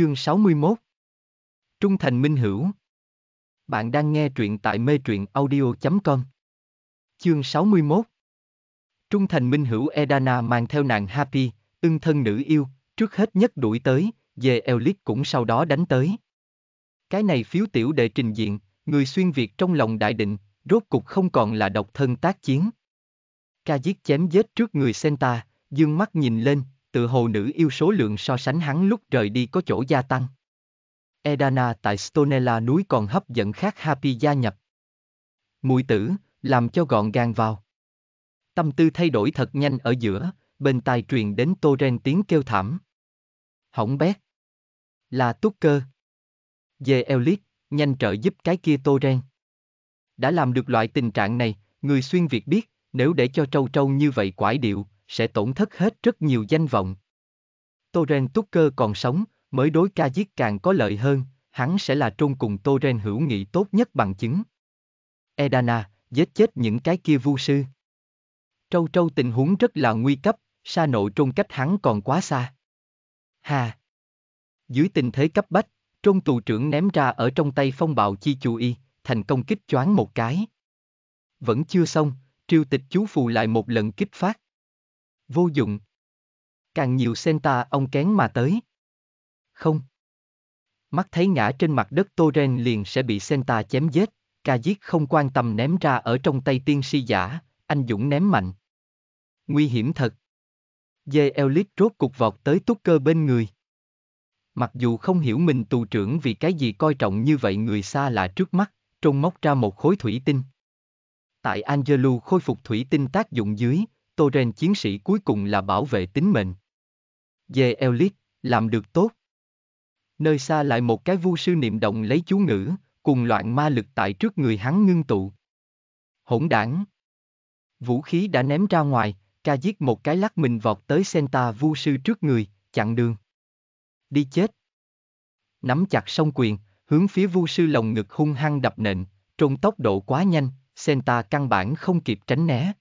Chương 61 Trung thành minh hữu Bạn đang nghe truyện tại mê truyện audio.com Chương 61 Trung thành minh hữu Edana mang theo nàng Happy, ưng thân nữ yêu, trước hết nhất đuổi tới, về Elite cũng sau đó đánh tới. Cái này phiếu tiểu đệ trình diện, người xuyên Việt trong lòng đại định, rốt cục không còn là độc thân tác chiến. Ca giết chém giết trước người Senta, dương mắt nhìn lên, tự hồ nữ yêu số lượng so sánh hắn lúc rời đi có chỗ gia tăng. Edana tại Stonella núi còn hấp dẫn khác Happy gia nhập. Mùi tử, làm cho gọn gàng vào. Tâm tư thay đổi thật nhanh ở giữa, bên tai truyền đến Toren tiếng kêu thảm. Hỏng bét. Là túc cơ. Dê Elit nhanh trợ giúp cái kia Toren. Đã làm được loại tình trạng này, người xuyên Việt biết, nếu để cho trâu trâu như vậy quải điệu, sẽ tổn thất hết rất nhiều danh vọng. Toren Tucker còn sống, mới đối ca giết càng có lợi hơn, hắn sẽ là trôn cùng Toren hữu nghị tốt nhất bằng chứng. Edana, giết chết những cái kia vu sư. Trâu trâu tình huống rất là nguy cấp, xa nội trôn cách hắn còn quá xa. Hà! Dưới tình thế cấp bách, trôn tù trưởng ném ra ở trong tay phong bạo chi chú y, thành công kích choáng một cái. Vẫn chưa xong, triêu tịch chú phù lại một lần kích phát vô dụng. Càng nhiều Senta ông kén mà tới. Không. Mắt thấy ngã trên mặt đất Toren liền sẽ bị Senta chém giết, ca giết không quan tâm ném ra ở trong tay tiên si giả, anh Dũng ném mạnh. Nguy hiểm thật. Dê Elit rốt cục vọt tới túc cơ bên người. Mặc dù không hiểu mình tù trưởng vì cái gì coi trọng như vậy người xa lạ trước mắt, trông móc ra một khối thủy tinh. Tại Angelu khôi phục thủy tinh tác dụng dưới, Soren chiến sĩ cuối cùng là bảo vệ tính mệnh. Dê Elit, làm được tốt. Nơi xa lại một cái vu sư niệm động lấy chú ngữ, cùng loạn ma lực tại trước người hắn ngưng tụ. Hỗn đảng. Vũ khí đã ném ra ngoài, ca giết một cái lắc mình vọt tới Senta vu sư trước người, chặn đường. Đi chết. Nắm chặt song quyền, hướng phía vu sư lồng ngực hung hăng đập nện, trôn tốc độ quá nhanh, Senta căn bản không kịp tránh né.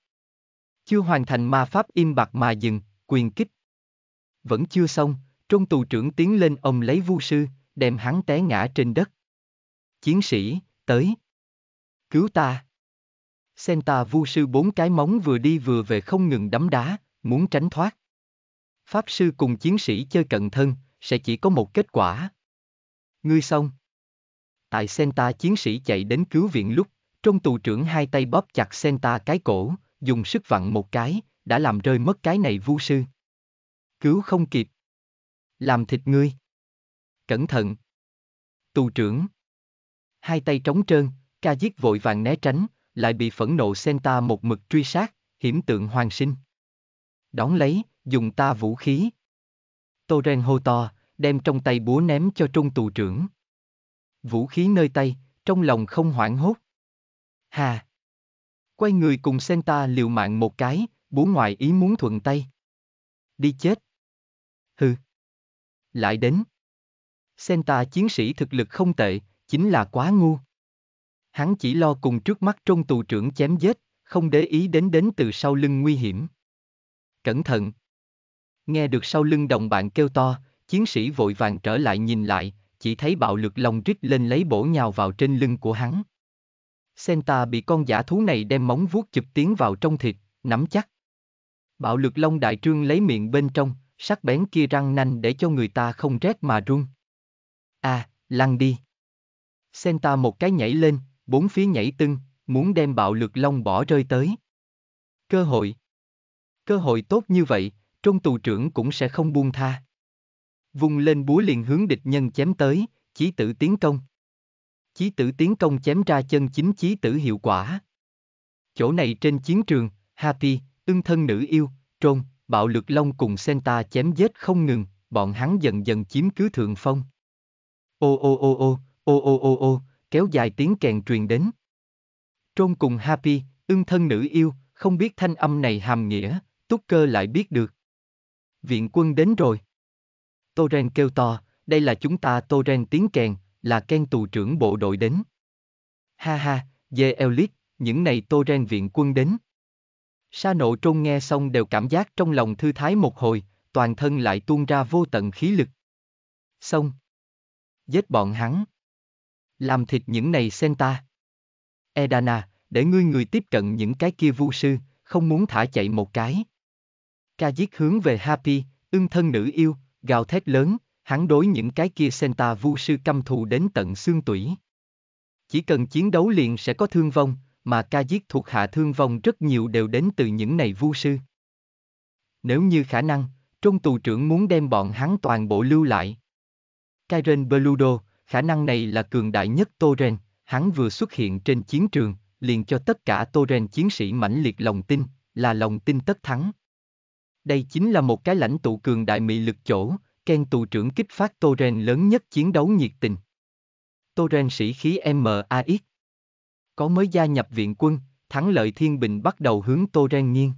Chưa hoàn thành ma pháp im bạc mà dừng, quyền kích. Vẫn chưa xong, trung tù trưởng tiến lên ông lấy vu sư, đem hắn té ngã trên đất. Chiến sĩ, tới. Cứu ta. ta vu sư bốn cái móng vừa đi vừa về không ngừng đấm đá, muốn tránh thoát. Pháp sư cùng chiến sĩ chơi cận thân, sẽ chỉ có một kết quả. Ngươi xong. Tại Senta chiến sĩ chạy đến cứu viện lúc, trong tù trưởng hai tay bóp chặt Senta cái cổ, dùng sức vặn một cái, đã làm rơi mất cái này vu sư. Cứu không kịp. Làm thịt ngươi. Cẩn thận. Tù trưởng. Hai tay trống trơn, ca giết vội vàng né tránh, lại bị phẫn nộ Senta một mực truy sát, hiểm tượng hoàng sinh. Đón lấy, dùng ta vũ khí. Tô Ren hô to, đem trong tay búa ném cho trung tù trưởng. Vũ khí nơi tay, trong lòng không hoảng hốt. Hà! quay người cùng Senta liều mạng một cái, bố ngoại ý muốn thuận tay. Đi chết. Hừ. Lại đến. Senta chiến sĩ thực lực không tệ, chính là quá ngu. Hắn chỉ lo cùng trước mắt trong tù trưởng chém giết, không để ý đến đến từ sau lưng nguy hiểm. Cẩn thận. Nghe được sau lưng đồng bạn kêu to, chiến sĩ vội vàng trở lại nhìn lại, chỉ thấy bạo lực lòng rít lên lấy bổ nhào vào trên lưng của hắn. Senta bị con giả thú này đem móng vuốt chụp tiến vào trong thịt, nắm chắc. Bạo lực long đại trương lấy miệng bên trong, sắc bén kia răng nanh để cho người ta không rét mà run. a à, lăn đi. Senta một cái nhảy lên, bốn phía nhảy tưng, muốn đem bạo lực long bỏ rơi tới. Cơ hội. Cơ hội tốt như vậy, trung tù trưởng cũng sẽ không buông tha. Vùng lên búa liền hướng địch nhân chém tới, chí tử tiến công. Chí tử tiến công chém ra chân chính chí tử hiệu quả. Chỗ này trên chiến trường, happy ưng thân nữ yêu, trôn, bạo lực long cùng Senta chém giết không ngừng, bọn hắn dần dần chiếm cứ thượng phong. Ô ô ô ô, ô ô ô ô, kéo dài tiếng kèn truyền đến. Trôn cùng Happy, ưng thân nữ yêu, không biết thanh âm này hàm nghĩa, túc cơ lại biết được. Viện quân đến rồi. toren kêu to, đây là chúng ta toren tiếng kèn, là Ken tù trưởng bộ đội đến. Ha ha, dê Elite, những này tô ren viện quân đến. Sa nộ trôn nghe xong đều cảm giác trong lòng thư thái một hồi, toàn thân lại tuôn ra vô tận khí lực. Xong. Giết bọn hắn. Làm thịt những này Sen Ta. Edana, để ngươi người tiếp cận những cái kia vu sư, không muốn thả chạy một cái. Ca giết hướng về Happy, ưng thân nữ yêu, gào thét lớn, hắn đối những cái kia Senta Vu sư căm thù đến tận xương tủy. Chỉ cần chiến đấu liền sẽ có thương vong, mà ca giết thuộc hạ thương vong rất nhiều đều đến từ những này vu sư. Nếu như khả năng, trung tù trưởng muốn đem bọn hắn toàn bộ lưu lại. Kairen Beludo, khả năng này là cường đại nhất Toren, hắn vừa xuất hiện trên chiến trường, liền cho tất cả Toren chiến sĩ mãnh liệt lòng tin, là lòng tin tất thắng. Đây chính là một cái lãnh tụ cường đại mị lực chỗ, Ken tù trưởng kích phát toren lớn nhất chiến đấu nhiệt tình. Toren sĩ khí MAX. Có mới gia nhập viện quân, thắng lợi thiên bình bắt đầu hướng toren nghiêng.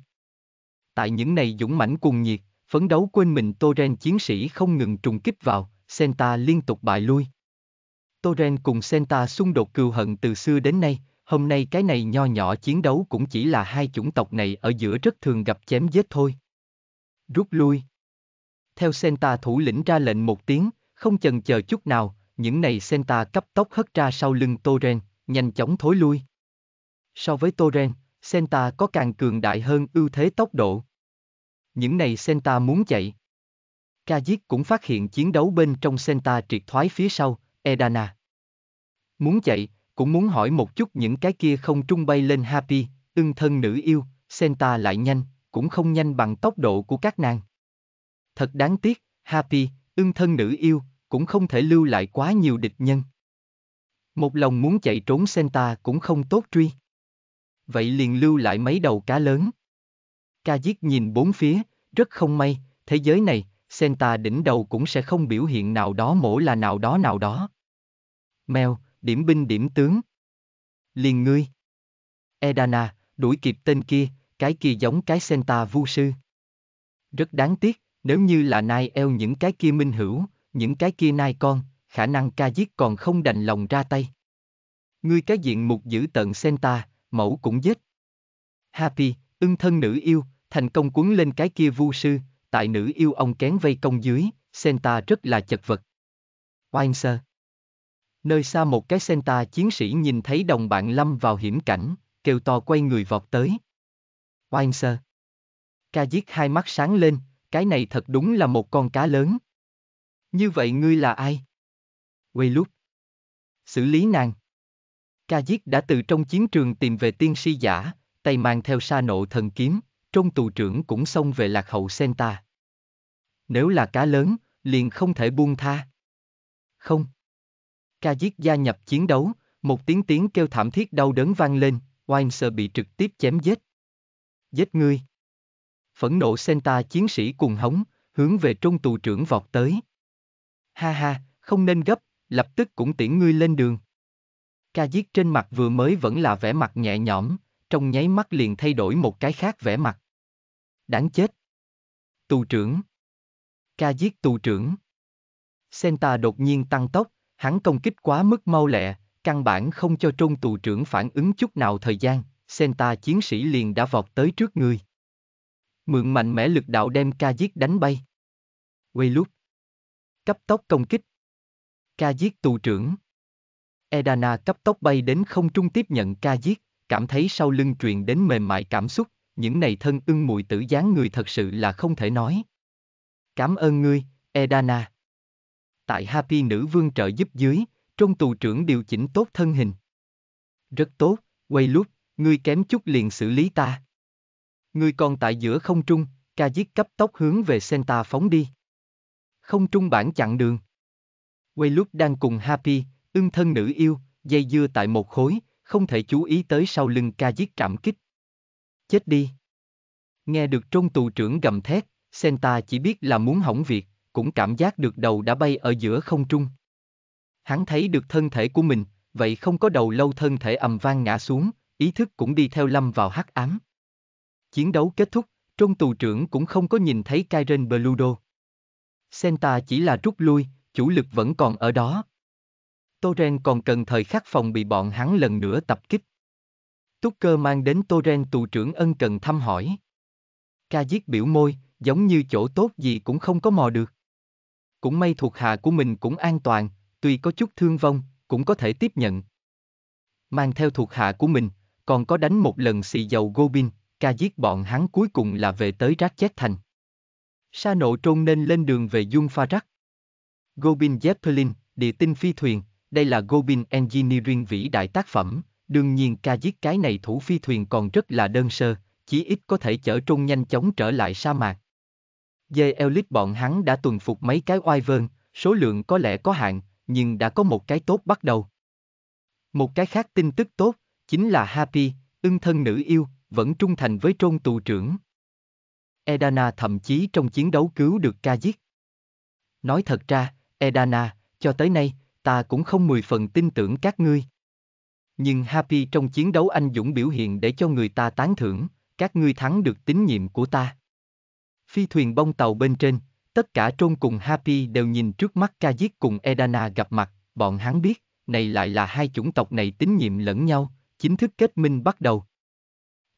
Tại những này dũng mãnh cùng nhiệt, phấn đấu quên mình toren chiến sĩ không ngừng trùng kích vào, Senta liên tục bại lui. Toren cùng Senta xung đột cừu hận từ xưa đến nay, hôm nay cái này nho nhỏ chiến đấu cũng chỉ là hai chủng tộc này ở giữa rất thường gặp chém giết thôi. Rút lui theo Senta thủ lĩnh ra lệnh một tiếng, không chần chờ chút nào, những này Senta cấp tốc hất ra sau lưng Toren, nhanh chóng thối lui. So với Toren, Senta có càng cường đại hơn ưu thế tốc độ. Những này Senta muốn chạy. Kajit cũng phát hiện chiến đấu bên trong Senta triệt thoái phía sau, Edana. Muốn chạy, cũng muốn hỏi một chút những cái kia không trung bay lên Happy, ưng thân nữ yêu, Senta lại nhanh, cũng không nhanh bằng tốc độ của các nàng. Thật đáng tiếc, Happy, ưng thân nữ yêu, cũng không thể lưu lại quá nhiều địch nhân. Một lòng muốn chạy trốn Senta cũng không tốt truy. Vậy liền lưu lại mấy đầu cá lớn. Ca giết nhìn bốn phía, rất không may, thế giới này, Senta đỉnh đầu cũng sẽ không biểu hiện nào đó mổ là nào đó nào đó. Mèo, điểm binh điểm tướng. Liền ngươi. Edana, đuổi kịp tên kia, cái kia giống cái Senta vu sư. Rất đáng tiếc, nếu như là nai eo những cái kia minh hữu, những cái kia nai con, khả năng ca giết còn không đành lòng ra tay. Ngươi cái diện mục giữ tận sen ta, mẫu cũng giết. Happy, ưng thân nữ yêu, thành công cuốn lên cái kia vu sư, tại nữ yêu ông kén vây công dưới, Senta rất là chật vật. Oanser Nơi xa một cái Senta chiến sĩ nhìn thấy đồng bạn lâm vào hiểm cảnh, kêu to quay người vọt tới. Oanser Ca giết hai mắt sáng lên, cái này thật đúng là một con cá lớn. Như vậy ngươi là ai? Quay lúc. Xử lý nàng. Ca giết đã từ trong chiến trường tìm về tiên si giả, tay mang theo sa nộ thần kiếm, trong tù trưởng cũng xông về lạc hậu sen ta. Nếu là cá lớn, liền không thể buông tha. Không. Ca giết gia nhập chiến đấu, một tiếng tiếng kêu thảm thiết đau đớn vang lên, Wine sợ bị trực tiếp chém giết. Giết ngươi phẫn nộ Senta chiến sĩ cùng hống, hướng về trung tù trưởng vọt tới. Ha ha, không nên gấp, lập tức cũng tiễn ngươi lên đường. Ca giết trên mặt vừa mới vẫn là vẻ mặt nhẹ nhõm, trong nháy mắt liền thay đổi một cái khác vẻ mặt. Đáng chết. Tù trưởng. Ca giết tù trưởng. Senta đột nhiên tăng tốc, hắn công kích quá mức mau lẹ, căn bản không cho trung tù trưởng phản ứng chút nào thời gian, Senta chiến sĩ liền đã vọt tới trước người mượn mạnh mẽ lực đạo đem ca giết đánh bay. Quay lúc. Cấp tốc công kích. Ca giết tù trưởng. Edana cấp tốc bay đến không trung tiếp nhận ca giết, cảm thấy sau lưng truyền đến mềm mại cảm xúc, những này thân ưng mùi tử dáng người thật sự là không thể nói. Cảm ơn ngươi, Edana. Tại Happy nữ vương trợ giúp dưới, trong tù trưởng điều chỉnh tốt thân hình. Rất tốt, quay lúc, ngươi kém chút liền xử lý ta. Người còn tại giữa không trung, ca giết cấp tốc hướng về Senta phóng đi. Không trung bản chặn đường. Quay lúc đang cùng Happy, ưng thân nữ yêu, dây dưa tại một khối, không thể chú ý tới sau lưng ca giết trảm kích. Chết đi. Nghe được Trung tù trưởng gầm thét, Senta chỉ biết là muốn hỏng việc, cũng cảm giác được đầu đã bay ở giữa không trung. Hắn thấy được thân thể của mình, vậy không có đầu lâu thân thể ầm vang ngã xuống, ý thức cũng đi theo lâm vào hắc ám. Chiến đấu kết thúc, trung tù trưởng cũng không có nhìn thấy Kairen Bludo. Senta chỉ là rút lui, chủ lực vẫn còn ở đó. Toren còn cần thời khắc phòng bị bọn hắn lần nữa tập kích. Túc cơ mang đến Toren tù trưởng ân cần thăm hỏi. Ca giết biểu môi, giống như chỗ tốt gì cũng không có mò được. Cũng may thuộc hạ của mình cũng an toàn, tuy có chút thương vong, cũng có thể tiếp nhận. Mang theo thuộc hạ của mình, còn có đánh một lần xì dầu Gobin, ca giết bọn hắn cuối cùng là về tới rác chết thành. Sa nộ trôn nên lên đường về Dung Pha Rắc. Gobin Zeppelin, địa tinh phi thuyền, đây là Gobin Engineering vĩ đại tác phẩm, đương nhiên ca giết cái này thủ phi thuyền còn rất là đơn sơ, chỉ ít có thể chở trôn nhanh chóng trở lại sa mạc. Dê Elite bọn hắn đã tuần phục mấy cái oai vơn, số lượng có lẽ có hạn, nhưng đã có một cái tốt bắt đầu. Một cái khác tin tức tốt, chính là Happy, ưng thân nữ yêu, vẫn trung thành với trôn tù trưởng. Edana thậm chí trong chiến đấu cứu được Ca giết. Nói thật ra, Edana, cho tới nay, ta cũng không mười phần tin tưởng các ngươi. Nhưng Happy trong chiến đấu anh dũng biểu hiện để cho người ta tán thưởng, các ngươi thắng được tín nhiệm của ta. Phi thuyền bông tàu bên trên, tất cả trôn cùng Happy đều nhìn trước mắt Ca giết cùng Edana gặp mặt, bọn hắn biết, này lại là hai chủng tộc này tín nhiệm lẫn nhau, chính thức kết minh bắt đầu.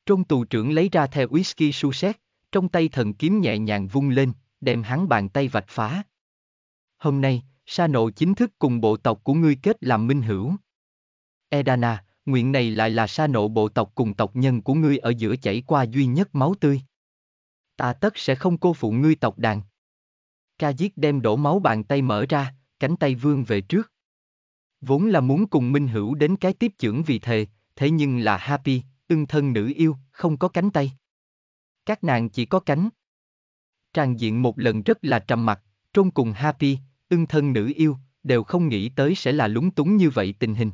Trong tù trưởng lấy ra theo whisky su xét, trong tay thần kiếm nhẹ nhàng vung lên, đem hắn bàn tay vạch phá. Hôm nay, Sa Nộ chính thức cùng bộ tộc của ngươi kết làm minh hữu. Edana, nguyện này lại là Sa Nộ bộ tộc cùng tộc nhân của ngươi ở giữa chảy qua duy nhất máu tươi. Ta tất sẽ không cô phụ ngươi tộc đàn. Ca giết đem đổ máu bàn tay mở ra, cánh tay vươn về trước. Vốn là muốn cùng Minh Hữu đến cái tiếp trưởng vì thề, thế nhưng là Happy, ưng thân nữ yêu, không có cánh tay. Các nàng chỉ có cánh. Trang diện một lần rất là trầm mặc, trôn cùng Happy, ưng thân nữ yêu, đều không nghĩ tới sẽ là lúng túng như vậy tình hình.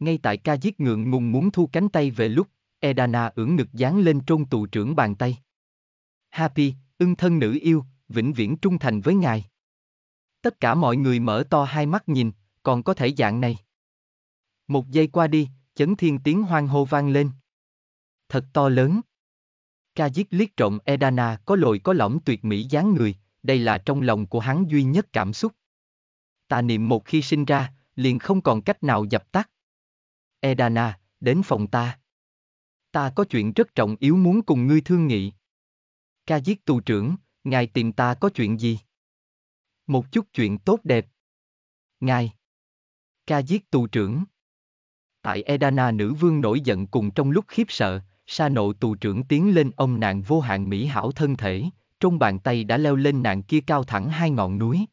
Ngay tại ca giết ngượng ngùng muốn thu cánh tay về lúc, Edana ưỡn ngực dán lên trôn tù trưởng bàn tay. Happy, ưng thân nữ yêu, vĩnh viễn trung thành với ngài. Tất cả mọi người mở to hai mắt nhìn, còn có thể dạng này. Một giây qua đi, chấn thiên tiếng hoang hô vang lên. Thật to lớn. Ca giết liếc trộm Edana có lồi có lõm tuyệt mỹ dáng người, đây là trong lòng của hắn duy nhất cảm xúc. Tà niệm một khi sinh ra, liền không còn cách nào dập tắt. Edana, đến phòng ta. Ta có chuyện rất trọng yếu muốn cùng ngươi thương nghị. Ca giết tù trưởng, ngài tìm ta có chuyện gì? Một chút chuyện tốt đẹp. Ngài. Ca giết tù trưởng. Tại Edana nữ vương nổi giận cùng trong lúc khiếp sợ, sa nộ tù trưởng tiến lên ông nàng vô hạn mỹ hảo thân thể, trong bàn tay đã leo lên nàng kia cao thẳng hai ngọn núi.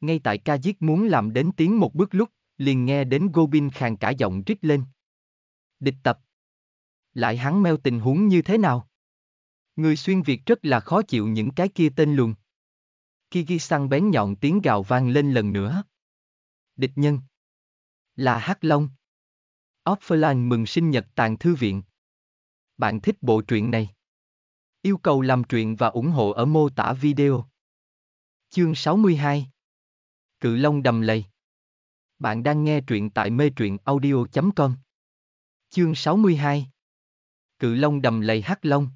Ngay tại ca giết muốn làm đến tiếng một bước lúc, liền nghe đến Gobin khàn cả giọng rít lên. Địch tập. Lại hắn meo tình huống như thế nào? Người xuyên Việt rất là khó chịu những cái kia tên luồng. Kiki sang bén nhọn tiếng gào vang lên lần nữa. Địch nhân. Là Hắc Long. Offline mừng sinh nhật tàng thư viện. Bạn thích bộ truyện này? Yêu cầu làm truyện và ủng hộ ở mô tả video. Chương 62 Cự Long đầm lầy Bạn đang nghe truyện tại mê truyện audio.com Chương 62 Cự Long đầm lầy hắc long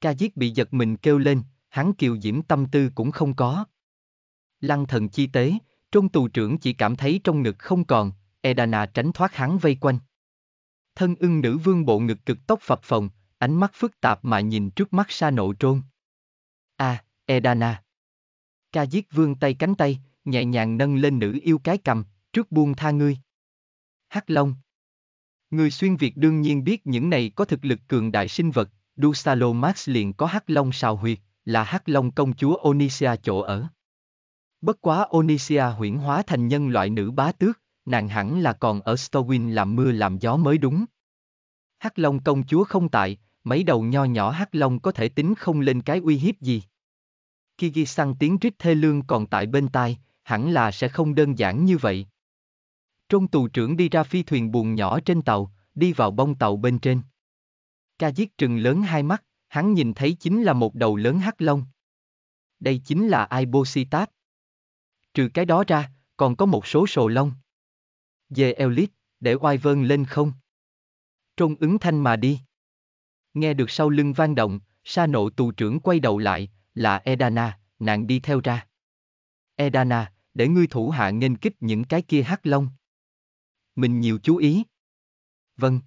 Ca giết bị giật mình kêu lên, hắn kiều diễm tâm tư cũng không có. Lăng thần chi tế, trung tù trưởng chỉ cảm thấy trong ngực không còn, Edana tránh thoát hắn vây quanh. Thân ưng nữ vương bộ ngực cực tốc phập phồng, ánh mắt phức tạp mà nhìn trước mắt sa nộ trôn. A, à, Edana. Ca giết vương tay cánh tay, nhẹ nhàng nâng lên nữ yêu cái cầm, trước buông tha ngươi. Hắc Long. Người xuyên Việt đương nhiên biết những này có thực lực cường đại sinh vật, Dusalo Max liền có Hắc Long sào huyệt, là Hắc Long công chúa Onisia chỗ ở. Bất quá Onisia huyển hóa thành nhân loại nữ bá tước, nàng hẳn là còn ở Storwin làm mưa làm gió mới đúng. Hắc Long công chúa không tại, mấy đầu nho nhỏ Hắc Long có thể tính không lên cái uy hiếp gì. Kiki săn tiếng rít thê lương còn tại bên tai, hẳn là sẽ không đơn giản như vậy. Trôn tù trưởng đi ra phi thuyền buồn nhỏ trên tàu, đi vào bông tàu bên trên. Ca giết trừng lớn hai mắt, hắn nhìn thấy chính là một đầu lớn hắc long. Đây chính là Ibositat. Trừ cái đó ra, còn có một số sồ lông dê elit để oai Wyvern vâng lên không. Trôn ứng thanh mà đi. Nghe được sau lưng vang động, sa nộ tù trưởng quay đầu lại, là Edana, nàng đi theo ra. Edana, để ngươi thủ hạ nghênh kích những cái kia hắc long. Mình nhiều chú ý. Vâng.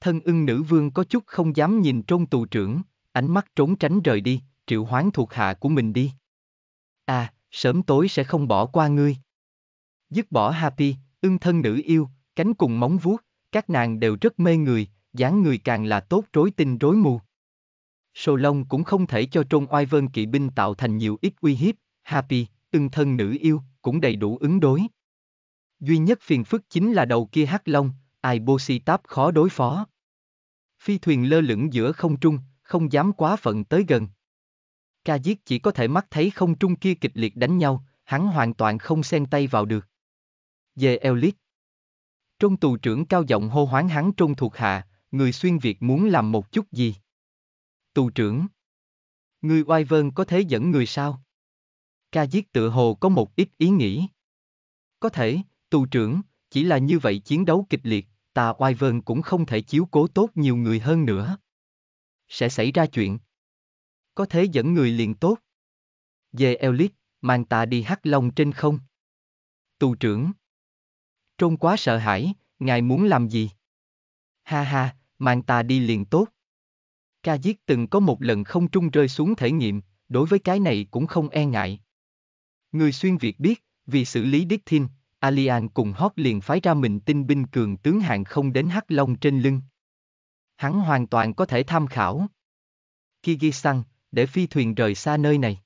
Thân ưng nữ vương có chút không dám nhìn trôn tù trưởng, ánh mắt trốn tránh rời đi, triệu hoán thuộc hạ của mình đi. À, sớm tối sẽ không bỏ qua ngươi. Dứt bỏ Happy, Ưng thân nữ yêu, cánh cùng móng vuốt, các nàng đều rất mê người, dáng người càng là tốt rối tinh rối mù. Sô Long cũng không thể cho trôn oai vân kỵ binh tạo thành nhiều ít uy hiếp, Happy, ưng thân nữ yêu, cũng đầy đủ ứng đối. Duy nhất phiền phức chính là đầu kia hắc long, ai bô táp khó đối phó. Phi thuyền lơ lửng giữa không trung, không dám quá phận tới gần. Ca giết chỉ có thể mắt thấy không trung kia kịch liệt đánh nhau, hắn hoàn toàn không xen tay vào được dê eo lít. Trôn tù trưởng cao giọng hô hoán hắn trôn thuộc hạ, người xuyên Việt muốn làm một chút gì? Tù trưởng. Người oai vơn vâng có thể dẫn người sao? Ca giết tự hồ có một ít ý nghĩ. Có thể, tù trưởng, chỉ là như vậy chiến đấu kịch liệt, ta oai vơn vâng cũng không thể chiếu cố tốt nhiều người hơn nữa. Sẽ xảy ra chuyện. Có thể dẫn người liền tốt. Dê Elit, mang ta đi hắc long trên không. Tù trưởng. Trông quá sợ hãi, ngài muốn làm gì? Ha ha, mang ta đi liền tốt. Ca giết từng có một lần không trung rơi xuống thể nghiệm, đối với cái này cũng không e ngại. Người xuyên Việt biết, vì xử lý Đích Thiên, Alian cùng Hót liền phái ra mình tinh binh cường tướng hàng không đến Hắc Long trên lưng. Hắn hoàn toàn có thể tham khảo. Khi ghi xăng, để phi thuyền rời xa nơi này.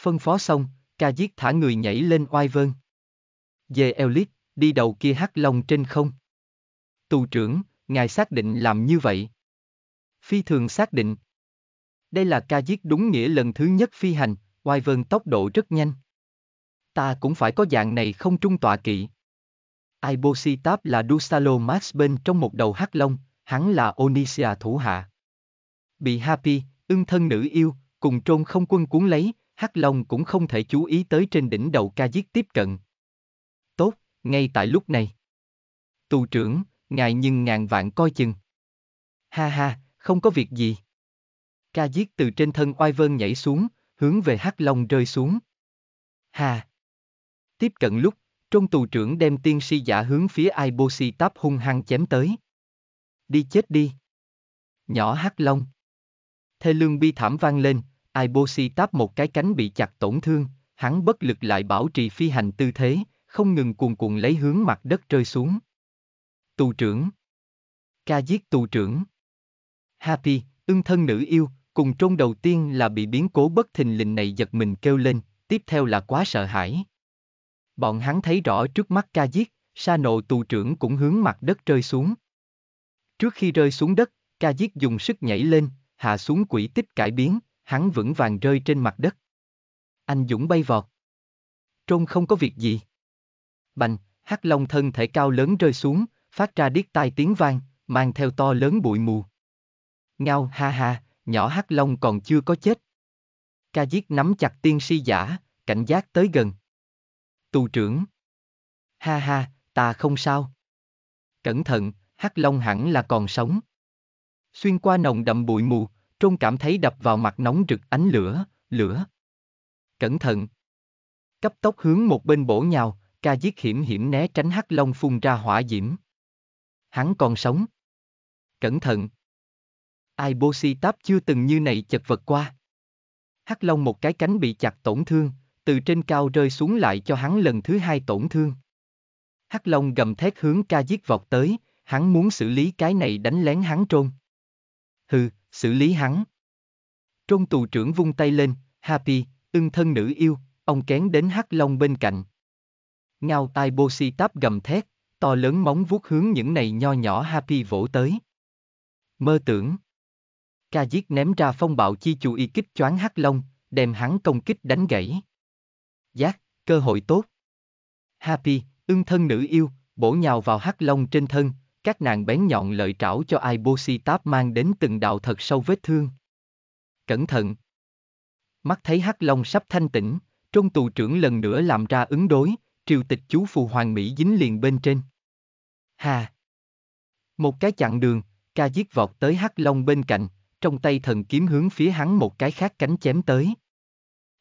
Phân phó xong, ca giết thả người nhảy lên oai vơn. Vâng. Về Elite, đi đầu kia hắc long trên không. Tù trưởng, ngài xác định làm như vậy. Phi thường xác định. Đây là ca giết đúng nghĩa lần thứ nhất phi hành, oai vơn tốc độ rất nhanh. Ta cũng phải có dạng này không trung tọa kỵ. Ibositab là Dusalo Max bên trong một đầu hắc long, hắn là Onisia thủ hạ. Bị Happy, ưng thân nữ yêu, cùng trôn không quân cuốn lấy, hắc long cũng không thể chú ý tới trên đỉnh đầu ca giết tiếp cận ngay tại lúc này. Tù trưởng, ngài nhưng ngàn vạn coi chừng. Ha ha, không có việc gì. Ca giết từ trên thân oai vơn nhảy xuống, hướng về hắc long rơi xuống. Ha! Tiếp cận lúc, trong tù trưởng đem tiên si giả hướng phía Ibosi táp hung hăng chém tới. Đi chết đi! Nhỏ hắc long. Thê lương bi thảm vang lên, Ibosi táp một cái cánh bị chặt tổn thương, hắn bất lực lại bảo trì phi hành tư thế, không ngừng cuồn cuộn lấy hướng mặt đất rơi xuống. Tù trưởng Ca giết tù trưởng Happy, ưng thân nữ yêu, cùng trôn đầu tiên là bị biến cố bất thình lình này giật mình kêu lên, tiếp theo là quá sợ hãi. Bọn hắn thấy rõ trước mắt ca giết, sa nộ tù trưởng cũng hướng mặt đất rơi xuống. Trước khi rơi xuống đất, ca giết dùng sức nhảy lên, hạ xuống quỷ tích cải biến, hắn vững vàng rơi trên mặt đất. Anh Dũng bay vọt. Trôn không có việc gì. Bành, hắc long thân thể cao lớn rơi xuống, phát ra điếc tai tiếng vang, mang theo to lớn bụi mù. Ngao ha ha, nhỏ hắc long còn chưa có chết. Ca giết nắm chặt tiên si giả, cảnh giác tới gần. Tu trưởng. Ha ha, ta không sao. Cẩn thận, hắc long hẳn là còn sống. Xuyên qua nồng đậm bụi mù, trôn cảm thấy đập vào mặt nóng rực ánh lửa, lửa. Cẩn thận. Cấp tốc hướng một bên bổ nhào, Ca giết hiểm hiểm né tránh hắc long phun ra hỏa diễm. Hắn còn sống. Cẩn thận. Ai bô si táp chưa từng như này chật vật qua. Hắc long một cái cánh bị chặt tổn thương, từ trên cao rơi xuống lại cho hắn lần thứ hai tổn thương. Hắc long gầm thét hướng ca giết vọt tới, hắn muốn xử lý cái này đánh lén hắn trôn. Hừ, xử lý hắn. Trôn tù trưởng vung tay lên, Happy, ưng thân nữ yêu, ông kén đến Hắc Long bên cạnh, ngao tai Táp gầm thét, to lớn móng vuốt hướng những này nho nhỏ Happy vỗ tới. Mơ tưởng. Ca giết ném ra phong bạo chi chủ y kích choáng hắc Long, đem hắn công kích đánh gãy. Giác, cơ hội tốt. Happy, ưng thân nữ yêu, bổ nhào vào hắc Long trên thân, các nàng bén nhọn lợi trảo cho Táp mang đến từng đạo thật sâu vết thương. Cẩn thận. Mắt thấy hắc Long sắp thanh tỉnh, Trung tù trưởng lần nữa làm ra ứng đối, triều tịch chú phù hoàng mỹ dính liền bên trên. Hà! Một cái chặn đường, ca giết vọt tới hắc long bên cạnh, trong tay thần kiếm hướng phía hắn một cái khác cánh chém tới.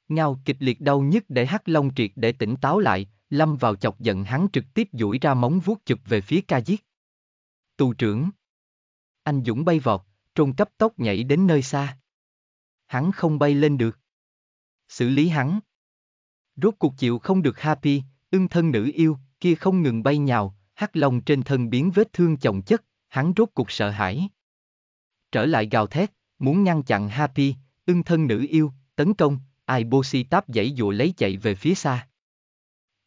Ngao kịch liệt đau nhức để hắc long triệt để tỉnh táo lại, lâm vào chọc giận hắn trực tiếp duỗi ra móng vuốt chụp về phía ca giết. Tù trưởng! Anh Dũng bay vọt, trôn cấp tốc nhảy đến nơi xa. Hắn không bay lên được. Xử lý hắn. Rốt cuộc chịu không được Happy, Ưng thân nữ yêu, kia không ngừng bay nhào, hắc long trên thân biến vết thương chồng chất, hắn rốt cuộc sợ hãi. Trở lại gào thét, muốn ngăn chặn Happy, ưng thân nữ yêu, tấn công, Ibosi táp dãy dụ lấy chạy về phía xa.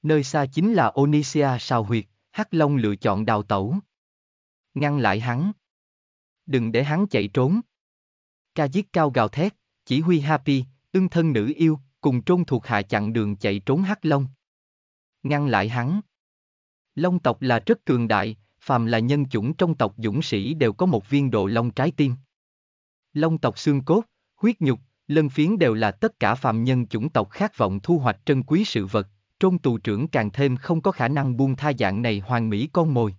Nơi xa chính là Onisia sao huyệt, hắc long lựa chọn đào tẩu. Ngăn lại hắn. Đừng để hắn chạy trốn. Ca giết cao gào thét, chỉ huy Happy, ưng thân nữ yêu, cùng trôn thuộc hạ chặn đường chạy trốn hắc long ngăn lại hắn. Long tộc là rất cường đại, phàm là nhân chủng trong tộc dũng sĩ đều có một viên độ long trái tim. Long tộc xương cốt, huyết nhục, lân phiến đều là tất cả phàm nhân chủng tộc khát vọng thu hoạch trân quý sự vật, trôn tù trưởng càng thêm không có khả năng buông tha dạng này hoàng mỹ con mồi.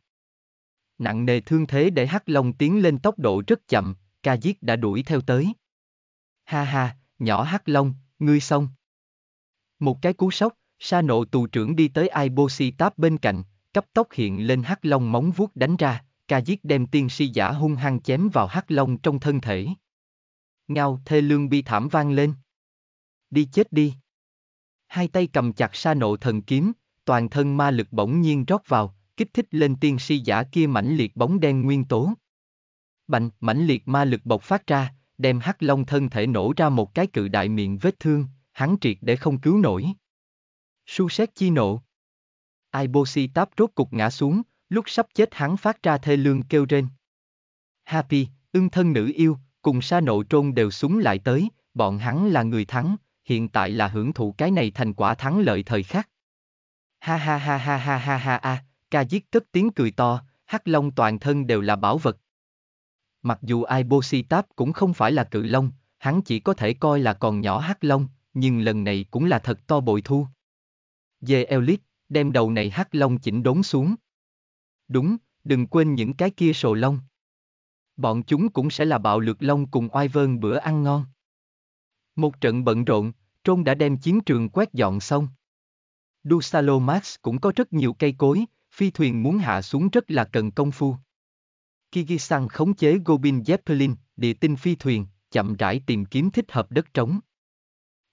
Nặng nề thương thế để hắc long tiến lên tốc độ rất chậm, ca giết đã đuổi theo tới. Ha ha, nhỏ hắc long, ngươi xong. Một cái cú sốc, Sa nộ tù trưởng đi tới Ibositap bên cạnh, cấp tốc hiện lên hắc long móng vuốt đánh ra, ca giết đem tiên si giả hung hăng chém vào hắc long trong thân thể. Ngao thê lương bi thảm vang lên. Đi chết đi. Hai tay cầm chặt sa nộ thần kiếm, toàn thân ma lực bỗng nhiên rót vào, kích thích lên tiên si giả kia mãnh liệt bóng đen nguyên tố. Bành, mãnh liệt ma lực bộc phát ra, đem hắc long thân thể nổ ra một cái cự đại miệng vết thương, hắn triệt để không cứu nổi. Su xét chi nộ. Ibosi táp rốt cục ngã xuống, lúc sắp chết hắn phát ra thê lương kêu rên. Happy, ưng thân nữ yêu, cùng sa nộ trôn đều súng lại tới, bọn hắn là người thắng, hiện tại là hưởng thụ cái này thành quả thắng lợi thời khắc. Ha ha ha ha ha ha ha ha, ca giết cất tiếng cười to, hắc long toàn thân đều là bảo vật. Mặc dù Ibositap cũng không phải là cự long, hắn chỉ có thể coi là còn nhỏ hắc long, nhưng lần này cũng là thật to bội thu dê Elite, đem đầu này hắc long chỉnh đốn xuống. Đúng, đừng quên những cái kia sồ lông. Bọn chúng cũng sẽ là bạo lực long cùng oai vơn bữa ăn ngon. Một trận bận rộn, Trôn đã đem chiến trường quét dọn xong. Dusalo Max cũng có rất nhiều cây cối, phi thuyền muốn hạ xuống rất là cần công phu. Kigisan khống chế Gobin Zeppelin, địa tinh phi thuyền, chậm rãi tìm kiếm thích hợp đất trống.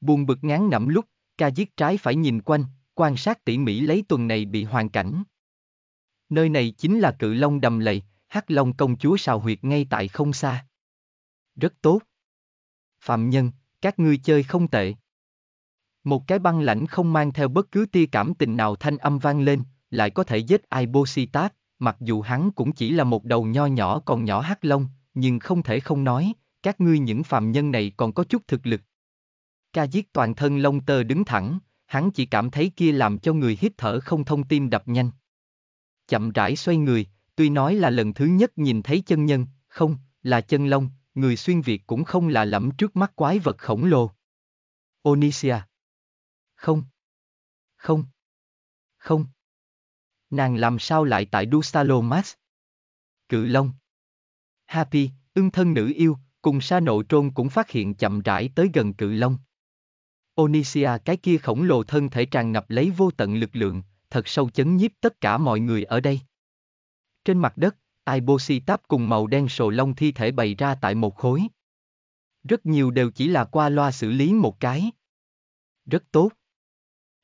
Buồn bực ngán ngẩm lúc, ca giết trái phải nhìn quanh, quan sát tỉ mỉ lấy tuần này bị hoàn cảnh. Nơi này chính là cự long đầm lầy, hắc long công chúa sào huyệt ngay tại không xa. Rất tốt. Phạm nhân, các ngươi chơi không tệ. Một cái băng lãnh không mang theo bất cứ tia cảm tình nào thanh âm vang lên, lại có thể giết ai Ibositat, mặc dù hắn cũng chỉ là một đầu nho nhỏ còn nhỏ hắc long, nhưng không thể không nói, các ngươi những phạm nhân này còn có chút thực lực. Ca giết toàn thân lông tơ đứng thẳng, hắn chỉ cảm thấy kia làm cho người hít thở không thông tim đập nhanh. Chậm rãi xoay người, tuy nói là lần thứ nhất nhìn thấy chân nhân, không, là chân lông, người xuyên Việt cũng không là lẫm trước mắt quái vật khổng lồ. Onisia. Không. Không. Không. Nàng làm sao lại tại Dustalomas? Cự Long. Happy, ưng thân nữ yêu, cùng sa nộ trôn cũng phát hiện chậm rãi tới gần cự Long. Onisia cái kia khổng lồ thân thể tràn ngập lấy vô tận lực lượng, thật sâu chấn nhiếp tất cả mọi người ở đây. Trên mặt đất, Ibositap cùng màu đen sồ lông thi thể bày ra tại một khối. Rất nhiều đều chỉ là qua loa xử lý một cái. Rất tốt.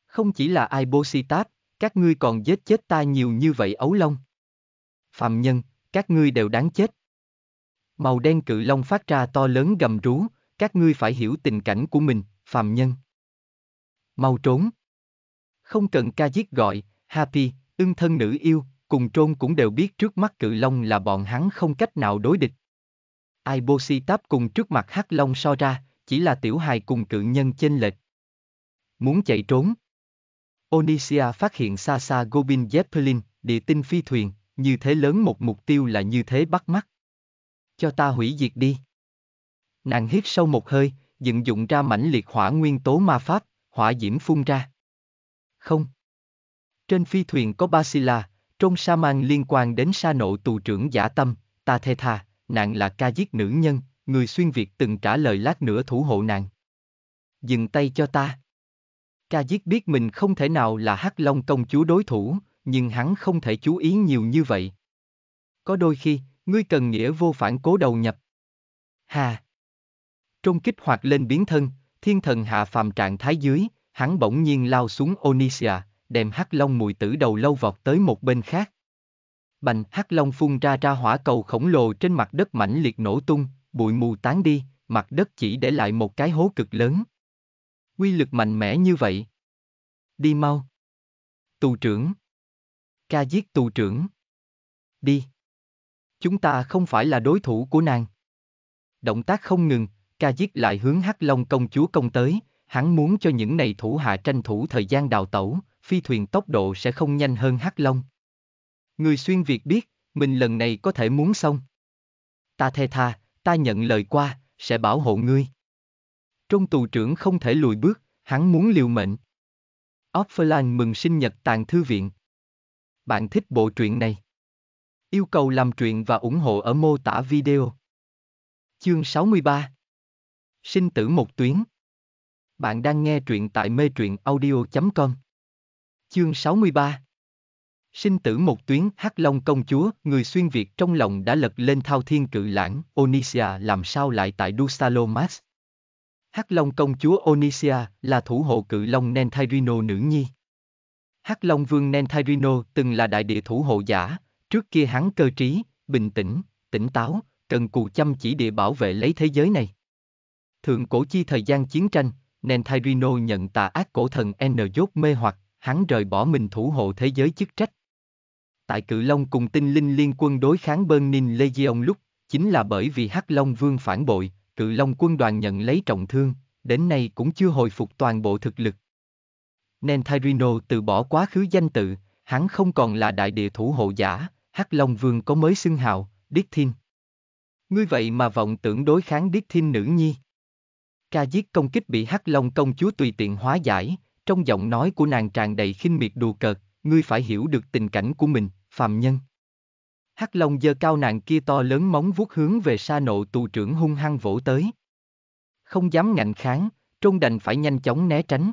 Không chỉ là Ibositap, các ngươi còn giết chết ta nhiều như vậy ấu lông. Phạm nhân, các ngươi đều đáng chết. Màu đen cự long phát ra to lớn gầm rú, các ngươi phải hiểu tình cảnh của mình, phàm nhân. Mau trốn. Không cần ca giết gọi, Happy, ưng thân nữ yêu, cùng trôn cũng đều biết trước mắt cự long là bọn hắn không cách nào đối địch. ai Ibosi táp cùng trước mặt hắc long so ra, chỉ là tiểu hài cùng cự nhân chênh lệch. Muốn chạy trốn. Onisia phát hiện xa xa Gobin Zeppelin, địa tinh phi thuyền, như thế lớn một mục tiêu là như thế bắt mắt. Cho ta hủy diệt đi. Nàng hít sâu một hơi, dựng dụng ra mãnh liệt hỏa nguyên tố ma pháp, hỏa diễm phun ra. Không. Trên phi thuyền có Basila, trong sa mang liên quan đến sa nộ tù trưởng giả tâm, ta thê tha, nạn là ca giết nữ nhân, người xuyên Việt từng trả lời lát nữa thủ hộ nàng. Dừng tay cho ta. Ca giết biết mình không thể nào là Hắc Long công chúa đối thủ, nhưng hắn không thể chú ý nhiều như vậy. Có đôi khi, ngươi cần nghĩa vô phản cố đầu nhập. Hà! Trong kích hoạt lên biến thân, thiên thần hạ phàm trạng thái dưới, hắn bỗng nhiên lao xuống Onisia, đem hắc long mùi tử đầu lâu vọt tới một bên khác. Bành hắc long phun ra ra hỏa cầu khổng lồ trên mặt đất mãnh liệt nổ tung, bụi mù tán đi, mặt đất chỉ để lại một cái hố cực lớn. Quy lực mạnh mẽ như vậy. Đi mau. Tù trưởng. Ca giết tù trưởng. Đi. Chúng ta không phải là đối thủ của nàng. Động tác không ngừng, ca giết lại hướng hắc long công chúa công tới hắn muốn cho những này thủ hạ tranh thủ thời gian đào tẩu phi thuyền tốc độ sẽ không nhanh hơn hắc long người xuyên việt biết mình lần này có thể muốn xong ta thê tha ta nhận lời qua sẽ bảo hộ ngươi Trung tù trưởng không thể lùi bước hắn muốn liều mệnh Offline mừng sinh nhật tàn thư viện bạn thích bộ truyện này yêu cầu làm truyện và ủng hộ ở mô tả video chương 63 Sinh tử một tuyến. Bạn đang nghe truyện tại mê truyện audio.com. Chương 63 Sinh tử một tuyến Hắc Long công chúa, người xuyên Việt trong lòng đã lật lên thao thiên cự lãng, Onisia làm sao lại tại Dusalomas. Hắc Long công chúa Onisia là thủ hộ cự long Nentairino nữ nhi. Hắc Long vương Nentairino từng là đại địa thủ hộ giả, trước kia hắn cơ trí, bình tĩnh, tỉnh táo, cần cù chăm chỉ địa bảo vệ lấy thế giới này. Thượng cổ chi thời gian chiến tranh, nên Nentairino nhận tà ác cổ thần N dốt mê hoặc, hắn rời bỏ mình thủ hộ thế giới chức trách. Tại Cự Long cùng tinh linh liên quân đối kháng Bernin Legion lúc, chính là bởi vì Hắc Long Vương phản bội, Cự Long quân đoàn nhận lấy trọng thương, đến nay cũng chưa hồi phục toàn bộ thực lực. nên Nentairino từ bỏ quá khứ danh tự, hắn không còn là đại địa thủ hộ giả, Hắc Long Vương có mới xưng hào, Điết Thiên. Ngươi vậy mà vọng tưởng đối kháng Điết Thiên nữ nhi. Ca giết công kích bị Hắc Long công chúa tùy tiện hóa giải, trong giọng nói của nàng tràn đầy khinh miệt đùa cợt, ngươi phải hiểu được tình cảnh của mình, phàm nhân. Hắc Long giơ cao nàng kia to lớn móng vuốt hướng về sa nộ tù trưởng hung hăng vỗ tới. Không dám ngạnh kháng, trôn đành phải nhanh chóng né tránh.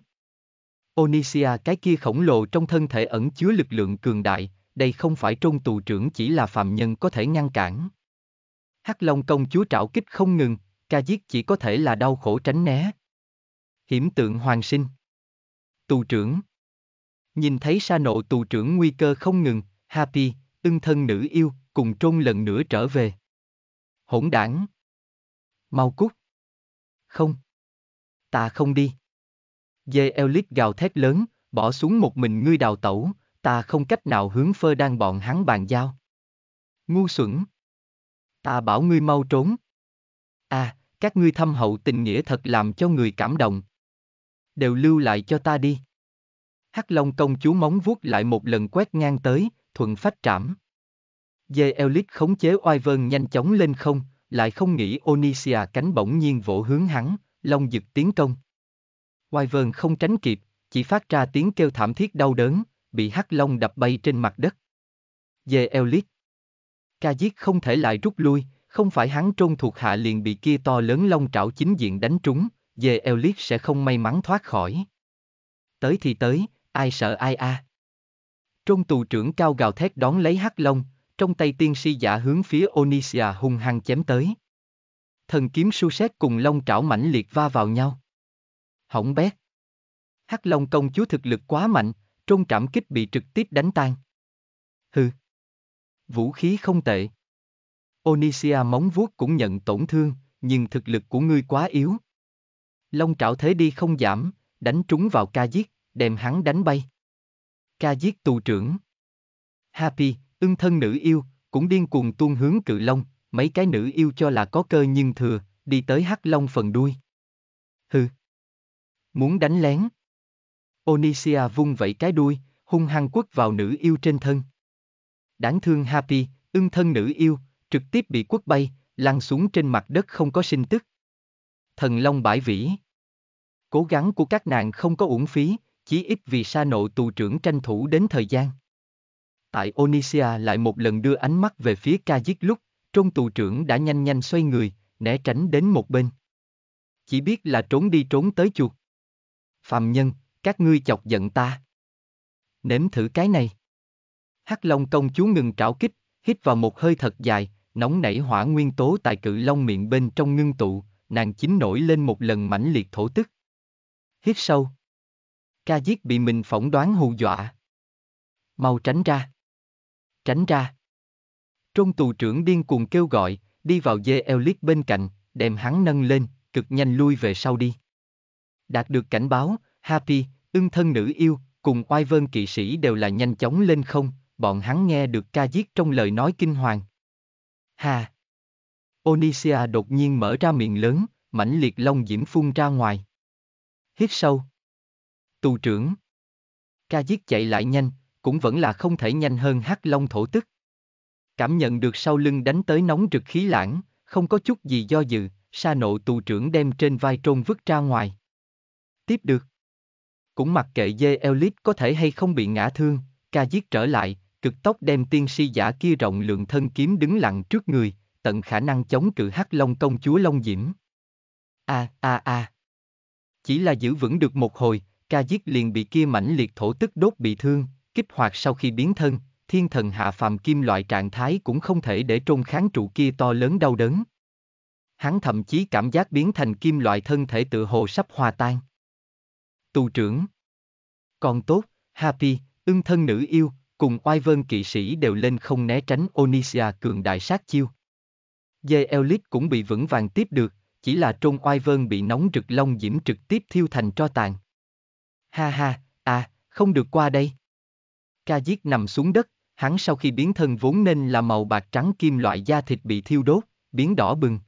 Onisia cái kia khổng lồ trong thân thể ẩn chứa lực lượng cường đại, đây không phải trôn tù trưởng chỉ là phàm nhân có thể ngăn cản. Hắc Long công chúa trảo kích không ngừng, ca giết chỉ có thể là đau khổ tránh né. Hiểm tượng hoàng sinh. Tù trưởng. Nhìn thấy sa nộ tù trưởng nguy cơ không ngừng, Happy, ưng thân nữ yêu, cùng trôn lần nữa trở về. Hỗn đảng. Mau cút. Không. Ta không đi. Dê Elite gào thét lớn, bỏ xuống một mình ngươi đào tẩu, ta không cách nào hướng phơ đang bọn hắn bàn giao. Ngu xuẩn. Ta bảo ngươi mau trốn. À, các ngươi thâm hậu tình nghĩa thật làm cho người cảm động. Đều lưu lại cho ta đi. Hắc Long công chúa móng vuốt lại một lần quét ngang tới, thuận phách trảm. Dê Elit khống chế oai nhanh chóng lên không, lại không nghĩ Onisia cánh bỗng nhiên vỗ hướng hắn, Long giật tiến công. Oai không tránh kịp, chỉ phát ra tiếng kêu thảm thiết đau đớn, bị Hắc Long đập bay trên mặt đất. Dê Elit, Ca giết không thể lại rút lui, không phải hắn trôn thuộc hạ liền bị kia to lớn long trảo chính diện đánh trúng, dê eo sẽ không may mắn thoát khỏi. Tới thì tới, ai sợ ai a. À. Trôn tù trưởng cao gào thét đón lấy hắc long, trong tay tiên si giả hướng phía Onisia hung hăng chém tới. Thần kiếm su xét cùng long trảo mãnh liệt va vào nhau. Hỏng bét. Hắc long công chúa thực lực quá mạnh, trôn trảm kích bị trực tiếp đánh tan. Hừ. Vũ khí không tệ. Onisia móng vuốt cũng nhận tổn thương, nhưng thực lực của ngươi quá yếu. Long trảo thế đi không giảm, đánh trúng vào ca giết, đem hắn đánh bay. Ca giết tù trưởng. Happy, ưng thân nữ yêu, cũng điên cuồng tuôn hướng cự long, mấy cái nữ yêu cho là có cơ nhưng thừa, đi tới hắc long phần đuôi. Hừ. Muốn đánh lén. Onisia vung vẩy cái đuôi, hung hăng quất vào nữ yêu trên thân. Đáng thương Happy, ưng thân nữ yêu, trực tiếp bị quất bay, lăn xuống trên mặt đất không có sinh tức. Thần Long bãi vĩ Cố gắng của các nàng không có uổng phí, chí ít vì sa nộ tù trưởng tranh thủ đến thời gian. Tại Onisia lại một lần đưa ánh mắt về phía ca giết lúc, trong tù trưởng đã nhanh nhanh xoay người, né tránh đến một bên. Chỉ biết là trốn đi trốn tới chuột. Phạm nhân, các ngươi chọc giận ta. Nếm thử cái này. Hắc Long công chúa ngừng trảo kích, hít vào một hơi thật dài, nóng nảy hỏa nguyên tố tại cự long miệng bên trong ngưng tụ, nàng chính nổi lên một lần mãnh liệt thổ tức. Hít sâu. Ca giết bị mình phỏng đoán hù dọa. Mau tránh ra. Tránh ra. trung tù trưởng điên cuồng kêu gọi, đi vào dê Elite bên cạnh, đem hắn nâng lên, cực nhanh lui về sau đi. Đạt được cảnh báo, Happy, ưng thân nữ yêu, cùng oai vơn kỵ sĩ đều là nhanh chóng lên không, bọn hắn nghe được ca giết trong lời nói kinh hoàng, Hà! Onisia đột nhiên mở ra miệng lớn, mãnh liệt long diễm phun ra ngoài. Hít sâu. Tù trưởng. Ca giết chạy lại nhanh, cũng vẫn là không thể nhanh hơn hắc long thổ tức. Cảm nhận được sau lưng đánh tới nóng rực khí lãng, không có chút gì do dự, sa nộ tù trưởng đem trên vai trôn vứt ra ngoài. Tiếp được. Cũng mặc kệ dê Elite có thể hay không bị ngã thương, ca giết trở lại, cực tốc đem tiên si giả kia rộng lượng thân kiếm đứng lặng trước người, tận khả năng chống cự hắc long công chúa Long Diễm. A a a. Chỉ là giữ vững được một hồi, ca giết liền bị kia mãnh liệt thổ tức đốt bị thương, kích hoạt sau khi biến thân, thiên thần hạ phàm kim loại trạng thái cũng không thể để trôn kháng trụ kia to lớn đau đớn. Hắn thậm chí cảm giác biến thành kim loại thân thể tự hồ sắp hòa tan. Tù trưởng. Còn tốt, happy, ưng thân nữ yêu, cùng oai vân kỵ sĩ đều lên không né tránh Onisia cường đại sát chiêu. Dê Elit cũng bị vững vàng tiếp được, chỉ là trôn oai vân bị nóng rực long diễm trực tiếp thiêu thành tro tàn. Ha ha, à, không được qua đây. Ca giết nằm xuống đất, hắn sau khi biến thân vốn nên là màu bạc trắng kim loại da thịt bị thiêu đốt, biến đỏ bừng.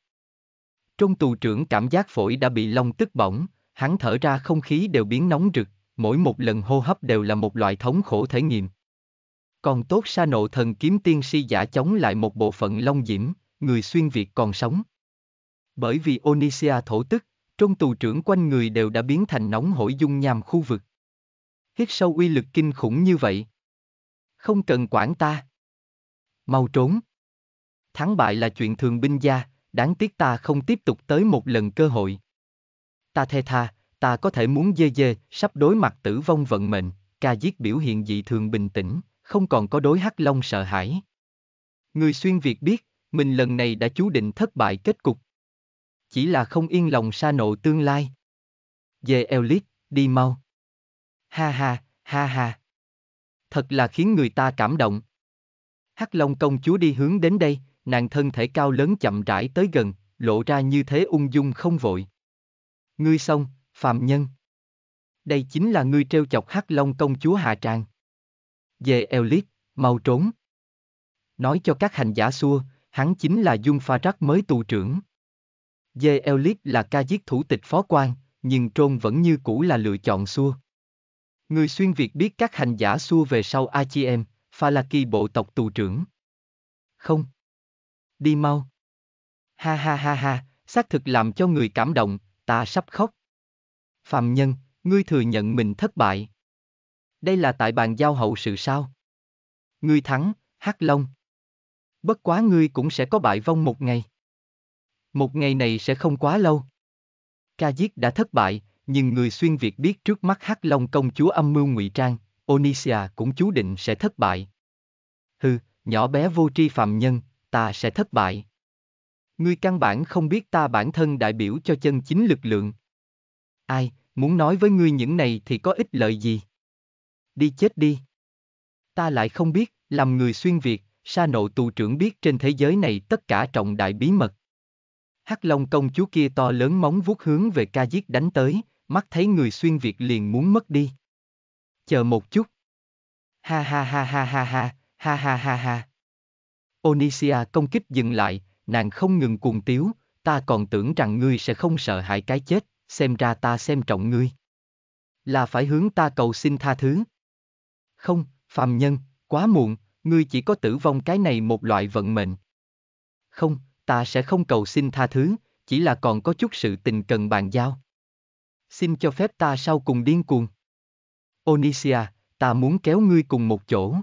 Trong tù trưởng cảm giác phổi đã bị long tức bỏng, hắn thở ra không khí đều biến nóng rực, mỗi một lần hô hấp đều là một loại thống khổ thể nghiệm. Còn tốt sa nộ thần kiếm tiên si giả chống lại một bộ phận long diễm, người xuyên Việt còn sống. Bởi vì Onisia thổ tức, trong tù trưởng quanh người đều đã biến thành nóng hổi dung nham khu vực. Hít sâu uy lực kinh khủng như vậy. Không cần quản ta. Mau trốn. Thắng bại là chuyện thường binh gia, đáng tiếc ta không tiếp tục tới một lần cơ hội. Ta thê tha, ta có thể muốn dê dê, sắp đối mặt tử vong vận mệnh, ca giết biểu hiện dị thường bình tĩnh, không còn có đối hắc long sợ hãi. Người xuyên Việt biết, mình lần này đã chú định thất bại kết cục. Chỉ là không yên lòng xa nộ tương lai. Về Elite, đi mau. Ha ha, ha ha. Thật là khiến người ta cảm động. Hắc Long công chúa đi hướng đến đây, nàng thân thể cao lớn chậm rãi tới gần, lộ ra như thế ung dung không vội. Ngươi xong, phàm nhân. Đây chính là ngươi trêu chọc Hắc Long công chúa hạ tràng. Về Elit, mau trốn. Nói cho các hành giả xua, hắn chính là Dung Pha Rắc mới tù trưởng. Dê Elit là ca giết thủ tịch phó quan, nhưng trôn vẫn như cũ là lựa chọn xua. Người xuyên Việt biết các hành giả xua về sau Achiem, Pha là kỳ bộ tộc tù trưởng. Không. Đi mau. Ha ha ha ha, xác thực làm cho người cảm động, ta sắp khóc. Phạm nhân, ngươi thừa nhận mình thất bại. Đây là tại bàn giao hậu sự sao? Ngươi thắng, Hắc Long. Bất quá ngươi cũng sẽ có bại vong một ngày. Một ngày này sẽ không quá lâu. Ca giết đã thất bại, nhưng người xuyên Việt biết trước mắt Hắc Long công chúa âm mưu ngụy trang, Onisia cũng chú định sẽ thất bại. Hừ, nhỏ bé vô tri phạm nhân, ta sẽ thất bại. Ngươi căn bản không biết ta bản thân đại biểu cho chân chính lực lượng. Ai, muốn nói với ngươi những này thì có ích lợi gì? đi chết đi. Ta lại không biết, làm người xuyên Việt, sa nộ tù trưởng biết trên thế giới này tất cả trọng đại bí mật. Hắc Long công chúa kia to lớn móng vuốt hướng về ca giết đánh tới, mắt thấy người xuyên Việt liền muốn mất đi. Chờ một chút. Ha ha ha ha ha ha, ha ha ha ha. Onisia công kích dừng lại, nàng không ngừng cuồng tiếu, ta còn tưởng rằng ngươi sẽ không sợ hãi cái chết, xem ra ta xem trọng ngươi. Là phải hướng ta cầu xin tha thứ. Không, phàm nhân, quá muộn, ngươi chỉ có tử vong cái này một loại vận mệnh. Không, ta sẽ không cầu xin tha thứ, chỉ là còn có chút sự tình cần bàn giao. Xin cho phép ta sau cùng điên cuồng. Onisia, ta muốn kéo ngươi cùng một chỗ.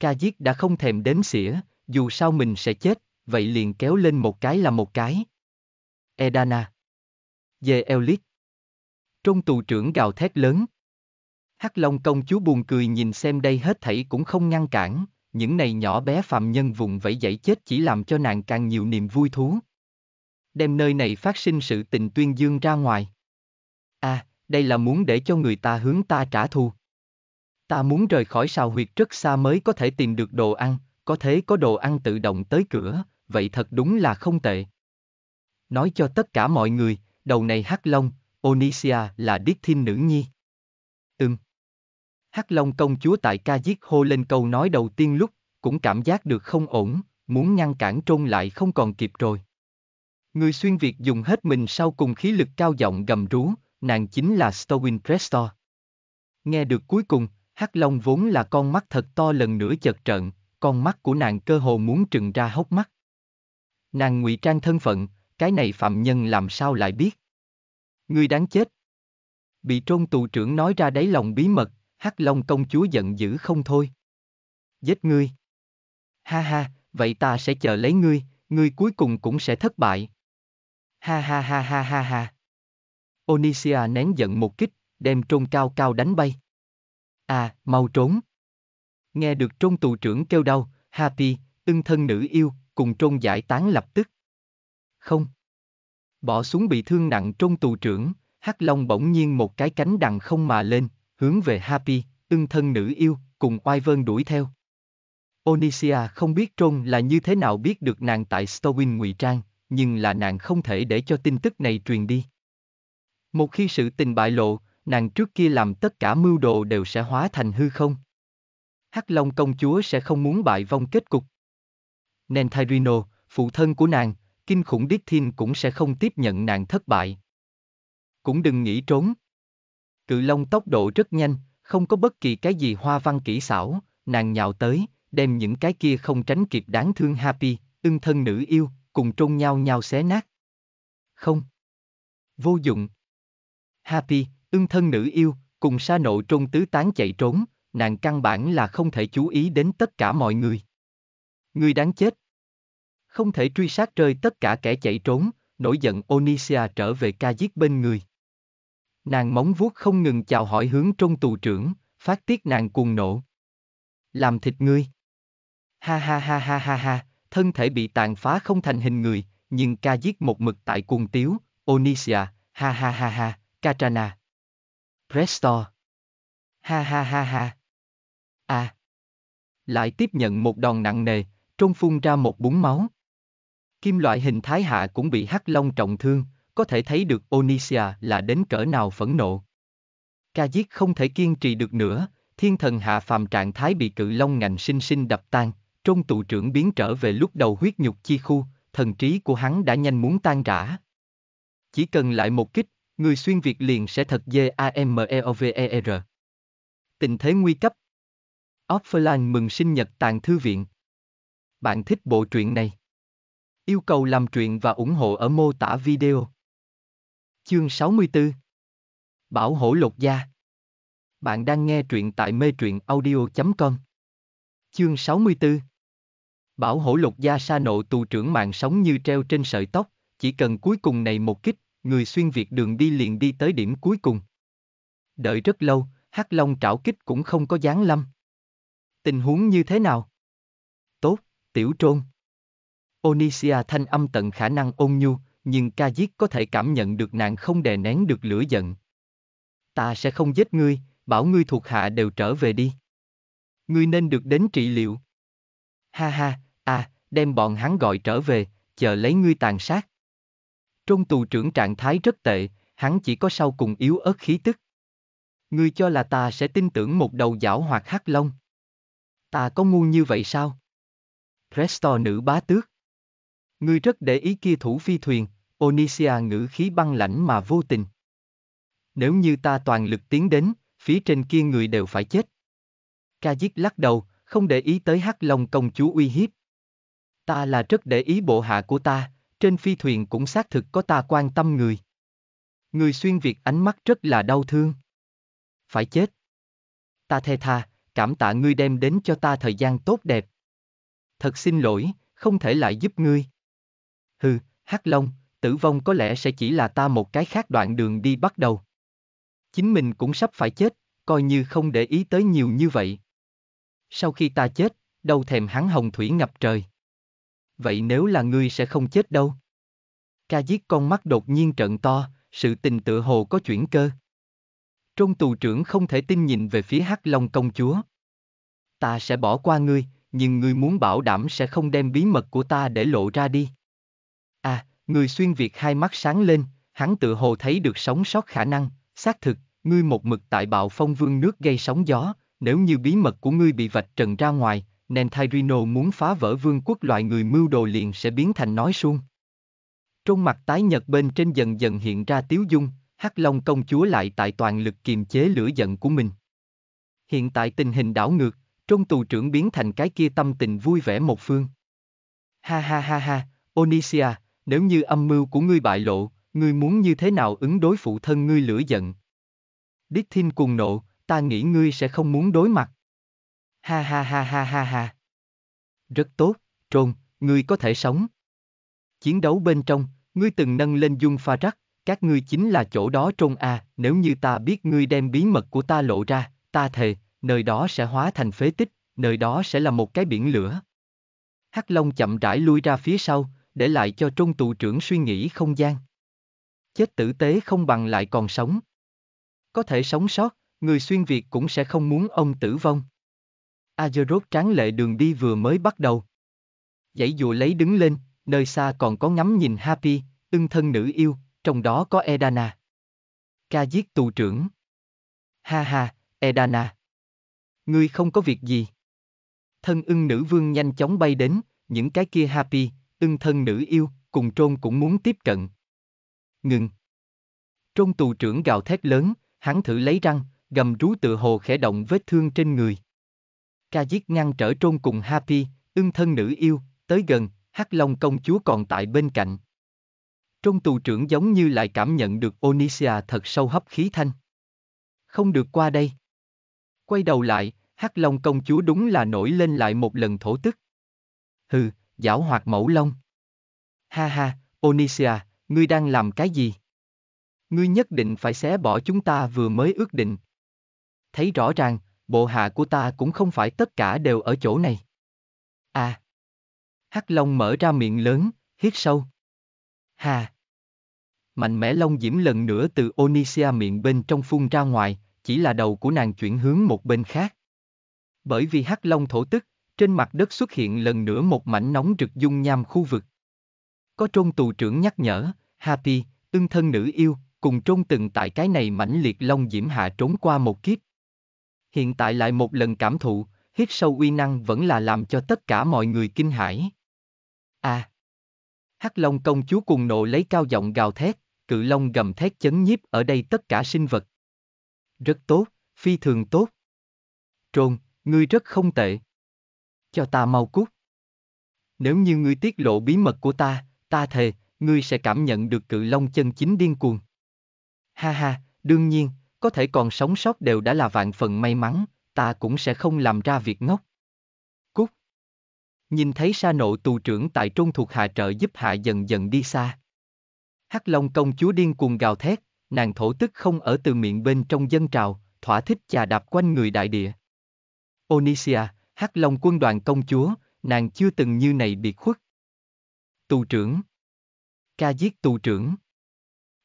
Ca giết đã không thèm đếm xỉa, dù sao mình sẽ chết, vậy liền kéo lên một cái là một cái. Edana. Về Elit. Trong tù trưởng gào thét lớn. Hắc Long công chúa buồn cười nhìn xem đây hết thảy cũng không ngăn cản, những này nhỏ bé phàm nhân vùng vẫy dậy chết chỉ làm cho nàng càng nhiều niềm vui thú. Đem nơi này phát sinh sự tình tuyên dương ra ngoài. À, đây là muốn để cho người ta hướng ta trả thù. Ta muốn rời khỏi sao huyệt rất xa mới có thể tìm được đồ ăn, có thế có đồ ăn tự động tới cửa, vậy thật đúng là không tệ. Nói cho tất cả mọi người, đầu này hắc long, Onisia là điếc thiên nữ nhi. Ừm. Hắc Long công chúa tại ca giết hô lên câu nói đầu tiên lúc, cũng cảm giác được không ổn, muốn ngăn cản trôn lại không còn kịp rồi. Người xuyên Việt dùng hết mình sau cùng khí lực cao giọng gầm rú, nàng chính là Stowin Prestor. Nghe được cuối cùng, Hắc Long vốn là con mắt thật to lần nữa chật trận, con mắt của nàng cơ hồ muốn trừng ra hốc mắt. Nàng ngụy trang thân phận, cái này phạm nhân làm sao lại biết? Người đáng chết. Bị trôn tù trưởng nói ra đáy lòng bí mật, Hắc Long công chúa giận dữ không thôi. Giết ngươi. Ha ha, vậy ta sẽ chờ lấy ngươi, ngươi cuối cùng cũng sẽ thất bại. Ha ha ha ha ha ha. Onisia nén giận một kích, đem trôn cao cao đánh bay. À, mau trốn. Nghe được trôn tù trưởng kêu đau, Happy, ưng thân nữ yêu, cùng trôn giải tán lập tức. Không. Bỏ xuống bị thương nặng trôn tù trưởng, Hắc Long bỗng nhiên một cái cánh đằng không mà lên, hướng về Happy, ưng thân nữ yêu, cùng oai vơn đuổi theo. Onisia không biết Trôn là như thế nào biết được nàng tại Stowin ngụy trang, nhưng là nàng không thể để cho tin tức này truyền đi. Một khi sự tình bại lộ, nàng trước kia làm tất cả mưu đồ đều sẽ hóa thành hư không. Hắc Long công chúa sẽ không muốn bại vong kết cục. nên Nentarino, phụ thân của nàng, kinh khủng Điết Thiên cũng sẽ không tiếp nhận nàng thất bại. Cũng đừng nghĩ trốn. Cự Long tốc độ rất nhanh, không có bất kỳ cái gì hoa văn kỹ xảo, nàng nhào tới, đem những cái kia không tránh kịp đáng thương Happy, ưng thân nữ yêu, cùng trôn nhau nhau xé nát. Không. Vô dụng. Happy, ưng thân nữ yêu, cùng sa nộ trôn tứ tán chạy trốn, nàng căn bản là không thể chú ý đến tất cả mọi người. Người đáng chết. Không thể truy sát rơi tất cả kẻ chạy trốn, nổi giận Onisia trở về ca giết bên người. Nàng móng vuốt không ngừng chào hỏi hướng trung tù trưởng, phát tiết nàng cuồng nộ. Làm thịt ngươi. Ha ha ha ha ha ha, thân thể bị tàn phá không thành hình người, nhưng ca giết một mực tại cuồng tiếu, Onisia, ha ha ha ha, Katrana. Presto. Ha ha ha ha. À. Lại tiếp nhận một đòn nặng nề, trôn phun ra một búng máu. Kim loại hình thái hạ cũng bị hắc long trọng thương, có thể thấy được Onisia là đến cỡ nào phẫn nộ. Ca giết không thể kiên trì được nữa, thiên thần hạ phàm trạng thái bị cự long ngành sinh sinh đập tan, trôn tụ trưởng biến trở về lúc đầu huyết nhục chi khu, thần trí của hắn đã nhanh muốn tan rã. Chỉ cần lại một kích, người xuyên Việt liền sẽ thật dê AMEOVER. Tình thế nguy cấp. Offline mừng sinh nhật tàng thư viện. Bạn thích bộ truyện này? Yêu cầu làm truyện và ủng hộ ở mô tả video. Chương 64 Bảo hổ lột da Bạn đang nghe truyện tại mê truyện audio.com Chương 64 Bảo hổ lột da sa nộ tù trưởng mạng sống như treo trên sợi tóc, chỉ cần cuối cùng này một kích, người xuyên việt đường đi liền đi tới điểm cuối cùng. Đợi rất lâu, hắc long trảo kích cũng không có dáng lâm. Tình huống như thế nào? Tốt, tiểu trôn. Onisia thanh âm tận khả năng ôn nhu, nhưng ca giết có thể cảm nhận được nàng không đè nén được lửa giận. Ta sẽ không giết ngươi, bảo ngươi thuộc hạ đều trở về đi. Ngươi nên được đến trị liệu. Ha ha, à, đem bọn hắn gọi trở về, chờ lấy ngươi tàn sát. Trong tù trưởng trạng thái rất tệ, hắn chỉ có sau cùng yếu ớt khí tức. Ngươi cho là ta sẽ tin tưởng một đầu giảo hoặc hắc long. Ta có ngu như vậy sao? Presto nữ bá tước. Ngươi rất để ý kia thủ phi thuyền, Onisia ngữ khí băng lãnh mà vô tình. Nếu như ta toàn lực tiến đến, phía trên kia người đều phải chết. Ca diết lắc đầu, không để ý tới hắc long công chúa uy hiếp. Ta là rất để ý bộ hạ của ta, trên phi thuyền cũng xác thực có ta quan tâm người. Người xuyên Việt ánh mắt rất là đau thương. Phải chết. Ta thề tha, cảm tạ ngươi đem đến cho ta thời gian tốt đẹp. Thật xin lỗi, không thể lại giúp ngươi hừ, Hắc Long, tử vong có lẽ sẽ chỉ là ta một cái khác đoạn đường đi bắt đầu. Chính mình cũng sắp phải chết, coi như không để ý tới nhiều như vậy. Sau khi ta chết, đâu thèm hắn hồng thủy ngập trời. Vậy nếu là ngươi sẽ không chết đâu. Ca giết con mắt đột nhiên trận to, sự tình tựa hồ có chuyển cơ. Trung tù trưởng không thể tin nhìn về phía Hắc Long công chúa. Ta sẽ bỏ qua ngươi, nhưng ngươi muốn bảo đảm sẽ không đem bí mật của ta để lộ ra đi. À, người xuyên Việt hai mắt sáng lên, hắn tự hồ thấy được sống sót khả năng, xác thực, ngươi một mực tại bạo phong vương nước gây sóng gió, nếu như bí mật của ngươi bị vạch trần ra ngoài, nên Rino muốn phá vỡ vương quốc loại người mưu đồ liền sẽ biến thành nói suông. Trong mặt tái nhật bên trên dần dần hiện ra tiếu dung, Hắc Long công chúa lại tại toàn lực kiềm chế lửa giận của mình. Hiện tại tình hình đảo ngược, trong tù trưởng biến thành cái kia tâm tình vui vẻ một phương. Ha ha ha ha, Onisia, nếu như âm mưu của ngươi bại lộ, ngươi muốn như thế nào ứng đối phụ thân ngươi lửa giận? Đích Thiên cuồng nộ, ta nghĩ ngươi sẽ không muốn đối mặt. Ha ha ha ha ha ha. Rất tốt, trồn, ngươi có thể sống. Chiến đấu bên trong, ngươi từng nâng lên dung pha rắc, các ngươi chính là chỗ đó trôn à, nếu như ta biết ngươi đem bí mật của ta lộ ra, ta thề, nơi đó sẽ hóa thành phế tích, nơi đó sẽ là một cái biển lửa. Hắc Long chậm rãi lui ra phía sau, để lại cho trung tù trưởng suy nghĩ không gian. Chết tử tế không bằng lại còn sống. Có thể sống sót, người xuyên Việt cũng sẽ không muốn ông tử vong. Azeroth tráng lệ đường đi vừa mới bắt đầu. Dãy dù lấy đứng lên, nơi xa còn có ngắm nhìn Happy, ưng thân nữ yêu, trong đó có Edana. Ca giết tù trưởng. Ha ha, Edana. Ngươi không có việc gì. Thân ưng nữ vương nhanh chóng bay đến, những cái kia Happy, ưng thân nữ yêu, cùng trôn cũng muốn tiếp cận. Ngừng. Trôn tù trưởng gào thét lớn, hắn thử lấy răng, gầm rú tựa hồ khẽ động vết thương trên người. Ca giết ngăn trở trôn cùng Happy, ưng thân nữ yêu, tới gần, hắc long công chúa còn tại bên cạnh. Trôn tù trưởng giống như lại cảm nhận được Onisia thật sâu hấp khí thanh. Không được qua đây. Quay đầu lại, hắc long công chúa đúng là nổi lên lại một lần thổ tức. Hừ, giảo hoạt mẫu lông. Ha ha, Onisia, ngươi đang làm cái gì? Ngươi nhất định phải xé bỏ chúng ta vừa mới ước định. Thấy rõ ràng, bộ hạ của ta cũng không phải tất cả đều ở chỗ này. À. Hắc Long mở ra miệng lớn, hít sâu. Ha. Mạnh mẽ Long Diễm lần nữa từ Onisia miệng bên trong phun ra ngoài, chỉ là đầu của nàng chuyển hướng một bên khác. Bởi vì Hắc Long thổ tức, trên mặt đất xuất hiện lần nữa một mảnh nóng rực dung nham khu vực. Có trôn tù trưởng nhắc nhở, Hati, ưng thân nữ yêu, cùng trôn từng tại cái này mảnh liệt long diễm hạ trốn qua một kiếp. Hiện tại lại một lần cảm thụ, hít sâu uy năng vẫn là làm cho tất cả mọi người kinh hãi. À! Hắc Long công chúa cùng nộ lấy cao giọng gào thét, cự long gầm thét chấn nhiếp ở đây tất cả sinh vật. Rất tốt, phi thường tốt. Trôn, ngươi rất không tệ cho ta mau cút. Nếu như ngươi tiết lộ bí mật của ta, ta thề, ngươi sẽ cảm nhận được cự long chân chính điên cuồng. Ha ha, đương nhiên, có thể còn sống sót đều đã là vạn phần may mắn, ta cũng sẽ không làm ra việc ngốc. Cút. Nhìn thấy sa nộ tù trưởng tại trung thuộc hạ trợ giúp hạ dần dần đi xa. Hắc Long công chúa điên cuồng gào thét, nàng thổ tức không ở từ miệng bên trong dân trào, thỏa thích chà đạp quanh người đại địa. Onisia, Hắc Long quân đoàn công chúa, nàng chưa từng như này biệt khuất. Tù trưởng. Ca giết tù trưởng.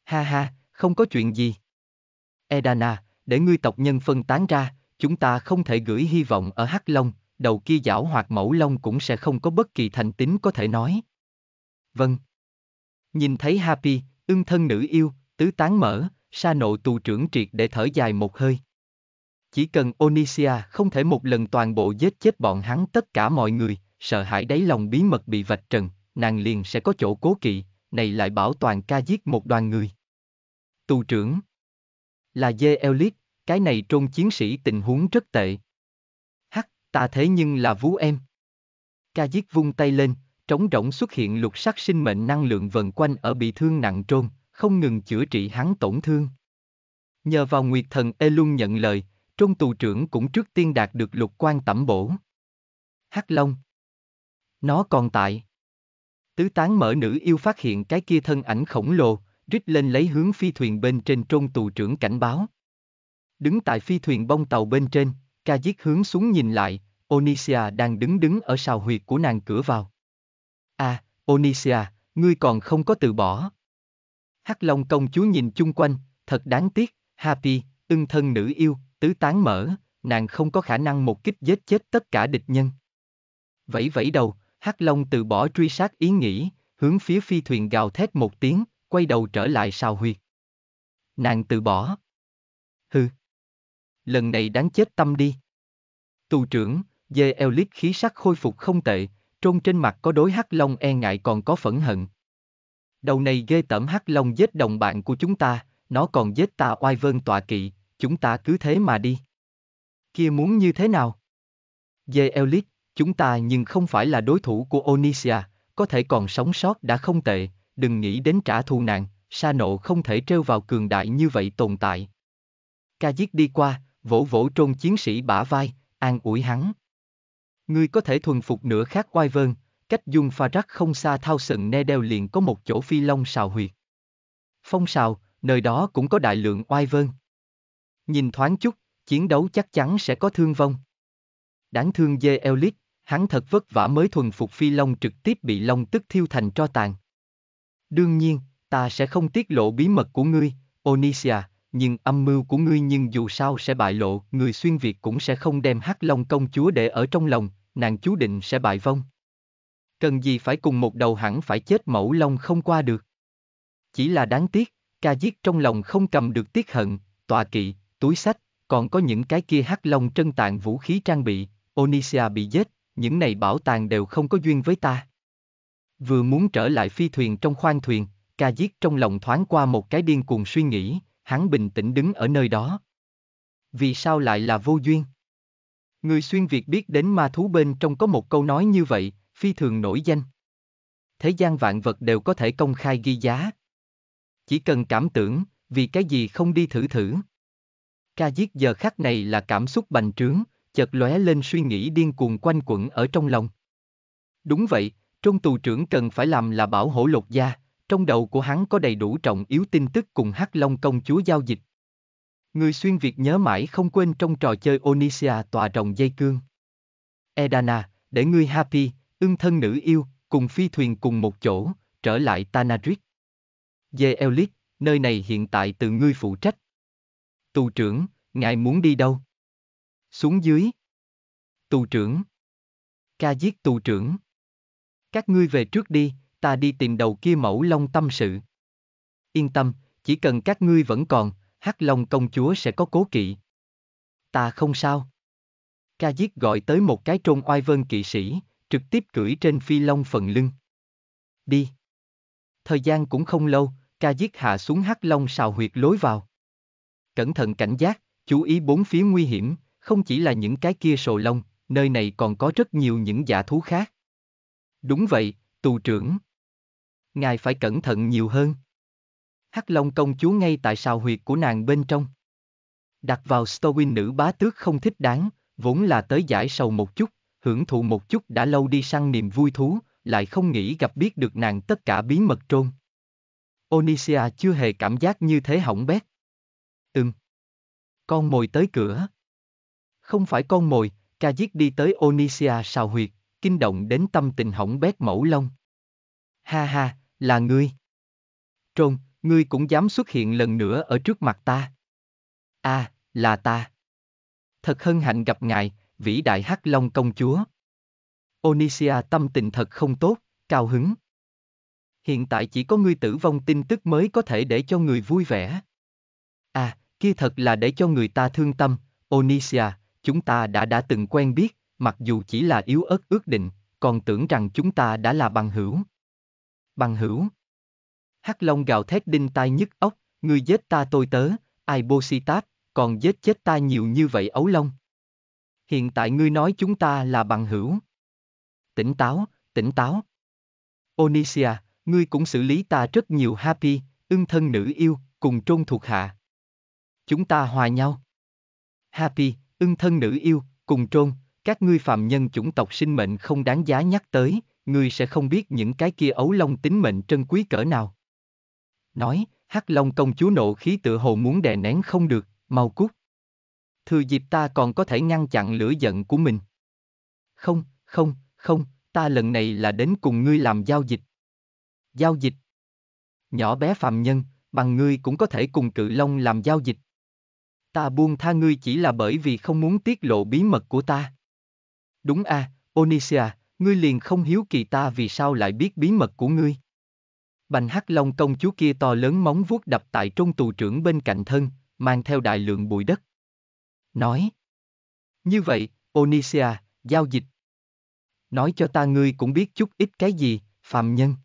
Ha ha, không có chuyện gì. Edana, để ngươi tộc nhân phân tán ra, chúng ta không thể gửi hy vọng ở Hắc Long, đầu kia giảo hoặc mẫu long cũng sẽ không có bất kỳ thành tín có thể nói. Vâng. Nhìn thấy Happy, ưng thân nữ yêu, tứ tán mở, sa nộ tù trưởng triệt để thở dài một hơi. Chỉ cần Onisia không thể một lần toàn bộ giết chết bọn hắn tất cả mọi người, sợ hãi đáy lòng bí mật bị vạch trần, nàng liền sẽ có chỗ cố kỵ, này lại bảo toàn ca giết một đoàn người. Tù trưởng Là dê Elite, cái này trôn chiến sĩ tình huống rất tệ. Hắc, ta thế nhưng là vú em. Ca giết vung tay lên, trống rỗng xuất hiện lục sắc sinh mệnh năng lượng vần quanh ở bị thương nặng trôn, không ngừng chữa trị hắn tổn thương. Nhờ vào nguyệt thần Elun nhận lời, Trung tù trưởng cũng trước tiên đạt được lục quan tẩm bổ. Hắc Long. Nó còn tại. Tứ tán mở nữ yêu phát hiện cái kia thân ảnh khổng lồ, rít lên lấy hướng phi thuyền bên trên trung tù trưởng cảnh báo. Đứng tại phi thuyền bông tàu bên trên, ca giết hướng xuống nhìn lại, Onisia đang đứng đứng ở sào huyệt của nàng cửa vào. À, Onisia, ngươi còn không có từ bỏ. Hắc Long công chúa nhìn chung quanh, thật đáng tiếc, Happy, ưng thân nữ yêu, tứ tán mở, nàng không có khả năng một kích giết chết tất cả địch nhân. Vẫy vẫy đầu, Hắc Long từ bỏ truy sát ý nghĩ, hướng phía phi thuyền gào thét một tiếng, quay đầu trở lại sao huyệt. Nàng từ bỏ. Hừ. Lần này đáng chết tâm đi. Tù trưởng, dê eo lít khí sắc khôi phục không tệ, trôn trên mặt có đối Hắc Long e ngại còn có phẫn hận. Đầu này ghê tẩm Hắc Long giết đồng bạn của chúng ta, nó còn giết ta oai vơn vâng tọa kỵ, chúng ta cứ thế mà đi. Kia muốn như thế nào? Dê Elite, chúng ta nhưng không phải là đối thủ của Onisia, có thể còn sống sót đã không tệ, đừng nghĩ đến trả thù nạn, sa nộ không thể trêu vào cường đại như vậy tồn tại. Ca giết đi qua, vỗ vỗ trôn chiến sĩ bả vai, an ủi hắn. Ngươi có thể thuần phục nửa khác oai vơn, cách dung pha rắc không xa thao sừng ne đeo liền có một chỗ phi long sào huyệt. Phong sào, nơi đó cũng có đại lượng oai vơn. Nhìn thoáng chút, chiến đấu chắc chắn sẽ có thương vong. Đáng thương dê Elite, hắn thật vất vả mới thuần phục phi long trực tiếp bị long tức thiêu thành tro tàn. Đương nhiên, ta sẽ không tiết lộ bí mật của ngươi, Onisia, nhưng âm mưu của ngươi nhưng dù sao sẽ bại lộ, người xuyên Việt cũng sẽ không đem hắc long công chúa để ở trong lòng, nàng chú định sẽ bại vong. Cần gì phải cùng một đầu hẳn phải chết mẫu long không qua được. Chỉ là đáng tiếc, ca giết trong lòng không cầm được tiếc hận, tòa kỵ, túi sách, còn có những cái kia hắc long trân tạng vũ khí trang bị, Onisia bị giết, những này bảo tàng đều không có duyên với ta. Vừa muốn trở lại phi thuyền trong khoang thuyền, ca giết trong lòng thoáng qua một cái điên cuồng suy nghĩ, hắn bình tĩnh đứng ở nơi đó. Vì sao lại là vô duyên? Người xuyên Việt biết đến ma thú bên trong có một câu nói như vậy, phi thường nổi danh. Thế gian vạn vật đều có thể công khai ghi giá. Chỉ cần cảm tưởng, vì cái gì không đi thử thử. Ca giết giờ khắc này là cảm xúc bành trướng, chợt lóe lên suy nghĩ điên cuồng quanh quẩn ở trong lòng. Đúng vậy, trong tù trưởng cần phải làm là bảo hộ lột gia. trong đầu của hắn có đầy đủ trọng yếu tin tức cùng hắc long công chúa giao dịch. Người xuyên Việt nhớ mãi không quên trong trò chơi Onisia tòa rồng dây cương. Edana, để ngươi happy, ưng thân nữ yêu, cùng phi thuyền cùng một chỗ, trở lại Tanadric. Về Eolic, nơi này hiện tại từ ngươi phụ trách, Tù trưởng, ngài muốn đi đâu? Xuống dưới. Tù trưởng. Ca giết tù trưởng. Các ngươi về trước đi, ta đi tìm đầu kia mẫu long tâm sự. Yên tâm, chỉ cần các ngươi vẫn còn, hắc long công chúa sẽ có cố kỵ. Ta không sao. Ca giết gọi tới một cái trôn oai vân kỵ sĩ, trực tiếp cưỡi trên phi long phần lưng. Đi. Thời gian cũng không lâu, ca giết hạ xuống hắc long xào huyệt lối vào cẩn thận cảnh giác, chú ý bốn phía nguy hiểm, không chỉ là những cái kia sồ lông, nơi này còn có rất nhiều những giả thú khác. Đúng vậy, tù trưởng. Ngài phải cẩn thận nhiều hơn. Hắc Long công chúa ngay tại sào huyệt của nàng bên trong. Đặt vào Storwin nữ bá tước không thích đáng, vốn là tới giải sầu một chút, hưởng thụ một chút đã lâu đi săn niềm vui thú, lại không nghĩ gặp biết được nàng tất cả bí mật trôn. Onisia chưa hề cảm giác như thế hỏng bét. Ừm. Con mồi tới cửa. Không phải con mồi, ca giết đi tới Onisia sào huyệt, kinh động đến tâm tình hỏng bét mẫu lông. Ha ha, là ngươi. Trôn, ngươi cũng dám xuất hiện lần nữa ở trước mặt ta. a à, là ta. Thật hân hạnh gặp ngài, vĩ đại hắc long công chúa. Onisia tâm tình thật không tốt, cao hứng. Hiện tại chỉ có ngươi tử vong tin tức mới có thể để cho người vui vẻ kia thật là để cho người ta thương tâm, Onisia, chúng ta đã đã từng quen biết, mặc dù chỉ là yếu ớt ước định, còn tưởng rằng chúng ta đã là bằng hữu. Bằng hữu. Hắc Long gào thét đinh tai nhức óc, ngươi giết ta tôi tớ, ai Bositat, còn giết chết ta nhiều như vậy ấu long. Hiện tại ngươi nói chúng ta là bằng hữu. Tỉnh táo, tỉnh táo. Onisia, ngươi cũng xử lý ta rất nhiều happy, ưng thân nữ yêu, cùng trôn thuộc hạ chúng ta hòa nhau. Happy, ưng thân nữ yêu, cùng trôn, các ngươi phạm nhân chủng tộc sinh mệnh không đáng giá nhắc tới, ngươi sẽ không biết những cái kia ấu long tính mệnh trân quý cỡ nào. Nói, hắc long công chúa nộ khí tự hồ muốn đè nén không được, mau cút. Thừa dịp ta còn có thể ngăn chặn lửa giận của mình. Không, không, không, ta lần này là đến cùng ngươi làm giao dịch. Giao dịch. Nhỏ bé phàm nhân, bằng ngươi cũng có thể cùng cự long làm giao dịch. Ta buông tha ngươi chỉ là bởi vì không muốn tiết lộ bí mật của ta. Đúng à, Onisia, ngươi liền không hiếu kỳ ta vì sao lại biết bí mật của ngươi. Bành hắc long công chúa kia to lớn móng vuốt đập tại trung tù trưởng bên cạnh thân, mang theo đại lượng bụi đất. Nói. Như vậy, Onisia, giao dịch. Nói cho ta ngươi cũng biết chút ít cái gì, phàm nhân.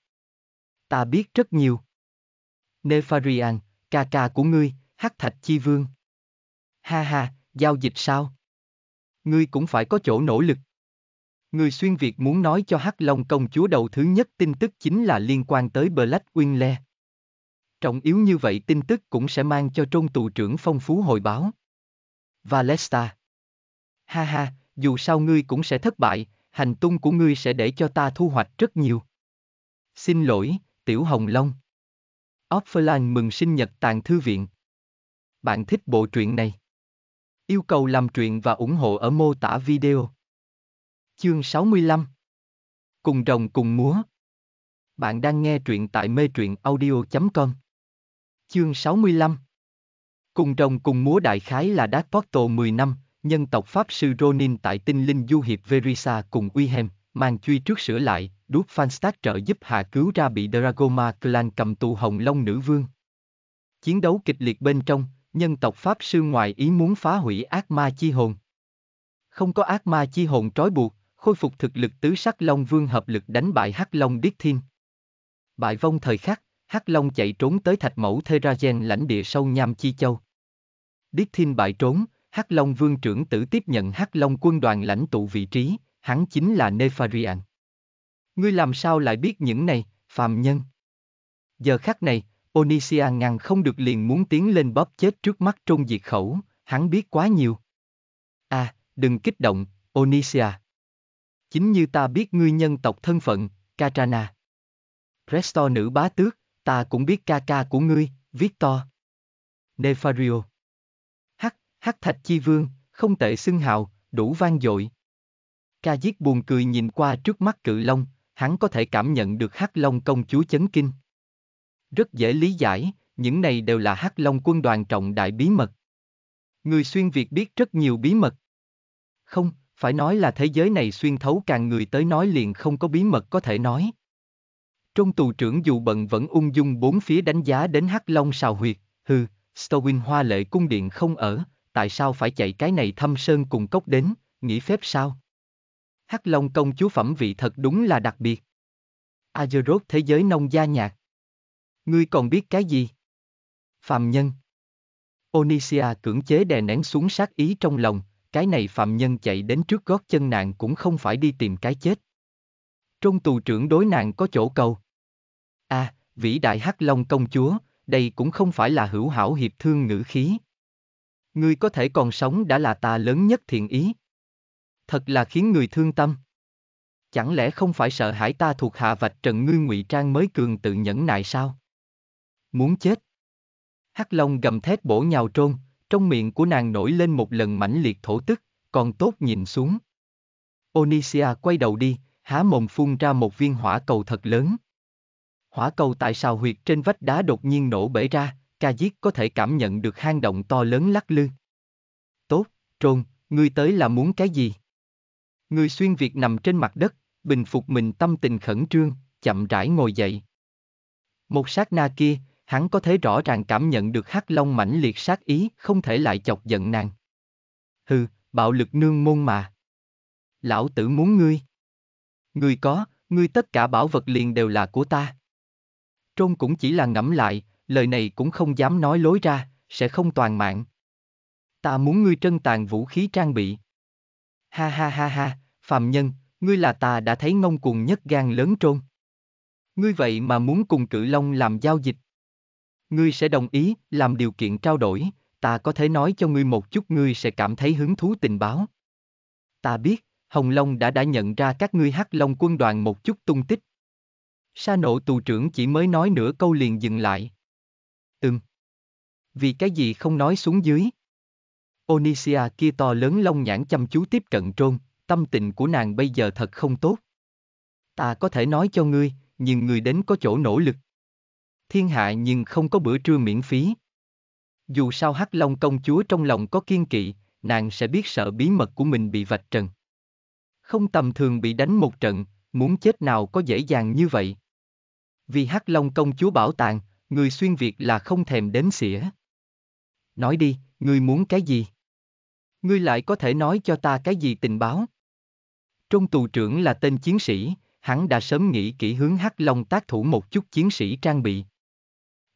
Ta biết rất nhiều. Nefarian, ca ca của ngươi, hắc thạch chi vương. Ha ha, giao dịch sao? Ngươi cũng phải có chỗ nỗ lực. Người xuyên Việt muốn nói cho Hắc Long công chúa đầu thứ nhất tin tức chính là liên quan tới Black Winle. Trọng yếu như vậy tin tức cũng sẽ mang cho trôn tù trưởng phong phú hồi báo. Valesta. Ha ha, dù sao ngươi cũng sẽ thất bại, hành tung của ngươi sẽ để cho ta thu hoạch rất nhiều. Xin lỗi, Tiểu Hồng Long. Offerline mừng sinh nhật tàng thư viện. Bạn thích bộ truyện này? Yêu cầu làm truyện và ủng hộ ở mô tả video. Chương 65 Cùng rồng cùng múa Bạn đang nghe truyện tại mê truyện audio.com Chương 65 Cùng rồng cùng múa đại khái là Dark Portal 10 năm, nhân tộc Pháp sư Ronin tại tinh linh du hiệp Verisa cùng Uyhem mang truy trước sửa lại, đút Fanstack trợ giúp hạ cứu ra bị Dragoma Clan cầm tù hồng long nữ vương. Chiến đấu kịch liệt bên trong, nhân tộc Pháp Sư ngoài ý muốn phá hủy ác ma chi hồn. Không có ác ma chi hồn trói buộc, khôi phục thực lực tứ sắc Long Vương hợp lực đánh bại Hắc Long Điết Thiên. Bại vong thời khắc, Hắc Long chạy trốn tới thạch mẫu Gen lãnh địa sâu nham chi châu. Điết Thiên bại trốn, Hắc Long Vương trưởng tử tiếp nhận Hắc Long quân đoàn lãnh tụ vị trí, hắn chính là Nefarian. Ngươi làm sao lại biết những này, phàm nhân? Giờ khắc này, Onisia ngăn không được liền muốn tiến lên bóp chết trước mắt trôn diệt khẩu, hắn biết quá nhiều. À, đừng kích động, Onisia. Chính như ta biết ngươi nhân tộc thân phận, Katrana. Presto nữ bá tước, ta cũng biết ca ca của ngươi, Victor. Nefario. Hắc, hắc thạch chi vương, không tệ xưng hào, đủ vang dội. Ca giết buồn cười nhìn qua trước mắt cự long, hắn có thể cảm nhận được hắc long công chúa chấn kinh. Rất dễ lý giải, những này đều là hắc long quân đoàn trọng đại bí mật. Người xuyên Việt biết rất nhiều bí mật. Không, phải nói là thế giới này xuyên thấu càng người tới nói liền không có bí mật có thể nói. Trong tù trưởng dù bận vẫn ung dung bốn phía đánh giá đến hắc long sào huyệt, hừ, Stowin hoa lệ cung điện không ở, tại sao phải chạy cái này thăm sơn cùng cốc đến, nghĩ phép sao? Hắc Long công chúa phẩm vị thật đúng là đặc biệt. Azeroth thế giới nông gia nhạc. Ngươi còn biết cái gì? Phạm nhân. Onisia cưỡng chế đè nén xuống sát ý trong lòng, cái này phạm nhân chạy đến trước gót chân nạn cũng không phải đi tìm cái chết. Trong tù trưởng đối nạn có chỗ cầu. À, vĩ đại hắc long công chúa, đây cũng không phải là hữu hảo hiệp thương ngữ khí. Ngươi có thể còn sống đã là ta lớn nhất thiện ý. Thật là khiến người thương tâm. Chẳng lẽ không phải sợ hãi ta thuộc hạ vạch trần ngươi ngụy trang mới cường tự nhẫn nại sao? Muốn chết. Hắc Long gầm thét bổ nhào trôn, trong miệng của nàng nổi lên một lần mãnh liệt thổ tức, còn tốt nhìn xuống. Onisia quay đầu đi, há mồm phun ra một viên hỏa cầu thật lớn. Hỏa cầu tại sao huyệt trên vách đá đột nhiên nổ bể ra, ca giết có thể cảm nhận được hang động to lớn lắc lư. Tốt, trôn, ngươi tới là muốn cái gì? Người xuyên việc nằm trên mặt đất, bình phục mình tâm tình khẩn trương, chậm rãi ngồi dậy. Một sát na kia, hắn có thể rõ ràng cảm nhận được hắc long mãnh liệt sát ý, không thể lại chọc giận nàng. Hừ, bạo lực nương môn mà. Lão tử muốn ngươi. Ngươi có, ngươi tất cả bảo vật liền đều là của ta. Trôn cũng chỉ là ngẫm lại, lời này cũng không dám nói lối ra, sẽ không toàn mạng. Ta muốn ngươi trân tàn vũ khí trang bị. Ha ha ha ha, phàm nhân, ngươi là ta đã thấy ngông cuồng nhất gan lớn trôn. Ngươi vậy mà muốn cùng cự long làm giao dịch ngươi sẽ đồng ý, làm điều kiện trao đổi, ta có thể nói cho ngươi một chút ngươi sẽ cảm thấy hứng thú tình báo. Ta biết, Hồng Long đã đã nhận ra các ngươi hắc long quân đoàn một chút tung tích. Sa nộ tù trưởng chỉ mới nói nửa câu liền dừng lại. Ừm. Vì cái gì không nói xuống dưới? Onisia kia to lớn long nhãn chăm chú tiếp cận trôn, tâm tình của nàng bây giờ thật không tốt. Ta có thể nói cho ngươi, nhưng ngươi đến có chỗ nỗ lực thiên hạ nhưng không có bữa trưa miễn phí. Dù sao Hắc Long công chúa trong lòng có kiên kỵ, nàng sẽ biết sợ bí mật của mình bị vạch trần. Không tầm thường bị đánh một trận, muốn chết nào có dễ dàng như vậy. Vì Hắc Long công chúa bảo tàng, người xuyên Việt là không thèm đếm xỉa. Nói đi, ngươi muốn cái gì? Ngươi lại có thể nói cho ta cái gì tình báo? Trong tù trưởng là tên chiến sĩ, hắn đã sớm nghĩ kỹ hướng Hắc Long tác thủ một chút chiến sĩ trang bị.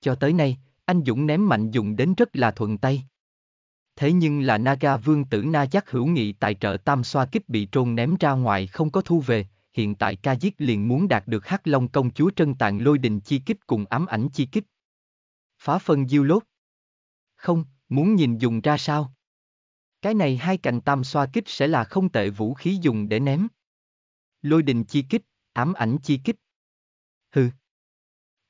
Cho tới nay, anh Dũng ném mạnh dùng đến rất là thuận tay. Thế nhưng là Naga vương tử Na chắc hữu nghị tài trợ tam xoa kích bị trôn ném ra ngoài không có thu về, hiện tại ca giết liền muốn đạt được hắc long công chúa trân tàn lôi đình chi kích cùng ám ảnh chi kích. Phá phân diêu lốt. Không, muốn nhìn dùng ra sao? Cái này hai cành tam xoa kích sẽ là không tệ vũ khí dùng để ném. Lôi đình chi kích, ám ảnh chi kích,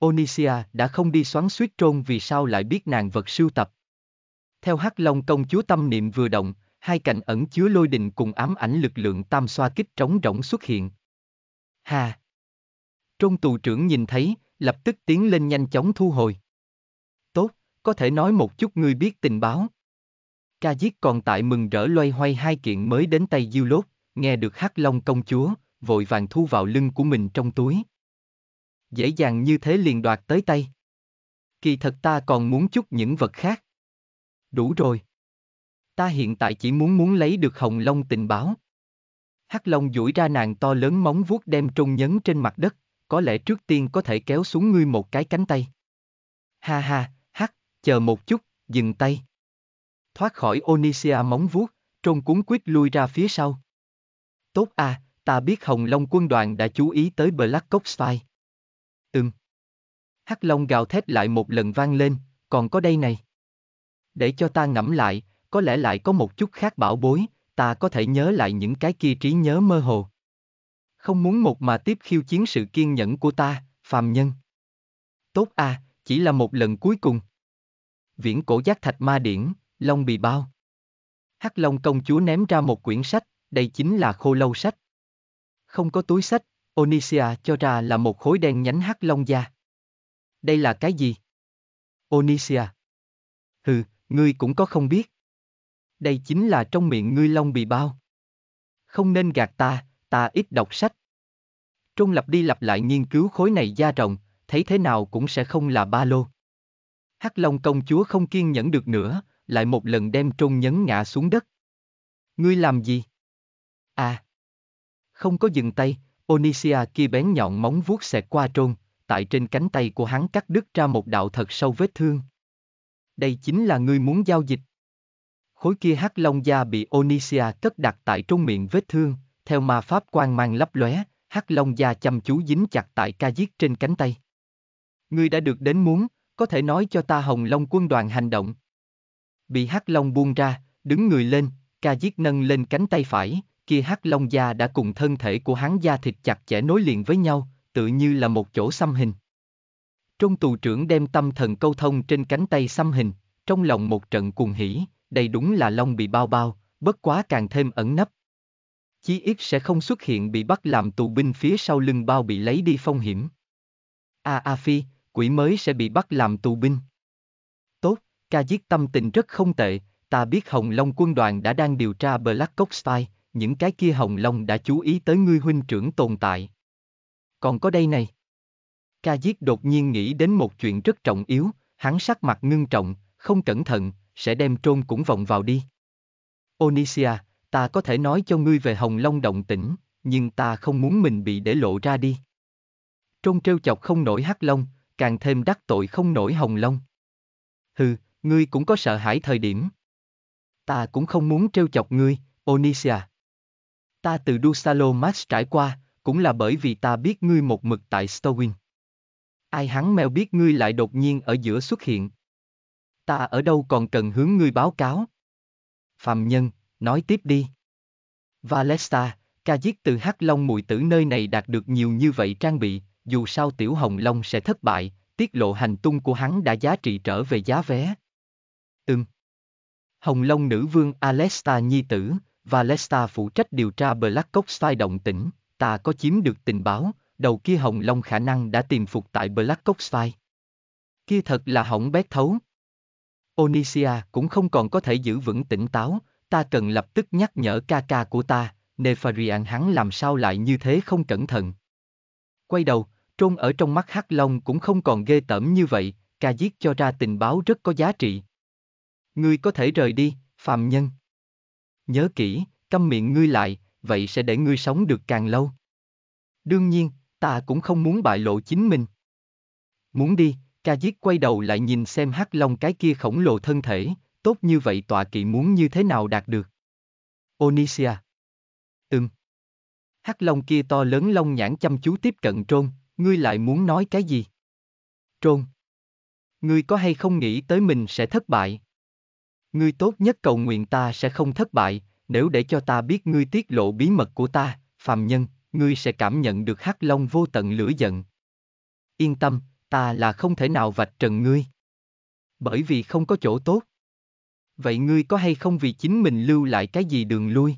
Onisia đã không đi xoắn suýt trôn vì sao lại biết nàng vật sưu tập. Theo Hắc Long công chúa tâm niệm vừa động, hai cạnh ẩn chứa lôi đình cùng ám ảnh lực lượng tam xoa kích trống rỗng xuất hiện. Hà! Trôn tù trưởng nhìn thấy, lập tức tiến lên nhanh chóng thu hồi. Tốt, có thể nói một chút ngươi biết tình báo. Ca giết còn tại mừng rỡ loay hoay hai kiện mới đến tay diêu lốt, nghe được Hắc Long công chúa, vội vàng thu vào lưng của mình trong túi dễ dàng như thế liền đoạt tới tay. Kỳ thật ta còn muốn chút những vật khác. Đủ rồi. Ta hiện tại chỉ muốn muốn lấy được hồng long tình báo. Hắc long duỗi ra nàng to lớn móng vuốt đem trung nhấn trên mặt đất, có lẽ trước tiên có thể kéo xuống ngươi một cái cánh tay. Ha ha, hắc, chờ một chút, dừng tay. Thoát khỏi Onisia móng vuốt, trôn cuốn quyết lui ra phía sau. Tốt à, ta biết Hồng Long quân đoàn đã chú ý tới Black Ops Spy. Ừm. Hắc Long gào thét lại một lần vang lên, còn có đây này. Để cho ta ngẫm lại, có lẽ lại có một chút khác bảo bối, ta có thể nhớ lại những cái kia trí nhớ mơ hồ. Không muốn một mà tiếp khiêu chiến sự kiên nhẫn của ta, phàm nhân. Tốt à, chỉ là một lần cuối cùng. Viễn cổ giác thạch ma điển, Long bị bao. Hắc Long công chúa ném ra một quyển sách, đây chính là khô lâu sách. Không có túi sách, Onisia cho ra là một khối đen nhánh hắc long da. Đây là cái gì? Onisia. Hừ, ngươi cũng có không biết. Đây chính là trong miệng ngươi long bị bao. Không nên gạt ta, ta ít đọc sách. Trung lập đi lặp lại nghiên cứu khối này da rộng, thấy thế nào cũng sẽ không là ba lô. Hắc Long công chúa không kiên nhẫn được nữa, lại một lần đem Trung nhấn ngã xuống đất. Ngươi làm gì? À, không có dừng tay, Onisia kia bén nhọn móng vuốt xẹt qua trôn, tại trên cánh tay của hắn cắt đứt ra một đạo thật sâu vết thương. Đây chính là ngươi muốn giao dịch. Khối kia hắc long da bị Onisia cất đặt tại trong miệng vết thương, theo ma pháp quan mang lấp lóe, hắc long da chăm chú dính chặt tại ca giết trên cánh tay. Ngươi đã được đến muốn, có thể nói cho ta hồng long quân đoàn hành động. Bị hắc long buông ra, đứng người lên, ca giết nâng lên cánh tay phải, kia hắc long da đã cùng thân thể của hắn da thịt chặt chẽ nối liền với nhau, tự như là một chỗ xăm hình. Trung tù trưởng đem tâm thần câu thông trên cánh tay xăm hình, trong lòng một trận cuồng hỉ, đây đúng là long bị bao bao, bất quá càng thêm ẩn nấp. Chí ít sẽ không xuất hiện bị bắt làm tù binh phía sau lưng bao bị lấy đi phong hiểm. A à, A Phi, quỷ mới sẽ bị bắt làm tù binh. Tốt, ca giết tâm tình rất không tệ, ta biết Hồng Long quân đoàn đã đang điều tra Black Cox Spy, những cái kia hồng long đã chú ý tới ngươi huynh trưởng tồn tại. Còn có đây này. Ca Diết đột nhiên nghĩ đến một chuyện rất trọng yếu, hắn sắc mặt ngưng trọng, không cẩn thận, sẽ đem trôn cũng vòng vào đi. Onisia, ta có thể nói cho ngươi về hồng long động tĩnh, nhưng ta không muốn mình bị để lộ ra đi. Trôn trêu chọc không nổi hắc long, càng thêm đắc tội không nổi hồng long. Hừ, ngươi cũng có sợ hãi thời điểm. Ta cũng không muốn trêu chọc ngươi, Onisia. Ta từ Dusalo Max trải qua, cũng là bởi vì ta biết ngươi một mực tại Stowin. Ai hắn mèo biết ngươi lại đột nhiên ở giữa xuất hiện. Ta ở đâu còn cần hướng ngươi báo cáo. Phạm Nhân, nói tiếp đi. Valesta, ca giết từ Hắc Long mùi tử nơi này đạt được nhiều như vậy trang bị, dù sao Tiểu Hồng Long sẽ thất bại, tiết lộ hành tung của hắn đã giá trị trở về giá vé. Ừm. Hồng Long nữ vương Alesta nhi tử, và Lesta phụ trách điều tra Black Cock Spy động tĩnh, ta có chiếm được tình báo, đầu kia Hồng Long khả năng đã tìm phục tại Black Cock Spy. Kia thật là hỏng bét thấu. Onisia cũng không còn có thể giữ vững tỉnh táo, ta cần lập tức nhắc nhở ca ca của ta, Nefarian hắn làm sao lại như thế không cẩn thận. Quay đầu, trôn ở trong mắt Hắc Long cũng không còn ghê tởm như vậy, ca giết cho ra tình báo rất có giá trị. Ngươi có thể rời đi, phàm nhân. Nhớ kỹ, câm miệng ngươi lại, vậy sẽ để ngươi sống được càng lâu. Đương nhiên, ta cũng không muốn bại lộ chính mình. Muốn đi, ca giết quay đầu lại nhìn xem hắc long cái kia khổng lồ thân thể, tốt như vậy tọa kỵ muốn như thế nào đạt được. Onisia. Ừm. Hắc long kia to lớn long nhãn chăm chú tiếp cận trôn, ngươi lại muốn nói cái gì? Trôn. Ngươi có hay không nghĩ tới mình sẽ thất bại? Ngươi tốt nhất cầu nguyện ta sẽ không thất bại, nếu để cho ta biết ngươi tiết lộ bí mật của ta, phàm nhân, ngươi sẽ cảm nhận được hắc long vô tận lửa giận. Yên tâm, ta là không thể nào vạch trần ngươi. Bởi vì không có chỗ tốt. Vậy ngươi có hay không vì chính mình lưu lại cái gì đường lui?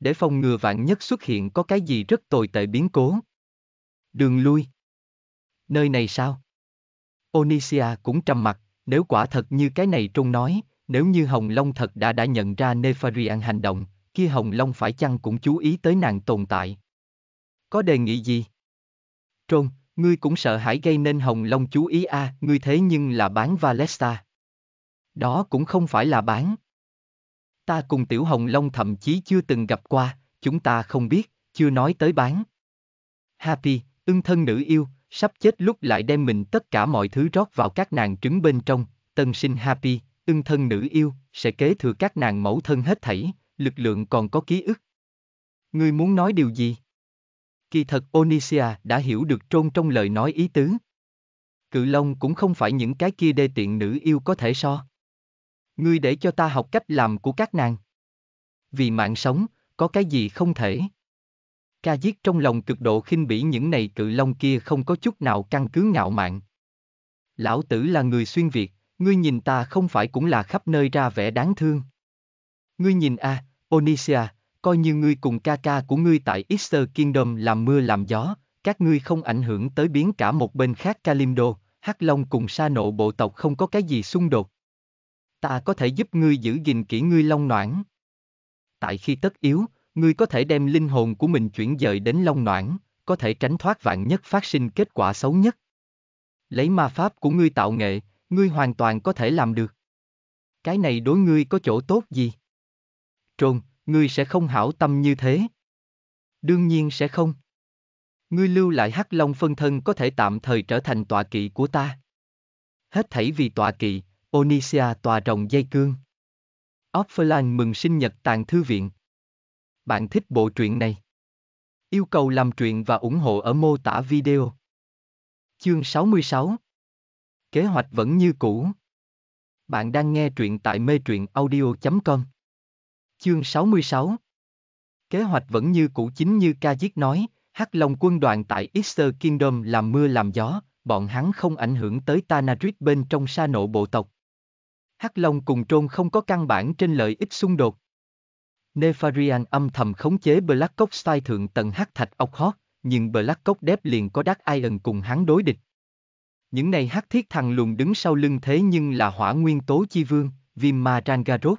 Để phòng ngừa vạn nhất xuất hiện có cái gì rất tồi tệ biến cố. Đường lui. Nơi này sao? Onisia cũng trầm mặt, nếu quả thật như cái này trung nói, nếu như Hồng Long thật đã đã nhận ra Nefarian hành động, kia Hồng Long phải chăng cũng chú ý tới nàng tồn tại. Có đề nghị gì? Trôn, ngươi cũng sợ hãi gây nên Hồng Long chú ý a, à, ngươi thế nhưng là bán Valesta. Đó cũng không phải là bán. Ta cùng Tiểu Hồng Long thậm chí chưa từng gặp qua, chúng ta không biết, chưa nói tới bán. Happy, ưng thân nữ yêu, sắp chết lúc lại đem mình tất cả mọi thứ rót vào các nàng trứng bên trong, tân sinh Happy, ưng thân nữ yêu, sẽ kế thừa các nàng mẫu thân hết thảy, lực lượng còn có ký ức. Ngươi muốn nói điều gì? Kỳ thật Onisia đã hiểu được trôn trong lời nói ý tứ. Cự Long cũng không phải những cái kia đê tiện nữ yêu có thể so. Ngươi để cho ta học cách làm của các nàng. Vì mạng sống, có cái gì không thể. Ca giết trong lòng cực độ khinh bỉ những này cự long kia không có chút nào căn cứ ngạo mạn. Lão tử là người xuyên Việt, ngươi nhìn ta không phải cũng là khắp nơi ra vẻ đáng thương. Ngươi nhìn a, Onisia, coi như ngươi cùng ca ca của ngươi tại Easter Kingdom làm mưa làm gió, các ngươi không ảnh hưởng tới biến cả một bên khác Kalimdo, Hắc Long cùng sa nộ bộ tộc không có cái gì xung đột. Ta có thể giúp ngươi giữ gìn kỹ ngươi long noãn. Tại khi tất yếu, ngươi có thể đem linh hồn của mình chuyển dời đến long noãn, có thể tránh thoát vạn nhất phát sinh kết quả xấu nhất. Lấy ma pháp của ngươi tạo nghệ, ngươi hoàn toàn có thể làm được. Cái này đối ngươi có chỗ tốt gì? Trồn, ngươi sẽ không hảo tâm như thế. Đương nhiên sẽ không. Ngươi lưu lại hắc long phân thân có thể tạm thời trở thành tọa kỵ của ta. Hết thảy vì tọa kỵ, Onisia tòa rồng dây cương. Offerland mừng sinh nhật Tàng thư viện. Bạn thích bộ truyện này? Yêu cầu làm truyện và ủng hộ ở mô tả video. Chương 66 kế hoạch vẫn như cũ. Bạn đang nghe truyện tại mê truyện audio.com Chương 66 Kế hoạch vẫn như cũ chính như ca giết nói, Hắc Long quân đoàn tại Easter Kingdom làm mưa làm gió, bọn hắn không ảnh hưởng tới Tanarit bên trong sa nộ bộ tộc. Hắc Long cùng trôn không có căn bản trên lợi ích xung đột. Nefarian âm thầm khống chế Black Cock Style thượng tầng hắc thạch ốc hót, nhưng Black Cock Depp liền có Dark Iron cùng hắn đối địch. Những này hắc thiết thằng lùn đứng sau lưng thế nhưng là hỏa nguyên tố chi vương, viêm ma Rangarot.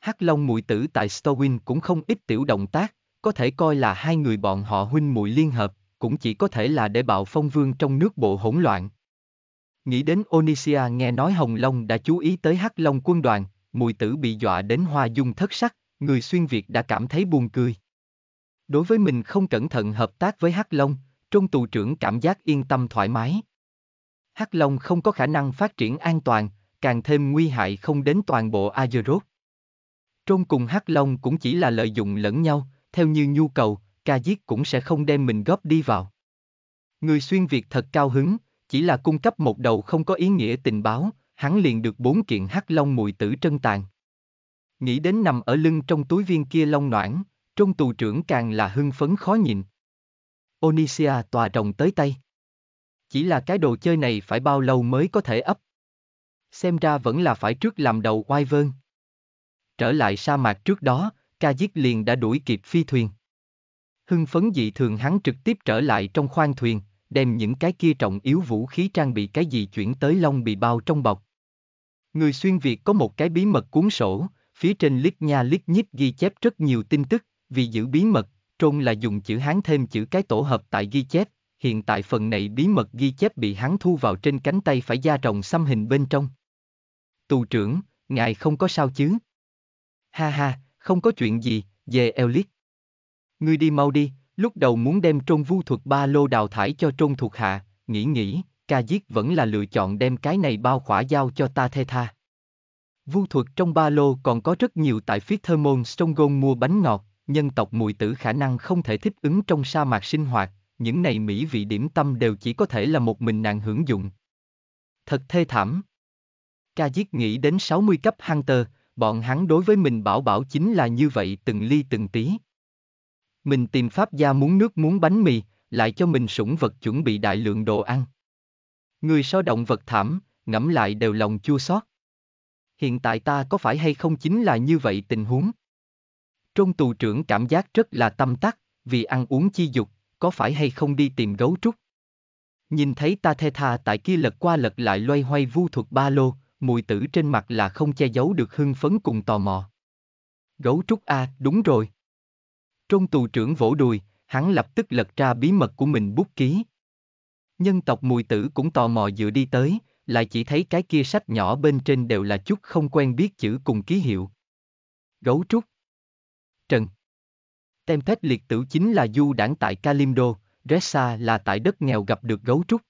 Hắc Long mùi tử tại stowin cũng không ít tiểu động tác, có thể coi là hai người bọn họ huynh muội liên hợp, cũng chỉ có thể là để bạo phong vương trong nước bộ hỗn loạn. Nghĩ đến Onisia nghe nói Hồng Long đã chú ý tới Hắc Long quân đoàn, mùi tử bị dọa đến hoa dung thất sắc, người xuyên Việt đã cảm thấy buồn cười. Đối với mình không cẩn thận hợp tác với Hắc Long, trung tù trưởng cảm giác yên tâm thoải mái. Hắc Long không có khả năng phát triển an toàn, càng thêm nguy hại không đến toàn bộ Azeroth. Trong cùng Hắc Long cũng chỉ là lợi dụng lẫn nhau, theo như nhu cầu, ca giết cũng sẽ không đem mình góp đi vào. Người xuyên Việt thật cao hứng, chỉ là cung cấp một đầu không có ý nghĩa tình báo, hắn liền được bốn kiện Hắc Long mùi tử trân tàn. Nghĩ đến nằm ở lưng trong túi viên kia long noãn, trong tù trưởng càng là hưng phấn khó nhịn. Onisia tòa rồng tới tay. Chỉ là cái đồ chơi này phải bao lâu mới có thể ấp? Xem ra vẫn là phải trước làm đầu oai vơn. Trở lại sa mạc trước đó, ca giết liền đã đuổi kịp phi thuyền. Hưng phấn dị thường hắn trực tiếp trở lại trong khoang thuyền, đem những cái kia trọng yếu vũ khí trang bị cái gì chuyển tới lông bị bao trong bọc. Người xuyên Việt có một cái bí mật cuốn sổ, phía trên lít nha lít nhít ghi chép rất nhiều tin tức, vì giữ bí mật, trôn là dùng chữ Hán thêm chữ cái tổ hợp tại ghi chép, hiện tại phần này bí mật ghi chép bị hắn thu vào trên cánh tay phải da rồng xăm hình bên trong. Tù trưởng, ngài không có sao chứ? Ha ha, không có chuyện gì, về elit. Ngươi đi mau đi, lúc đầu muốn đem trôn vu thuật ba lô đào thải cho trôn thuộc hạ, nghĩ nghĩ, ca giết vẫn là lựa chọn đem cái này bao khỏa giao cho ta thê tha. Vu thuật trong ba lô còn có rất nhiều tại phía Thermon strongon mua bánh ngọt, nhân tộc mùi tử khả năng không thể thích ứng trong sa mạc sinh hoạt, những này mỹ vị điểm tâm đều chỉ có thể là một mình nàng hưởng dụng. Thật thê thảm. Ca giết nghĩ đến 60 cấp Hunter, bọn hắn đối với mình bảo bảo chính là như vậy từng ly từng tí. Mình tìm pháp gia muốn nước muốn bánh mì, lại cho mình sủng vật chuẩn bị đại lượng đồ ăn. Người so động vật thảm, ngẫm lại đều lòng chua xót. Hiện tại ta có phải hay không chính là như vậy tình huống? Trong tù trưởng cảm giác rất là tâm tắc, vì ăn uống chi dục, có phải hay không đi tìm gấu trúc? Nhìn thấy ta thê tha tại kia lật qua lật lại loay hoay vu thuật ba lô, mùi tử trên mặt là không che giấu được hưng phấn cùng tò mò. Gấu trúc A, à, đúng rồi. Trôn tù trưởng vỗ đùi, hắn lập tức lật ra bí mật của mình bút ký. Nhân tộc mùi tử cũng tò mò dựa đi tới, lại chỉ thấy cái kia sách nhỏ bên trên đều là chút không quen biết chữ cùng ký hiệu. Gấu trúc. Trần. Tempest liệt tử chính là du đảng tại Kalimdo, Ressa là tại đất nghèo gặp được gấu trúc.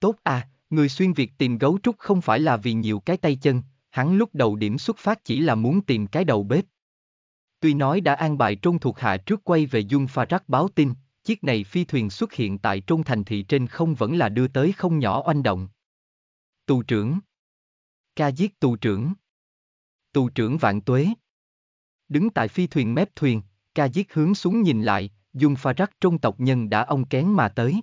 Tốt à, người xuyên Việt tìm gấu trúc không phải là vì nhiều cái tay chân, hắn lúc đầu điểm xuất phát chỉ là muốn tìm cái đầu bếp. Tuy nói đã an bài trôn thuộc hạ trước quay về Dung Pha Rắc báo tin, chiếc này phi thuyền xuất hiện tại Trung thành thị trên không vẫn là đưa tới không nhỏ oanh động. Tù trưởng Ca giết tù trưởng Tù trưởng vạn tuế Đứng tại phi thuyền mép thuyền, Ca giết hướng xuống nhìn lại, dùng pha rắc trong tộc nhân đã ông kén mà tới.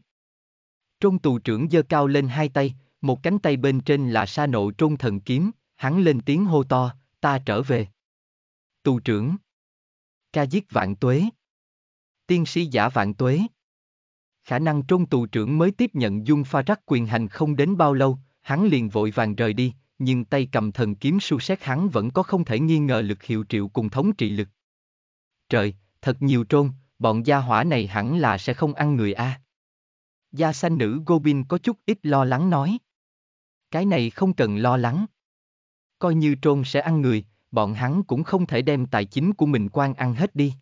Trôn tù trưởng giơ cao lên hai tay, một cánh tay bên trên là sa nộ trôn thần kiếm, hắn lên tiếng hô to, ta trở về. Tù trưởng. Ca giết vạn tuế. Tiên sĩ giả vạn tuế. Khả năng trôn tù trưởng mới tiếp nhận dung pha rắc quyền hành không đến bao lâu, hắn liền vội vàng rời đi, nhưng tay cầm thần kiếm su xét hắn vẫn có không thể nghi ngờ lực hiệu triệu cùng thống trị lực. Trời, thật nhiều trôn, bọn gia hỏa này hẳn là sẽ không ăn người a. À. Gia sanh nữ Gobin có chút ít lo lắng nói. Cái này không cần lo lắng. Coi như trôn sẽ ăn người, bọn hắn cũng không thể đem tài chính của mình quan ăn hết đi.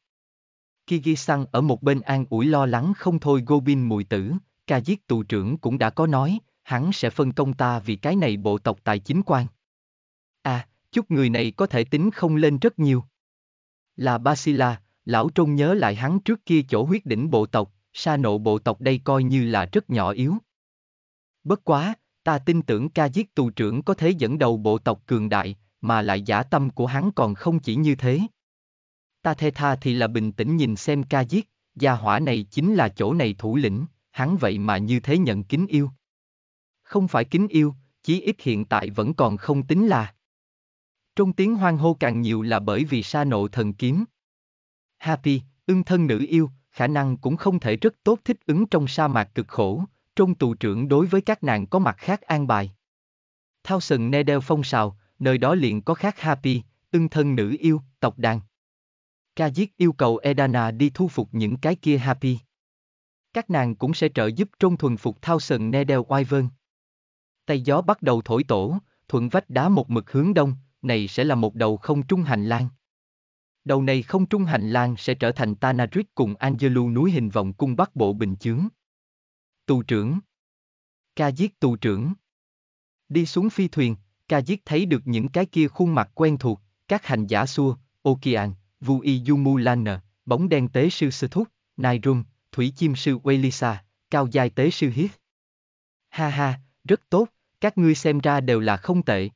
sang ở một bên an ủi lo lắng không thôi Gobin mùi tử, ca giết tù trưởng cũng đã có nói, hắn sẽ phân công ta vì cái này bộ tộc tài chính quan. À, chút người này có thể tính không lên rất nhiều là Basila, lão trông nhớ lại hắn trước kia chỗ huyết đỉnh bộ tộc, sa nộ bộ tộc đây coi như là rất nhỏ yếu. Bất quá, ta tin tưởng ca giết tù trưởng có thể dẫn đầu bộ tộc cường đại, mà lại giả tâm của hắn còn không chỉ như thế. Ta thê tha thì là bình tĩnh nhìn xem ca giết, gia hỏa này chính là chỗ này thủ lĩnh, hắn vậy mà như thế nhận kính yêu. Không phải kính yêu, chí ít hiện tại vẫn còn không tính là. Trong tiếng hoang hô càng nhiều là bởi vì sa nộ thần kiếm. Happy, ưng thân nữ yêu, khả năng cũng không thể rất tốt thích ứng trong sa mạc cực khổ, trong tù trưởng đối với các nàng có mặt khác an bài. Thao sừng ne đeo phong sào, nơi đó liền có khác Happy, ưng thân nữ yêu, tộc đàn. Ca giết yêu cầu Edana đi thu phục những cái kia Happy. Các nàng cũng sẽ trợ giúp trong thuần phục thao sừng ne đeo oai vơn. Tay gió bắt đầu thổi tổ, thuận vách đá một mực hướng đông, này sẽ là một đầu không trung hành lang. Đầu này không trung hành lang sẽ trở thành Tanarit cùng Angelu núi hình vòng cung bắc bộ bình chướng. Tù trưởng Ca giết tù trưởng Đi xuống phi thuyền, ca giết thấy được những cái kia khuôn mặt quen thuộc, các hành giả xua, Okian, Vui Yumulana, bóng đen tế sư Sư Thúc, Nairum, thủy chim sư Welisa, cao giai tế sư Hiết. Ha ha, rất tốt, các ngươi xem ra đều là không tệ,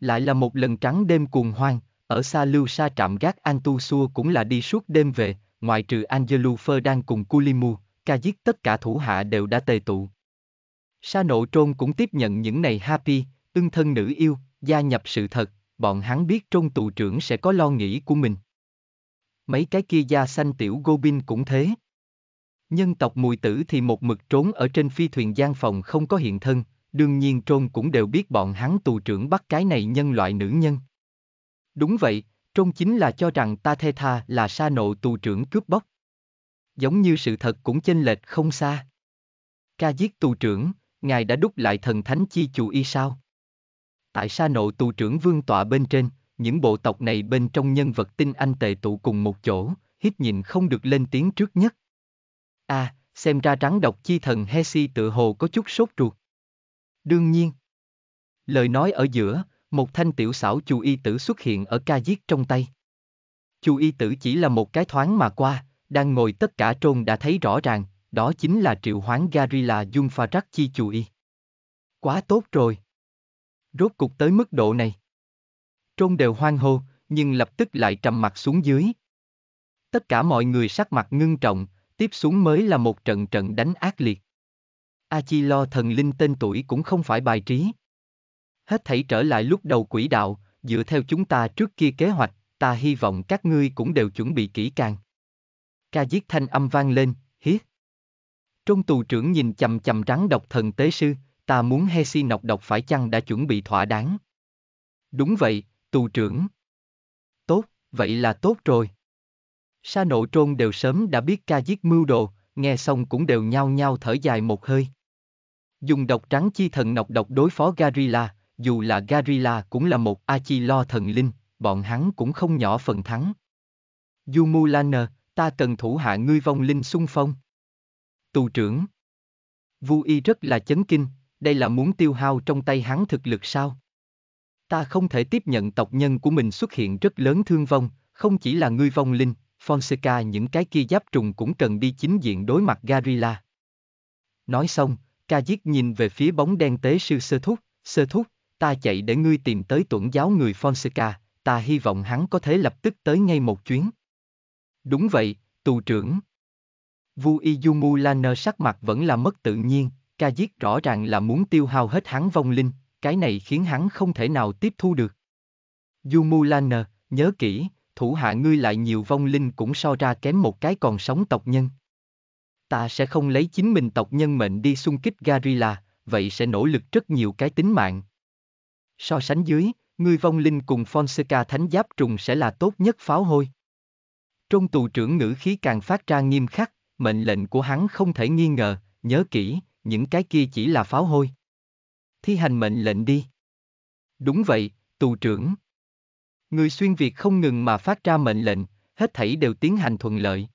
lại là một lần trắng đêm cuồng hoang, ở xa lưu xa trạm gác An Tu Xua cũng là đi suốt đêm về, ngoại trừ Angelu đang cùng Kulimu, ca giết tất cả thủ hạ đều đã tề tụ. Sa nộ trôn cũng tiếp nhận những này happy, ưng thân nữ yêu, gia nhập sự thật, bọn hắn biết trôn tù trưởng sẽ có lo nghĩ của mình. Mấy cái kia da xanh tiểu Gobin cũng thế. Nhân tộc mùi tử thì một mực trốn ở trên phi thuyền gian phòng không có hiện thân, đương nhiên Trôn cũng đều biết bọn hắn tù trưởng bắt cái này nhân loại nữ nhân. Đúng vậy, Trôn chính là cho rằng ta thê tha là sa nộ tù trưởng cướp bóc. Giống như sự thật cũng chênh lệch không xa. Ca giết tù trưởng, ngài đã đúc lại thần thánh chi chủ y sao? Tại sa nộ tù trưởng vương tọa bên trên, những bộ tộc này bên trong nhân vật tinh anh tề tụ cùng một chỗ, hít nhìn không được lên tiếng trước nhất. a à, xem ra rắn độc chi thần Hesi tự hồ có chút sốt ruột. Đương nhiên. Lời nói ở giữa, một thanh tiểu xảo chu y tử xuất hiện ở ca giết trong tay. Chu y tử chỉ là một cái thoáng mà qua, đang ngồi tất cả trôn đã thấy rõ ràng, đó chính là triệu hoán Garila Dung Pharak Chi Chu y. Quá tốt rồi. Rốt cục tới mức độ này. Trôn đều hoang hô, nhưng lập tức lại trầm mặt xuống dưới. Tất cả mọi người sắc mặt ngưng trọng, tiếp xuống mới là một trận trận đánh ác liệt. Achilo thần linh tên tuổi cũng không phải bài trí. Hết thảy trở lại lúc đầu quỹ đạo, dựa theo chúng ta trước kia kế hoạch, ta hy vọng các ngươi cũng đều chuẩn bị kỹ càng. Ca giết thanh âm vang lên, hiết. Trong tù trưởng nhìn chầm chầm rắn độc thần tế sư, ta muốn Hesi nọc độc phải chăng đã chuẩn bị thỏa đáng. Đúng vậy, tù trưởng. Tốt, vậy là tốt rồi. Sa nộ trôn đều sớm đã biết ca giết mưu đồ, nghe xong cũng đều nhao nhao thở dài một hơi. Dùng độc trắng chi thần nọc độc đối phó Garila, dù là Garila cũng là một Achillo thần linh, bọn hắn cũng không nhỏ phần thắng. Yumulana, ta cần thủ hạ ngươi vong linh xung phong. Tù trưởng. Vu y rất là chấn kinh, đây là muốn tiêu hao trong tay hắn thực lực sao? Ta không thể tiếp nhận tộc nhân của mình xuất hiện rất lớn thương vong, không chỉ là ngươi vong linh, Fonseca những cái kia giáp trùng cũng cần đi chính diện đối mặt Garila. Nói xong, Ca giết nhìn về phía bóng đen tế sư Sơ Thúc, Sơ Thúc, ta chạy để ngươi tìm tới tuẩn giáo người Fonseca, ta hy vọng hắn có thể lập tức tới ngay một chuyến. Đúng vậy, tù trưởng. Vu Iyumu Laner sắc mặt vẫn là mất tự nhiên, ca giết rõ ràng là muốn tiêu hao hết hắn vong linh, cái này khiến hắn không thể nào tiếp thu được. Yumu Laner, nhớ kỹ, thủ hạ ngươi lại nhiều vong linh cũng so ra kém một cái còn sống tộc nhân. Ta sẽ không lấy chính mình tộc nhân mệnh đi xung kích Garila, vậy sẽ nỗ lực rất nhiều cái tính mạng. So sánh dưới, người vong linh cùng Fonseca thánh giáp trùng sẽ là tốt nhất pháo hôi. Trong tù trưởng ngữ khí càng phát ra nghiêm khắc, mệnh lệnh của hắn không thể nghi ngờ, nhớ kỹ, những cái kia chỉ là pháo hôi. Thi hành mệnh lệnh đi. Đúng vậy, tù trưởng. Người xuyên Việt không ngừng mà phát ra mệnh lệnh, hết thảy đều tiến hành thuận lợi.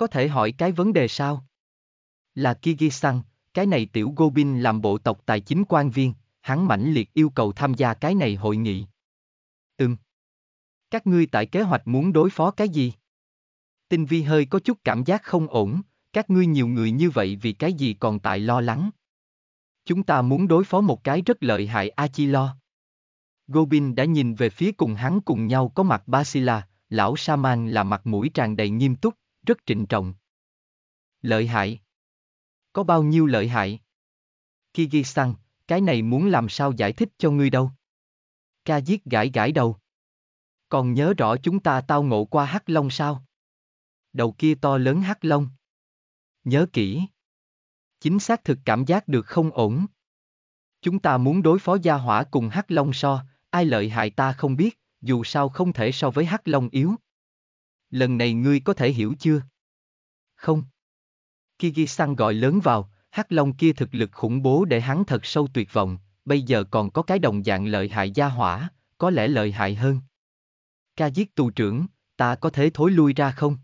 Có thể hỏi cái vấn đề sao? Là Kyrgyzstan, cái này tiểu Gobin làm bộ tộc tài chính quan viên, hắn mãnh liệt yêu cầu tham gia cái này hội nghị. Ừm. Các ngươi tại kế hoạch muốn đối phó cái gì? Tinh vi hơi có chút cảm giác không ổn, các ngươi nhiều người như vậy vì cái gì còn tại lo lắng. Chúng ta muốn đối phó một cái rất lợi hại Achilo. Gobin đã nhìn về phía cùng hắn cùng nhau có mặt Basila, lão Saman là mặt mũi tràn đầy nghiêm túc, rất trịnh trọng. Lợi hại. Có bao nhiêu lợi hại? Kyrgyzstan, cái này muốn làm sao giải thích cho ngươi đâu. Ca giết gãi gãi đầu. Còn nhớ rõ chúng ta tao ngộ qua hắc long sao? Đầu kia to lớn hắc long. Nhớ kỹ. Chính xác thực cảm giác được không ổn. Chúng ta muốn đối phó gia hỏa cùng hắc long so, ai lợi hại ta không biết, dù sao không thể so với hắc long yếu lần này ngươi có thể hiểu chưa? Không. Kiki Kyrgyzstan gọi lớn vào, hắc long kia thực lực khủng bố để hắn thật sâu tuyệt vọng, bây giờ còn có cái đồng dạng lợi hại gia hỏa, có lẽ lợi hại hơn. Ca giết tù trưởng, ta có thể thối lui ra không?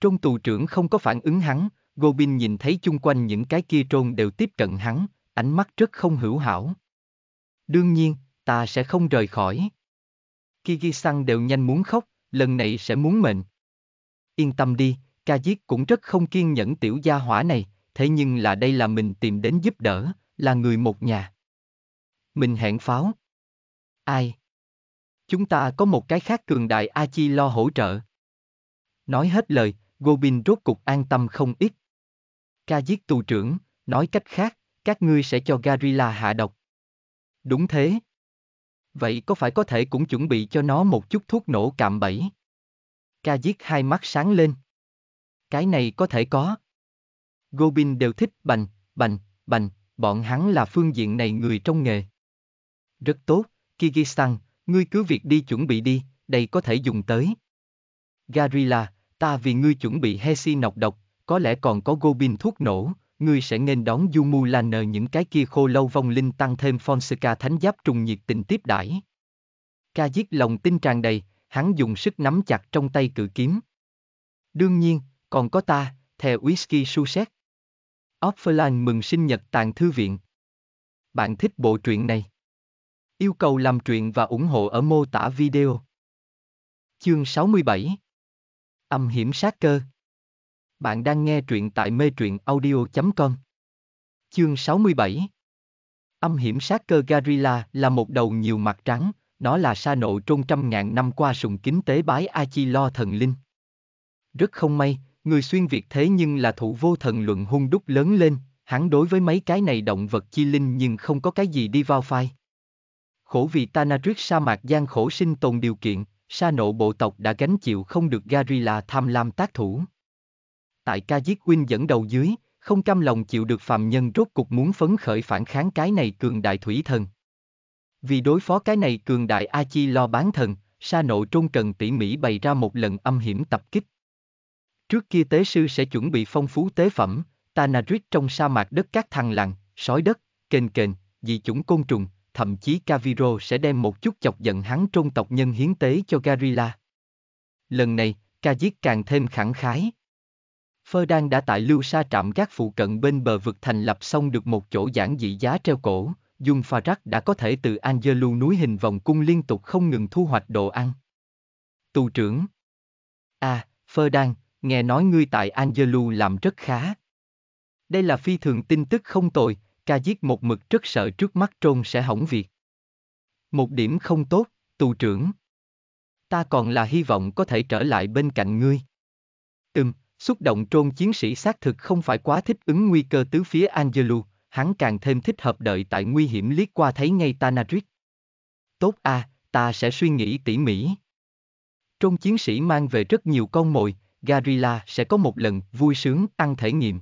Trong tù trưởng không có phản ứng hắn, Gobin nhìn thấy chung quanh những cái kia trôn đều tiếp cận hắn, ánh mắt rất không hữu hảo. Đương nhiên, ta sẽ không rời khỏi. Kiki san đều nhanh muốn khóc, lần này sẽ muốn mệnh. Yên tâm đi, ca giết cũng rất không kiên nhẫn tiểu gia hỏa này, thế nhưng là đây là mình tìm đến giúp đỡ, là người một nhà. Mình hẹn pháo. Ai? Chúng ta có một cái khác cường đại A chi lo hỗ trợ. Nói hết lời, Gobin rốt cục an tâm không ít. Ca giết tù trưởng, nói cách khác, các ngươi sẽ cho Garila hạ độc. Đúng thế, Vậy có phải có thể cũng chuẩn bị cho nó một chút thuốc nổ cạm bẫy? Ca giết hai mắt sáng lên. Cái này có thể có. Gobin đều thích bành, bành, bành, bọn hắn là phương diện này người trong nghề. Rất tốt, Kyrgyzstan, ngươi cứ việc đi chuẩn bị đi, đây có thể dùng tới. Garila, ta vì ngươi chuẩn bị Hesi nọc độc, có lẽ còn có Gobin thuốc nổ, ngươi sẽ nên đón Du Mu là nờ những cái kia khô lâu vong linh tăng thêm Fonseca thánh giáp trùng nhiệt tình tiếp đãi. Ca giết lòng tin tràn đầy, hắn dùng sức nắm chặt trong tay cự kiếm. Đương nhiên, còn có ta, theo Whisky xét. Offerland mừng sinh nhật tàn thư viện. Bạn thích bộ truyện này? Yêu cầu làm truyện và ủng hộ ở mô tả video. Chương 67 Âm hiểm sát cơ bạn đang nghe truyện tại mê truyện audio.com. Chương 67 Âm hiểm sát cơ Garilla là một đầu nhiều mặt trắng, nó là sa nộ trôn trăm ngàn năm qua sùng kính tế bái Achi Lo thần linh. Rất không may, người xuyên Việt thế nhưng là thủ vô thần luận hung đúc lớn lên, hắn đối với mấy cái này động vật chi linh nhưng không có cái gì đi vào phai. Khổ vì Tanatric sa mạc gian khổ sinh tồn điều kiện, sa nộ bộ tộc đã gánh chịu không được Garilla tham lam tác thủ tại Kajit Win dẫn đầu dưới, không cam lòng chịu được phàm nhân rốt cục muốn phấn khởi phản kháng cái này cường đại thủy thần. Vì đối phó cái này cường đại A Chi lo bán thần, sa nộ trôn cần tỉ mỉ bày ra một lần âm hiểm tập kích. Trước kia tế sư sẽ chuẩn bị phong phú tế phẩm, Tanarit trong sa mạc đất các thăng lặng sói đất, kền kền, dị chủng côn trùng, thậm chí Caviro sẽ đem một chút chọc giận hắn trôn tộc nhân hiến tế cho Garila. Lần này, ca giết càng thêm khẳng khái, Phơ Ferdan đã tại Lưu Sa trạm gác phụ cận bên bờ vực thành lập xong được một chỗ giản dị giá treo cổ, dùng pha rắc đã có thể từ Angelu núi hình vòng cung liên tục không ngừng thu hoạch đồ ăn. Tù trưởng À, Ferdan, nghe nói ngươi tại Angelu làm rất khá. Đây là phi thường tin tức không tồi, ca giết một mực rất sợ trước mắt trôn sẽ hỏng việc. Một điểm không tốt, tù trưởng. Ta còn là hy vọng có thể trở lại bên cạnh ngươi. Ừm, Xúc động trôn chiến sĩ xác thực không phải quá thích ứng nguy cơ tứ phía Angelu, hắn càng thêm thích hợp đợi tại nguy hiểm liếc qua thấy ngay Tanadric. Tốt a, à, ta sẽ suy nghĩ tỉ mỉ. Trôn chiến sĩ mang về rất nhiều con mồi, Garila sẽ có một lần vui sướng ăn thể nghiệm.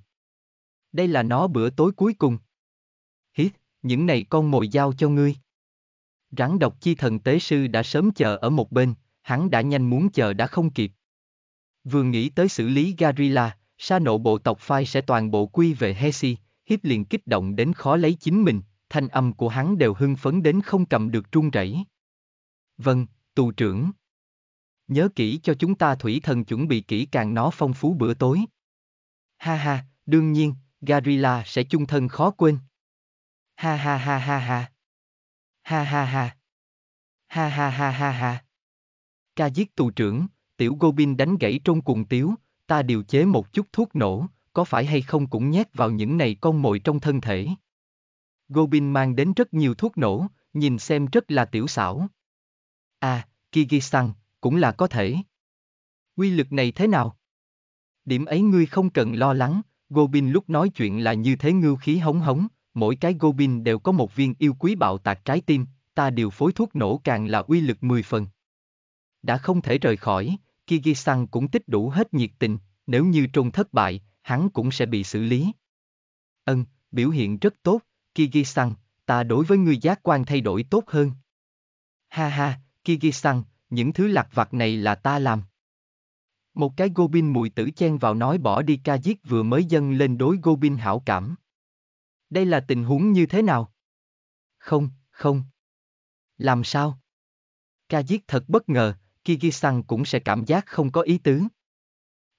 Đây là nó bữa tối cuối cùng. Hít, những này con mồi giao cho ngươi. Rắn độc chi thần tế sư đã sớm chờ ở một bên, hắn đã nhanh muốn chờ đã không kịp, Vừa nghĩ tới xử lý Garila, sa nộ bộ tộc Phai sẽ toàn bộ quy về Hesi, hiếp liền kích động đến khó lấy chính mình, thanh âm của hắn đều hưng phấn đến không cầm được trung rẩy. Vâng, tù trưởng. Nhớ kỹ cho chúng ta thủy thần chuẩn bị kỹ càng nó phong phú bữa tối. Ha ha, đương nhiên, Garila sẽ chung thân khó quên. Ha ha ha ha ha. Ha ha ha. Ha ha ha ha ha. Ca giết tù trưởng, Tiểu Gobin đánh gãy trong cuồng tiếu, ta điều chế một chút thuốc nổ, có phải hay không cũng nhét vào những này con mồi trong thân thể. Gobin mang đến rất nhiều thuốc nổ, nhìn xem rất là tiểu xảo. À, Kigisan, cũng là có thể. Quy lực này thế nào? Điểm ấy ngươi không cần lo lắng, Gobin lúc nói chuyện là như thế ngưu khí hống hống, mỗi cái Gobin đều có một viên yêu quý bạo tạc trái tim, ta điều phối thuốc nổ càng là uy lực 10 phần. Đã không thể rời khỏi, Kigisan cũng tích đủ hết nhiệt tình, nếu như Trung thất bại, hắn cũng sẽ bị xử lý. Ân, biểu hiện rất tốt, Kigisan, ta đối với ngươi giác quan thay đổi tốt hơn. Ha ha, Kigisan, những thứ lặt vặt này là ta làm. Một cái Gobin mùi tử chen vào nói bỏ đi ca giết vừa mới dâng lên đối Gobin hảo cảm. Đây là tình huống như thế nào? Không, không. Làm sao? Ca giết thật bất ngờ, Kyrgyzstan cũng sẽ cảm giác không có ý tứ.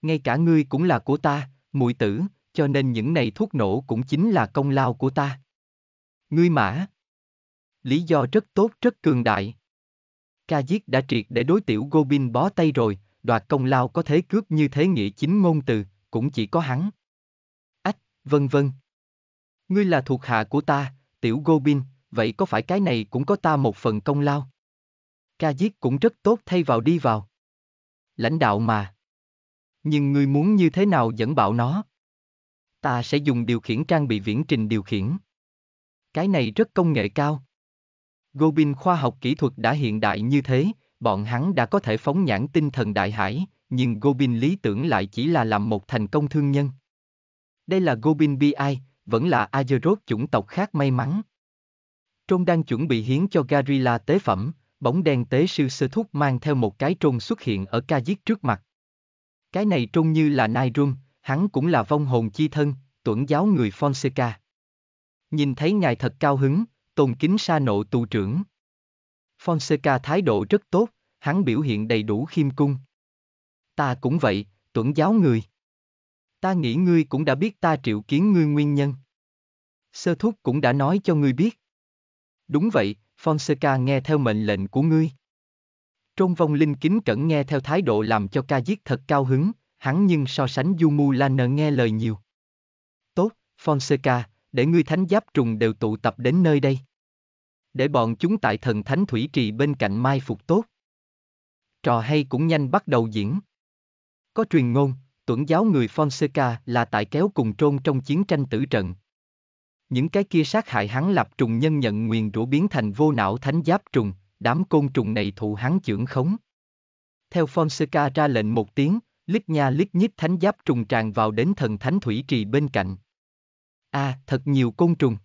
Ngay cả ngươi cũng là của ta, muội tử, cho nên những này thuốc nổ cũng chính là công lao của ta. Ngươi mã. Lý do rất tốt rất cường đại. Ca giết đã triệt để đối tiểu Gobin bó tay rồi, đoạt công lao có thế cướp như thế nghĩa chính ngôn từ, cũng chỉ có hắn. Ách, vân vân. Ngươi là thuộc hạ của ta, tiểu Gobin, vậy có phải cái này cũng có ta một phần công lao? ca giết cũng rất tốt thay vào đi vào. Lãnh đạo mà. Nhưng ngươi muốn như thế nào dẫn bảo nó? Ta sẽ dùng điều khiển trang bị viễn trình điều khiển. Cái này rất công nghệ cao. Gobin khoa học kỹ thuật đã hiện đại như thế, bọn hắn đã có thể phóng nhãn tinh thần đại hải, nhưng Gobin lý tưởng lại chỉ là làm một thành công thương nhân. Đây là Gobin BI, vẫn là Azeroth chủng tộc khác may mắn. Trông đang chuẩn bị hiến cho Garila tế phẩm, bóng đen tế sư sơ thúc mang theo một cái trôn xuất hiện ở ca giết trước mặt. Cái này trôn như là Nai Run, hắn cũng là vong hồn chi thân, tuẩn giáo người Fonseca. Nhìn thấy ngài thật cao hứng, tôn kính sa nộ tù trưởng. Fonseca thái độ rất tốt, hắn biểu hiện đầy đủ khiêm cung. Ta cũng vậy, tuẩn giáo người. Ta nghĩ ngươi cũng đã biết ta triệu kiến ngươi nguyên nhân. Sơ thúc cũng đã nói cho ngươi biết. Đúng vậy, Fonseca nghe theo mệnh lệnh của ngươi. Trong vong linh kính cẩn nghe theo thái độ làm cho ca giết thật cao hứng, hắn nhưng so sánh Mu Yumu Lana nghe lời nhiều. Tốt, Fonseca, để ngươi thánh giáp trùng đều tụ tập đến nơi đây. Để bọn chúng tại thần thánh thủy trì bên cạnh mai phục tốt. Trò hay cũng nhanh bắt đầu diễn. Có truyền ngôn, tuẩn giáo người Fonseca là tại kéo cùng trôn trong chiến tranh tử trận, những cái kia sát hại hắn lạp trùng nhân nhận nguyền rủa biến thành vô não thánh giáp trùng, đám côn trùng này thụ hắn chưởng khống. Theo Fonseca ra lệnh một tiếng, lít nha lít nhít thánh giáp trùng tràn vào đến thần thánh thủy trì bên cạnh. a à, thật nhiều côn trùng.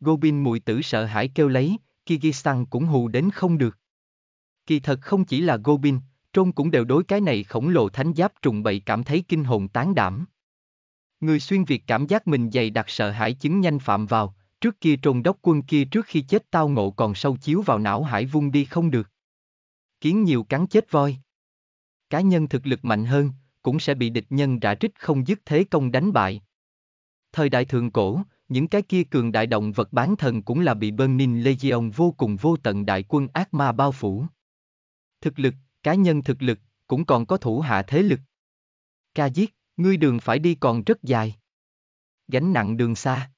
Gobin mùi tử sợ hãi kêu lấy, Kyrgyzstan cũng hù đến không được. Kỳ thật không chỉ là Gobin, Trôn cũng đều đối cái này khổng lồ thánh giáp trùng bậy cảm thấy kinh hồn tán đảm. Người xuyên Việt cảm giác mình dày đặc sợ hãi chứng nhanh phạm vào, trước kia trồn đốc quân kia trước khi chết tao ngộ còn sâu chiếu vào não hải vung đi không được. Kiến nhiều cắn chết voi. Cá nhân thực lực mạnh hơn, cũng sẽ bị địch nhân rã rích không dứt thế công đánh bại. Thời đại thượng cổ, những cái kia cường đại động vật bán thần cũng là bị Burning Legion vô cùng vô tận đại quân ác ma bao phủ. Thực lực, cá nhân thực lực, cũng còn có thủ hạ thế lực. Ca giết, Ngươi đường phải đi còn rất dài. Gánh nặng đường xa.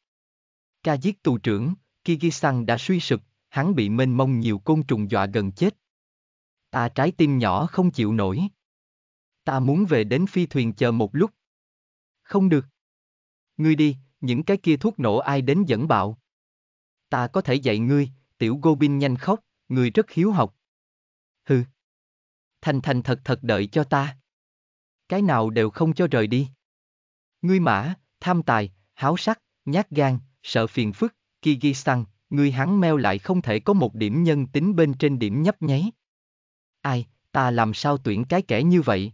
Ca giết tù trưởng, Kyrgyzstan đã suy sụp, hắn bị mênh mông nhiều côn trùng dọa gần chết. Ta trái tim nhỏ không chịu nổi. Ta muốn về đến phi thuyền chờ một lúc. Không được. Ngươi đi, những cái kia thuốc nổ ai đến dẫn bạo. Ta có thể dạy ngươi, tiểu Gobin nhanh khóc, người rất hiếu học. Hừ. Thành thành thật thật đợi cho ta cái nào đều không cho rời đi. Ngươi mã, tham tài, háo sắc, nhát gan, sợ phiền phức, Kyrgyzstan, ngươi hắn meo lại không thể có một điểm nhân tính bên trên điểm nhấp nháy. Ai, ta làm sao tuyển cái kẻ như vậy?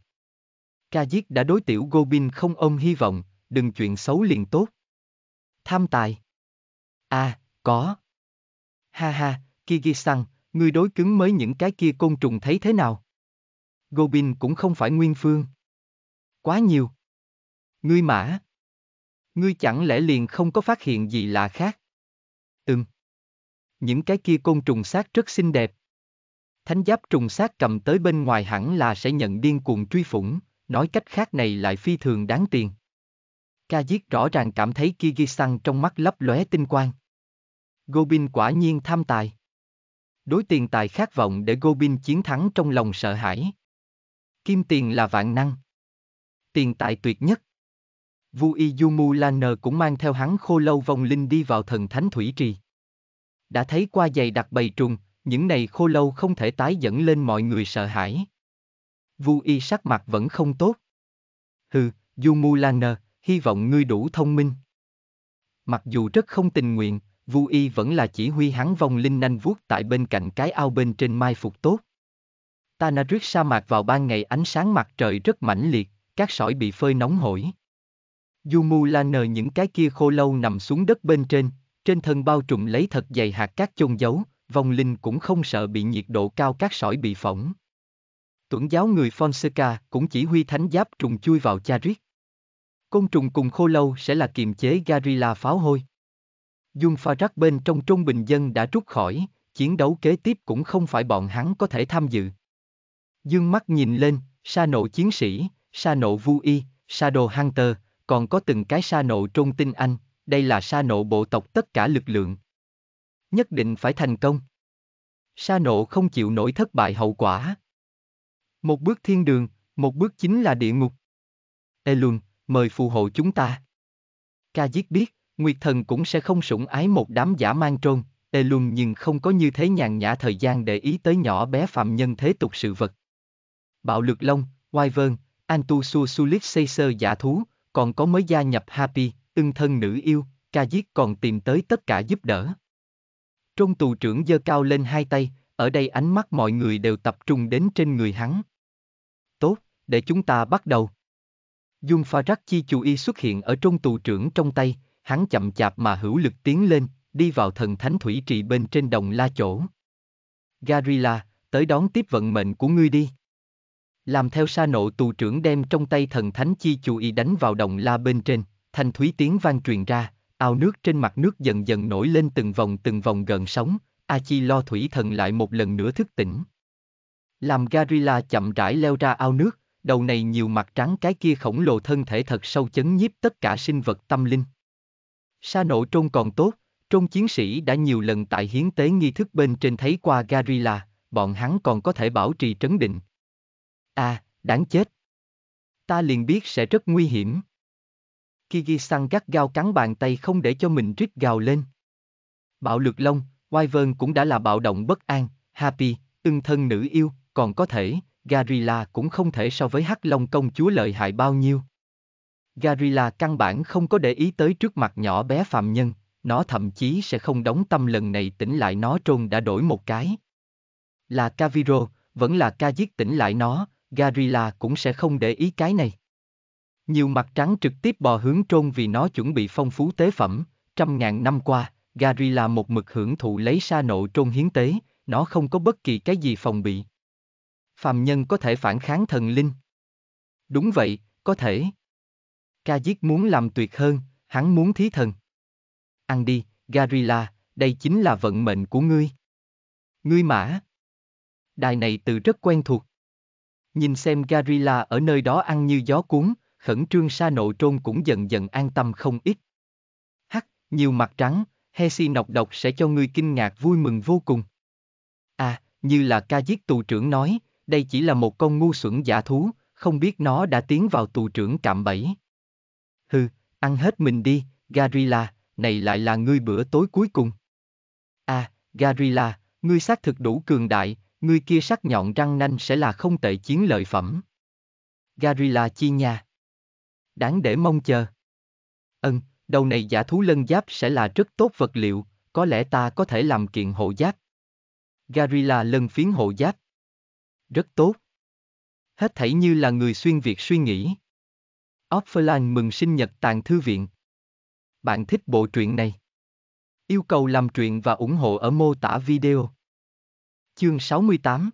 Ca giết đã đối tiểu Gobin không ôm hy vọng, đừng chuyện xấu liền tốt. Tham tài. À, có. Ha ha, Kyrgyzstan, ngươi đối cứng mới những cái kia côn trùng thấy thế nào? Gobin cũng không phải nguyên phương. Quá nhiều. Ngươi mã. Ngươi chẳng lẽ liền không có phát hiện gì lạ khác? Ừm. Những cái kia côn trùng sát rất xinh đẹp. Thánh giáp trùng sát cầm tới bên ngoài hẳn là sẽ nhận điên cuồng truy phủng, nói cách khác này lại phi thường đáng tiền. Ca giết rõ ràng cảm thấy Kyrgyzstan trong mắt lấp lóe tinh quang. Gobin quả nhiên tham tài. Đối tiền tài khát vọng để Gobin chiến thắng trong lòng sợ hãi. Kim tiền là vạn năng tiền tài tuyệt nhất. Vu Y Du Mu Yumu Laner cũng mang theo hắn khô lâu vòng linh đi vào thần thánh thủy trì. Đã thấy qua giày đặc bầy trùng, những này khô lâu không thể tái dẫn lên mọi người sợ hãi. Vu Y sắc mặt vẫn không tốt. Hừ, Yumu Laner, hy vọng ngươi đủ thông minh. Mặc dù rất không tình nguyện, Vu Y vẫn là chỉ huy hắn vòng linh nanh vuốt tại bên cạnh cái ao bên trên mai phục tốt. Tanarit sa mạc vào ban ngày ánh sáng mặt trời rất mãnh liệt, các sỏi bị phơi nóng hổi. Du Mu La nờ những cái kia khô lâu nằm xuống đất bên trên, trên thân bao trùm lấy thật dày hạt cát chôn giấu, vong linh cũng không sợ bị nhiệt độ cao các sỏi bị phỏng. Tuẩn giáo người Fonseca cũng chỉ huy thánh giáp trùng chui vào cha riết. Côn trùng cùng khô lâu sẽ là kiềm chế Garilla pháo hôi. Dung pha rắc bên trong trung bình dân đã rút khỏi, chiến đấu kế tiếp cũng không phải bọn hắn có thể tham dự. Dương mắt nhìn lên, xa nộ chiến sĩ, sa nộ Vu Y, Sa Shadow Hunter, còn có từng cái sa nộ trôn tinh anh, đây là sa nộ bộ tộc tất cả lực lượng. Nhất định phải thành công. Sa nộ không chịu nổi thất bại hậu quả. Một bước thiên đường, một bước chính là địa ngục. Elun, mời phù hộ chúng ta. Ca giết biết, Nguyệt Thần cũng sẽ không sủng ái một đám giả mang trôn, Elun nhưng không có như thế nhàn nhã thời gian để ý tới nhỏ bé phạm nhân thế tục sự vật. Bạo lực long, oai vơn, Antu Sulit Caesar giả thú, còn có mới gia nhập Happy, ưng thân nữ yêu, ca giết còn tìm tới tất cả giúp đỡ. Trong tù trưởng giơ cao lên hai tay, ở đây ánh mắt mọi người đều tập trung đến trên người hắn. Tốt, để chúng ta bắt đầu. Dung pha rắc chi chú y xuất hiện ở trong tù trưởng trong tay, hắn chậm chạp mà hữu lực tiến lên, đi vào thần thánh thủy trị bên trên đồng la chỗ. Garila, tới đón tiếp vận mệnh của ngươi đi. Làm theo sa nộ tù trưởng đem trong tay thần thánh chi chú ý đánh vào đồng la bên trên, thanh thúy tiếng vang truyền ra, ao nước trên mặt nước dần dần nổi lên từng vòng từng vòng gần sóng, A Chi lo thủy thần lại một lần nữa thức tỉnh. Làm Garila chậm rãi leo ra ao nước, đầu này nhiều mặt trắng cái kia khổng lồ thân thể thật sâu chấn nhiếp tất cả sinh vật tâm linh. Sa nộ trôn còn tốt, trôn chiến sĩ đã nhiều lần tại hiến tế nghi thức bên trên thấy qua Garila, bọn hắn còn có thể bảo trì trấn định, À, đáng chết. Ta liền biết sẽ rất nguy hiểm. Kiki-san gắt gao cắn bàn tay không để cho mình rít gào lên. Bạo lực lông, Wyvern cũng đã là bạo động bất an, Happy, ưng thân nữ yêu, còn có thể, Garilla cũng không thể so với Hắc Long công chúa lợi hại bao nhiêu. Garilla căn bản không có để ý tới trước mặt nhỏ bé phạm nhân, nó thậm chí sẽ không đóng tâm lần này tỉnh lại nó trôn đã đổi một cái. Là Caviro, vẫn là ca giết tỉnh lại nó, Garila cũng sẽ không để ý cái này. Nhiều mặt trắng trực tiếp bò hướng trôn vì nó chuẩn bị phong phú tế phẩm, trăm ngàn năm qua, Garila một mực hưởng thụ lấy sa nộ trôn hiến tế, nó không có bất kỳ cái gì phòng bị. Phàm nhân có thể phản kháng thần linh. Đúng vậy, có thể. Ca giết muốn làm tuyệt hơn, hắn muốn thí thần. Ăn đi, Garila, đây chính là vận mệnh của ngươi. Ngươi mã. Đài này từ rất quen thuộc. Nhìn xem Garila ở nơi đó ăn như gió cuốn, khẩn trương sa nộ trôn cũng dần dần an tâm không ít. Hắc, nhiều mặt trắng, Hesi nọc độc sẽ cho ngươi kinh ngạc vui mừng vô cùng. À, như là ca giết tù trưởng nói, đây chỉ là một con ngu xuẩn giả thú, không biết nó đã tiến vào tù trưởng cạm bẫy. Hừ, ăn hết mình đi, Garila, này lại là ngươi bữa tối cuối cùng. À, Garila, ngươi xác thực đủ cường đại, ngươi kia sắc nhọn răng nanh sẽ là không tệ chiến lợi phẩm. Garilla chi nha. Đáng để mong chờ. Ân, ừ, đầu này giả thú lân giáp sẽ là rất tốt vật liệu, có lẽ ta có thể làm kiện hộ giáp. Garilla lân phiến hộ giáp. Rất tốt. Hết thảy như là người xuyên Việt suy nghĩ. Offerline mừng sinh nhật tàng thư viện. Bạn thích bộ truyện này? Yêu cầu làm truyện và ủng hộ ở mô tả video. Chương 68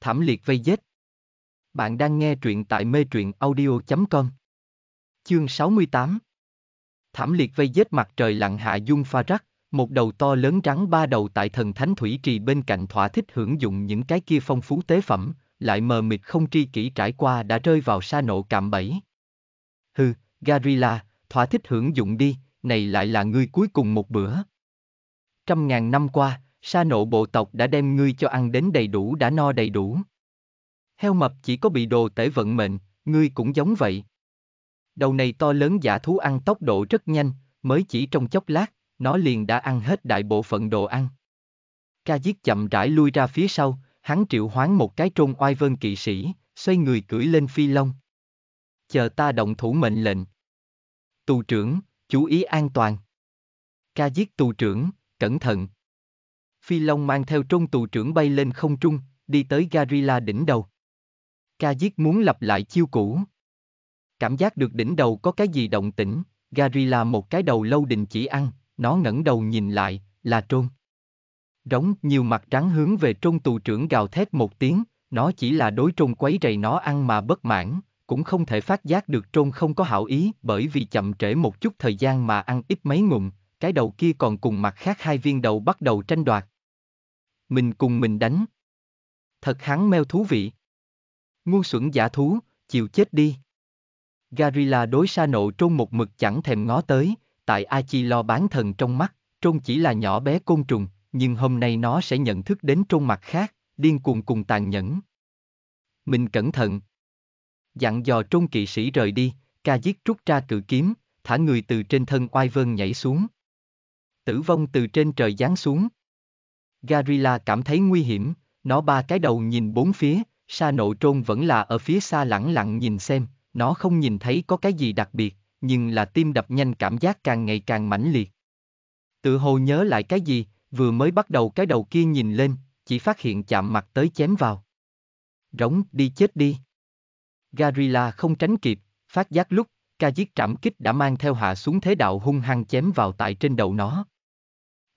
Thảm liệt vây dết. Bạn đang nghe truyện tại mê truyện audio.com Chương 68 Thảm liệt vây dết. mặt trời lặng hạ dung pha rắc, một đầu to lớn rắn ba đầu tại thần thánh thủy trì bên cạnh thỏa thích hưởng dụng những cái kia phong phú tế phẩm, lại mờ mịt không tri kỷ trải qua đã rơi vào sa nộ cạm bẫy. Hừ, Garila, thỏa thích hưởng dụng đi, này lại là ngươi cuối cùng một bữa. Trăm ngàn năm qua, sa nộ bộ tộc đã đem ngươi cho ăn đến đầy đủ đã no đầy đủ. Heo mập chỉ có bị đồ tể vận mệnh, ngươi cũng giống vậy. Đầu này to lớn giả thú ăn tốc độ rất nhanh, mới chỉ trong chốc lát, nó liền đã ăn hết đại bộ phận đồ ăn. Ca giết chậm rãi lui ra phía sau, hắn triệu hoán một cái trôn oai vân kỵ sĩ, xoay người cưỡi lên phi long. Chờ ta động thủ mệnh lệnh. Tù trưởng, chú ý an toàn. Ca giết tù trưởng, cẩn thận. Phi Long mang theo Trung tù trưởng bay lên không trung, đi tới Garila đỉnh đầu. Ca giết muốn lặp lại chiêu cũ. Cảm giác được đỉnh đầu có cái gì động tĩnh, Garila một cái đầu lâu đình chỉ ăn, nó ngẩng đầu nhìn lại, là trôn. Rống nhiều mặt trắng hướng về trôn tù trưởng gào thét một tiếng, nó chỉ là đối trôn quấy rầy nó ăn mà bất mãn, cũng không thể phát giác được trôn không có hảo ý bởi vì chậm trễ một chút thời gian mà ăn ít mấy ngụm, cái đầu kia còn cùng mặt khác hai viên đầu bắt đầu tranh đoạt mình cùng mình đánh. Thật hắn meo thú vị. Ngu xuẩn giả thú, chịu chết đi. Garilla đối sa nộ trôn một mực chẳng thèm ngó tới, tại Achi lo bán thần trong mắt, trôn chỉ là nhỏ bé côn trùng, nhưng hôm nay nó sẽ nhận thức đến trôn mặt khác, điên cuồng cùng tàn nhẫn. Mình cẩn thận. Dặn dò trôn kỵ sĩ rời đi, ca giết rút ra cự kiếm, thả người từ trên thân oai vơn nhảy xuống. Tử vong từ trên trời giáng xuống. Garila cảm thấy nguy hiểm, nó ba cái đầu nhìn bốn phía, sa nộ trôn vẫn là ở phía xa lẳng lặng nhìn xem, nó không nhìn thấy có cái gì đặc biệt, nhưng là tim đập nhanh cảm giác càng ngày càng mãnh liệt. Tự hồ nhớ lại cái gì, vừa mới bắt đầu cái đầu kia nhìn lên, chỉ phát hiện chạm mặt tới chém vào. Rống, đi chết đi. Garila không tránh kịp, phát giác lúc, ca giết trảm kích đã mang theo hạ xuống thế đạo hung hăng chém vào tại trên đầu nó.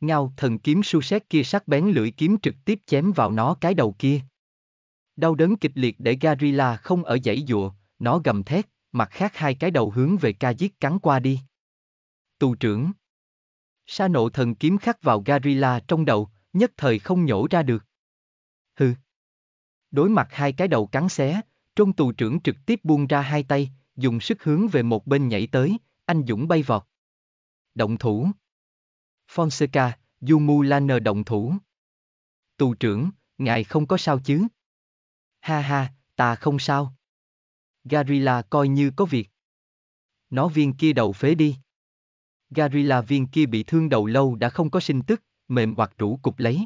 Ngao thần kiếm su xét kia sắc bén lưỡi kiếm trực tiếp chém vào nó cái đầu kia. Đau đớn kịch liệt để Garila không ở dãy dụa, nó gầm thét, mặt khác hai cái đầu hướng về ca giết cắn qua đi. Tù trưởng Sa nộ thần kiếm khắc vào Garila trong đầu, nhất thời không nhổ ra được. Hừ Đối mặt hai cái đầu cắn xé, trong tù trưởng trực tiếp buông ra hai tay, dùng sức hướng về một bên nhảy tới, anh Dũng bay vọt. Động thủ Fonseca, Jumu Laner động thủ. Tù trưởng, ngài không có sao chứ? Ha ha, ta không sao. Garilla coi như có việc. Nó viên kia đầu phế đi. Garilla viên kia bị thương đầu lâu đã không có sinh tức, mềm hoặc rũ cục lấy.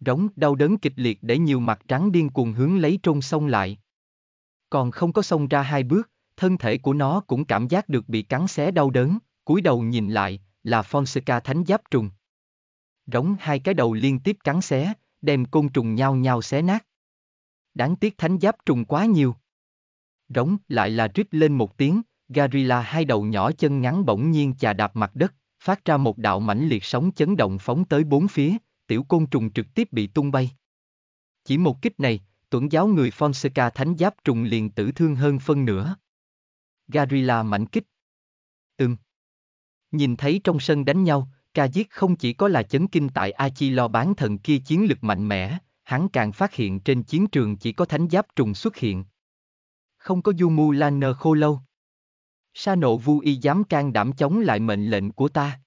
Rống đau đớn kịch liệt để nhiều mặt trắng điên cuồng hướng lấy trôn sông lại. Còn không có sông ra hai bước, thân thể của nó cũng cảm giác được bị cắn xé đau đớn, cúi đầu nhìn lại, là Fonseca thánh giáp trùng. Rống hai cái đầu liên tiếp cắn xé, đem côn trùng nhau nhau xé nát. Đáng tiếc thánh giáp trùng quá nhiều. Rống lại là rít lên một tiếng, Garila hai đầu nhỏ chân ngắn bỗng nhiên chà đạp mặt đất, phát ra một đạo mãnh liệt sóng chấn động phóng tới bốn phía, tiểu côn trùng trực tiếp bị tung bay. Chỉ một kích này, tuấn giáo người Fonseca thánh giáp trùng liền tử thương hơn phân nửa. Garila mạnh kích. Ừm. Nhìn thấy trong sân đánh nhau, ca giết không chỉ có là chấn kinh tại Achi lo bán thần kia chiến lực mạnh mẽ, hắn càng phát hiện trên chiến trường chỉ có thánh giáp trùng xuất hiện. Không có du mu lan nờ khô lâu. Sa nộ vu y dám can đảm chống lại mệnh lệnh của ta.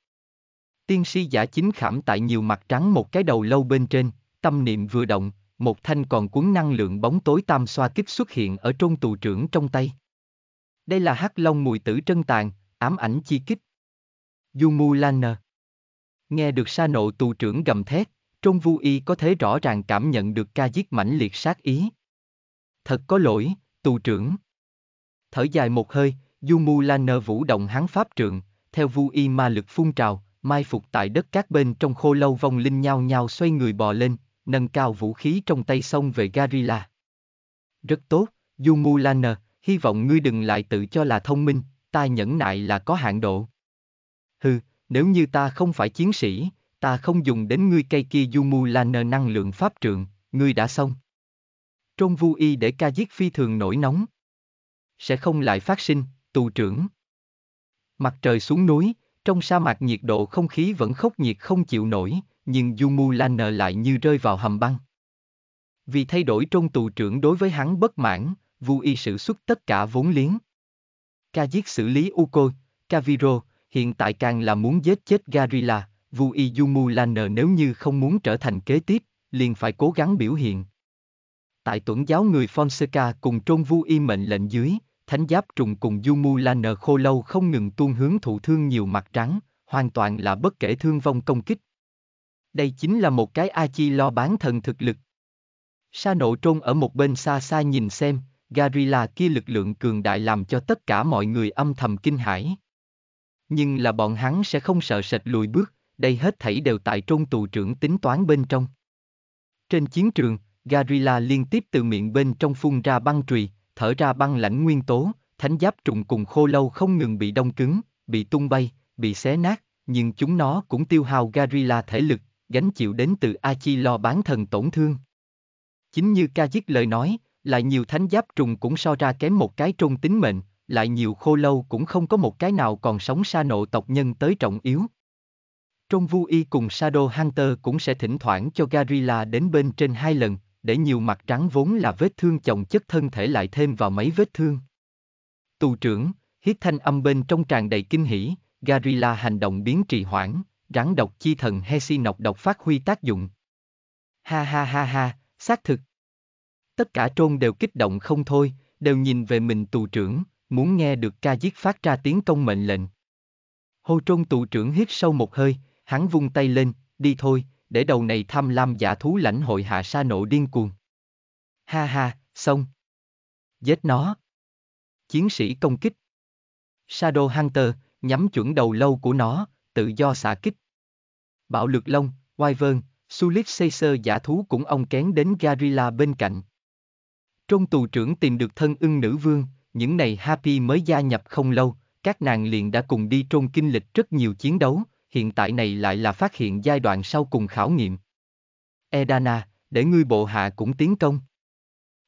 Tiên sư giả chính khảm tại nhiều mặt trắng một cái đầu lâu bên trên, tâm niệm vừa động, một thanh còn cuốn năng lượng bóng tối tam xoa kích xuất hiện ở trong tù trưởng trong tay. Đây là hắc long mùi tử trân tàn, ám ảnh chi kích, Yumulana. Nghe được sa nộ tù trưởng gầm thét, Trung Vu Y có thể rõ ràng cảm nhận được ca giết mãnh liệt sát ý. Thật có lỗi, tù trưởng. Thở dài một hơi, Yumulana vũ động hắn pháp trượng, theo Vu Y ma lực phun trào, mai phục tại đất các bên trong khô lâu vong linh nhao nhao xoay người bò lên, nâng cao vũ khí trong tay xông về Garila. Rất tốt, Yumulana, hy vọng ngươi đừng lại tự cho là thông minh, ta nhẫn nại là có hạn độ hừ, nếu như ta không phải chiến sĩ, ta không dùng đến ngươi cây kia mu là nờ năng lượng pháp trượng, ngươi đã xong. Trôn vu y để ca giết phi thường nổi nóng. Sẽ không lại phát sinh, tù trưởng. Mặt trời xuống núi, trong sa mạc nhiệt độ không khí vẫn khốc nhiệt không chịu nổi, nhưng du Yumu Lan lại như rơi vào hầm băng. Vì thay đổi trong tù trưởng đối với hắn bất mãn, Vu Y sử xuất tất cả vốn liếng. Ca giết xử lý Uko, Caviro, hiện tại càng là muốn giết chết Garila, Vui Yumu Laner nếu như không muốn trở thành kế tiếp, liền phải cố gắng biểu hiện. Tại tuẩn giáo người Fonseca cùng trôn Y mệnh lệnh dưới, thánh giáp trùng cùng Yumu Laner khô lâu không ngừng tuôn hướng thụ thương nhiều mặt trắng, hoàn toàn là bất kể thương vong công kích. Đây chính là một cái Achi lo bán thần thực lực. Sa nộ trôn ở một bên xa xa nhìn xem, Garila kia lực lượng cường đại làm cho tất cả mọi người âm thầm kinh hãi. Nhưng là bọn hắn sẽ không sợ sệt lùi bước, đây hết thảy đều tại trung tù trưởng tính toán bên trong. Trên chiến trường, Garilla liên tiếp từ miệng bên trong phun ra băng trùy, thở ra băng lãnh nguyên tố, thánh giáp trùng cùng khô lâu không ngừng bị đông cứng, bị tung bay, bị xé nát, nhưng chúng nó cũng tiêu hao Garilla thể lực, gánh chịu đến từ Achi lo bán thần tổn thương. Chính như Ca Kajik lời nói, lại nhiều thánh giáp trùng cũng so ra kém một cái trung tính mệnh, lại nhiều khô lâu cũng không có một cái nào còn sống sa nộ tộc nhân tới trọng yếu. Tron Vu Y cùng Shadow Hunter cũng sẽ thỉnh thoảng cho Garilla đến bên trên hai lần, để nhiều mặt trắng vốn là vết thương chồng chất thân thể lại thêm vào mấy vết thương. Tù trưởng, hiết thanh âm bên trong tràn đầy kinh hỉ, Garilla hành động biến trì hoãn, rắn độc chi thần Hesi nọc độc phát huy tác dụng. Ha ha ha ha, xác thực. Tất cả trôn đều kích động không thôi, đều nhìn về mình tù trưởng, muốn nghe được ca giết phát ra tiếng công mệnh lệnh. Hồ Trôn tù trưởng hít sâu một hơi, hắn vung tay lên, đi thôi, để đầu này tham lam giả thú lãnh hội hạ sa nộ điên cuồng. Ha ha, xong. Giết nó. Chiến sĩ công kích. Shadow Hunter, nhắm chuẩn đầu lâu của nó, tự do xả kích. Bạo lực lông, Wyvern, Sulit Caesar giả thú cũng ông kén đến Garilla bên cạnh. Trong tù trưởng tìm được thân ưng nữ vương, những này Happy mới gia nhập không lâu, các nàng liền đã cùng đi trôn kinh lịch rất nhiều chiến đấu, hiện tại này lại là phát hiện giai đoạn sau cùng khảo nghiệm. Edana, để ngươi bộ hạ cũng tiến công.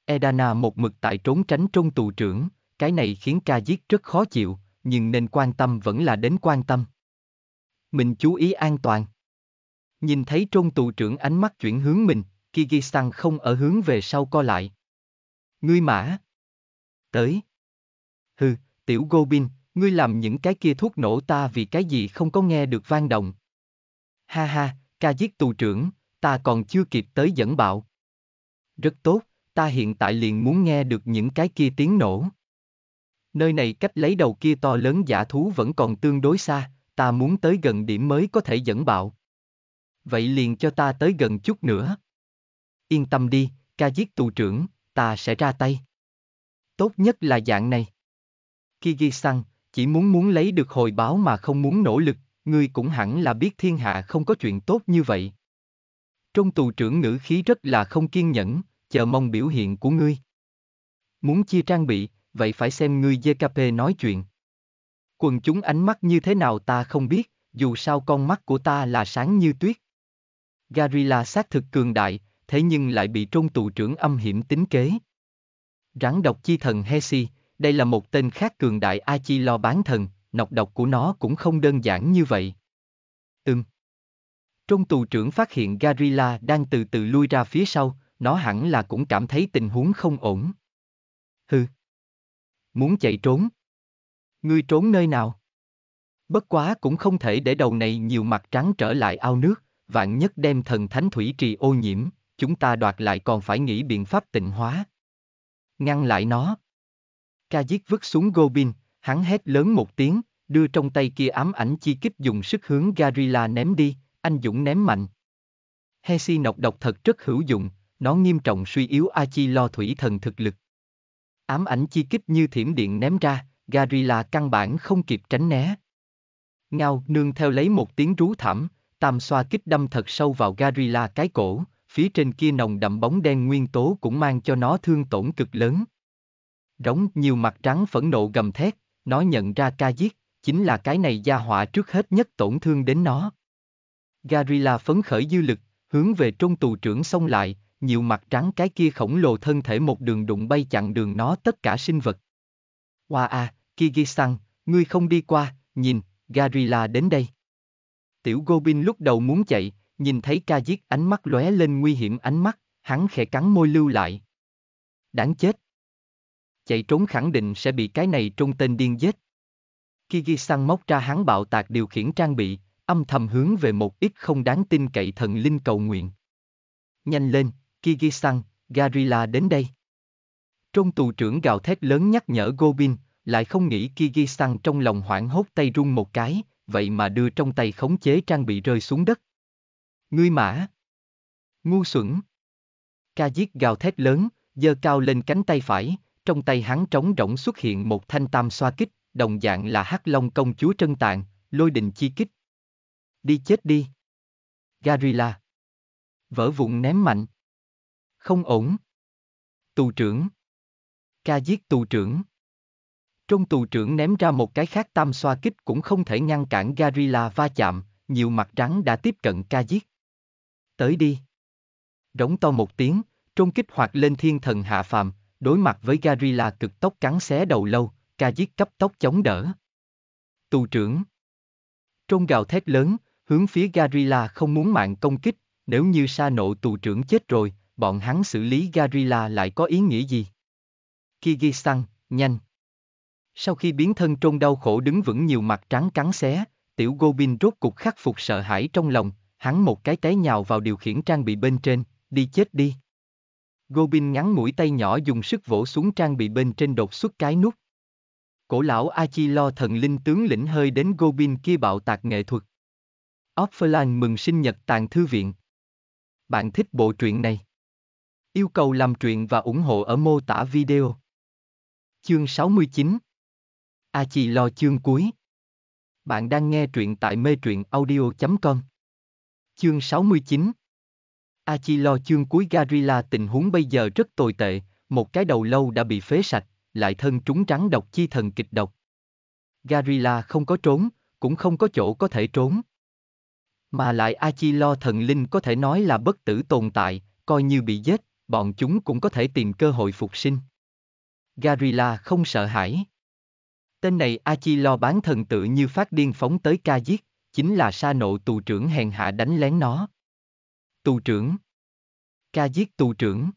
Edana một mực tại trốn tránh trôn tù trưởng, cái này khiến ca giết rất khó chịu, nhưng nên quan tâm vẫn là đến quan tâm. Mình chú ý an toàn. Nhìn thấy trôn tù trưởng ánh mắt chuyển hướng mình, Kyrgyzstan không ở hướng về sau co lại. Ngươi mã. Tới hừ, tiểu Gobin, ngươi làm những cái kia thuốc nổ ta vì cái gì không có nghe được vang động. Ha ha, ca giết tù trưởng, ta còn chưa kịp tới dẫn bạo. Rất tốt, ta hiện tại liền muốn nghe được những cái kia tiếng nổ. Nơi này cách lấy đầu kia to lớn giả thú vẫn còn tương đối xa, ta muốn tới gần điểm mới có thể dẫn bạo. Vậy liền cho ta tới gần chút nữa. Yên tâm đi, ca giết tù trưởng, ta sẽ ra tay. Tốt nhất là dạng này. Kyrgyzstan, chỉ muốn muốn lấy được hồi báo mà không muốn nỗ lực, ngươi cũng hẳn là biết thiên hạ không có chuyện tốt như vậy. Trong tù trưởng ngữ khí rất là không kiên nhẫn, chờ mong biểu hiện của ngươi. Muốn chia trang bị, vậy phải xem ngươi JKP nói chuyện. Quần chúng ánh mắt như thế nào ta không biết, dù sao con mắt của ta là sáng như tuyết. Garilla xác thực cường đại, thế nhưng lại bị trung tù trưởng âm hiểm tính kế. Rắn độc chi thần Hesi, đây là một tên khác cường đại lo bán thần, nọc độc của nó cũng không đơn giản như vậy. Ừm. Trong tù trưởng phát hiện Garilla đang từ từ lui ra phía sau, nó hẳn là cũng cảm thấy tình huống không ổn. Hừ. Muốn chạy trốn. Ngươi trốn nơi nào? Bất quá cũng không thể để đầu này nhiều mặt trắng trở lại ao nước, vạn nhất đem thần thánh thủy trì ô nhiễm, chúng ta đoạt lại còn phải nghĩ biện pháp tịnh hóa. Ngăn lại nó. Ca diết vứt xuống Gobin, hắn hét lớn một tiếng, đưa trong tay kia ám ảnh chi kích dùng sức hướng Garila ném đi, anh Dũng ném mạnh. Hesi nọc độc thật rất hữu dụng, nó nghiêm trọng suy yếu Achi lo thủy thần thực lực. Ám ảnh chi kích như thiểm điện ném ra, Garila căn bản không kịp tránh né. Ngao nương theo lấy một tiếng rú thảm, tam xoa kích đâm thật sâu vào Garila cái cổ, phía trên kia nồng đậm bóng đen nguyên tố cũng mang cho nó thương tổn cực lớn. Rống nhiều mặt trắng phẫn nộ gầm thét, nó nhận ra ca giết, chính là cái này gia họa trước hết nhất tổn thương đến nó. Garilla phấn khởi dư lực, hướng về trung tù trưởng xông lại, nhiều mặt trắng cái kia khổng lồ thân thể một đường đụng bay chặn đường nó tất cả sinh vật. Hoa wow, à, Kyrgyzstan, ngươi không đi qua, nhìn, Garilla đến đây. Tiểu Gobin lúc đầu muốn chạy, nhìn thấy ca giết ánh mắt lóe lên nguy hiểm ánh mắt, hắn khẽ cắn môi lưu lại. Đáng chết, chạy trốn khẳng định sẽ bị cái này trung tên điên giết. Kiki Sang móc ra hắn bạo tạc điều khiển trang bị, âm thầm hướng về một ít không đáng tin cậy thần linh cầu nguyện. Nhanh lên, Kiki Sang, Garila đến đây. Trong tù trưởng gào thét lớn nhắc nhở Gobin, lại không nghĩ Kiki Sang trong lòng hoảng hốt tay run một cái, vậy mà đưa trong tay khống chế trang bị rơi xuống đất. Ngươi mã. Ngu xuẩn. Ca giết gào thét lớn, giơ cao lên cánh tay phải, trong tay hắn trống rỗng xuất hiện một thanh tam xoa kích, đồng dạng là hắc long công chúa trân tạng, lôi đình chi kích. Đi chết đi. Garila. Vỡ vụn ném mạnh. Không ổn. Tù trưởng. Ca giết tù trưởng. Trong tù trưởng ném ra một cái khác tam xoa kích cũng không thể ngăn cản Garila va chạm, nhiều mặt trắng đã tiếp cận ca giết. Tới đi. Rống to một tiếng, trông kích hoạt lên thiên thần hạ phàm, đối mặt với Garila cực tốc cắn xé đầu lâu, Kajit cấp tốc chống đỡ. Tù trưởng Trôn gào thét lớn, hướng phía Garila không muốn mạng công kích, nếu như sa nộ tù trưởng chết rồi, bọn hắn xử lý Garila lại có ý nghĩa gì? Kyrgyzstan, nhanh! Sau khi biến thân trôn đau khổ đứng vững nhiều mặt trắng cắn xé, tiểu Gobin rốt cục khắc phục sợ hãi trong lòng, hắn một cái té nhào vào điều khiển trang bị bên trên, đi chết đi. Gobin ngắn mũi tay nhỏ dùng sức vỗ xuống trang bị bên trên đột xuất cái nút. Cổ lão Achilo thần linh tướng lĩnh hơi đến Gobin kia bạo tạc nghệ thuật. Offline mừng sinh nhật tàng thư viện. Bạn thích bộ truyện này? Yêu cầu làm truyện và ủng hộ ở mô tả video. Chương 69 Achilo chương cuối Bạn đang nghe truyện tại mê truyện audio.com Chương 69 Achilo chương cuối Garila tình huống bây giờ rất tồi tệ, một cái đầu lâu đã bị phế sạch, lại thân trúng trắng độc chi thần kịch độc. Garila không có trốn, cũng không có chỗ có thể trốn. Mà lại Achilo thần linh có thể nói là bất tử tồn tại, coi như bị giết, bọn chúng cũng có thể tìm cơ hội phục sinh. Garila không sợ hãi. Tên này Achilo bán thần tự như phát điên phóng tới ca giết, chính là sa nộ tù trưởng hèn hạ đánh lén nó tù trưởng. Ca giết tù trưởng.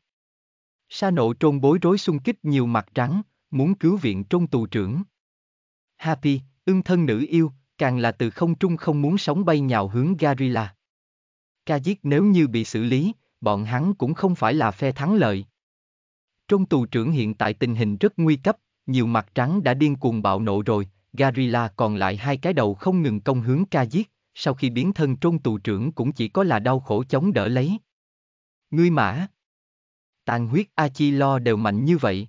Sa nộ trôn bối rối xung kích nhiều mặt trắng, muốn cứu viện trôn tù trưởng. Happy, ưng thân nữ yêu, càng là từ không trung không muốn sống bay nhào hướng Garilla. Ca giết nếu như bị xử lý, bọn hắn cũng không phải là phe thắng lợi. Trôn tù trưởng hiện tại tình hình rất nguy cấp, nhiều mặt trắng đã điên cuồng bạo nộ rồi, Garilla còn lại hai cái đầu không ngừng công hướng ca giết, sau khi biến thân trôn tù trưởng cũng chỉ có là đau khổ chống đỡ lấy. Ngươi mã. Tàn huyết a chi lo đều mạnh như vậy.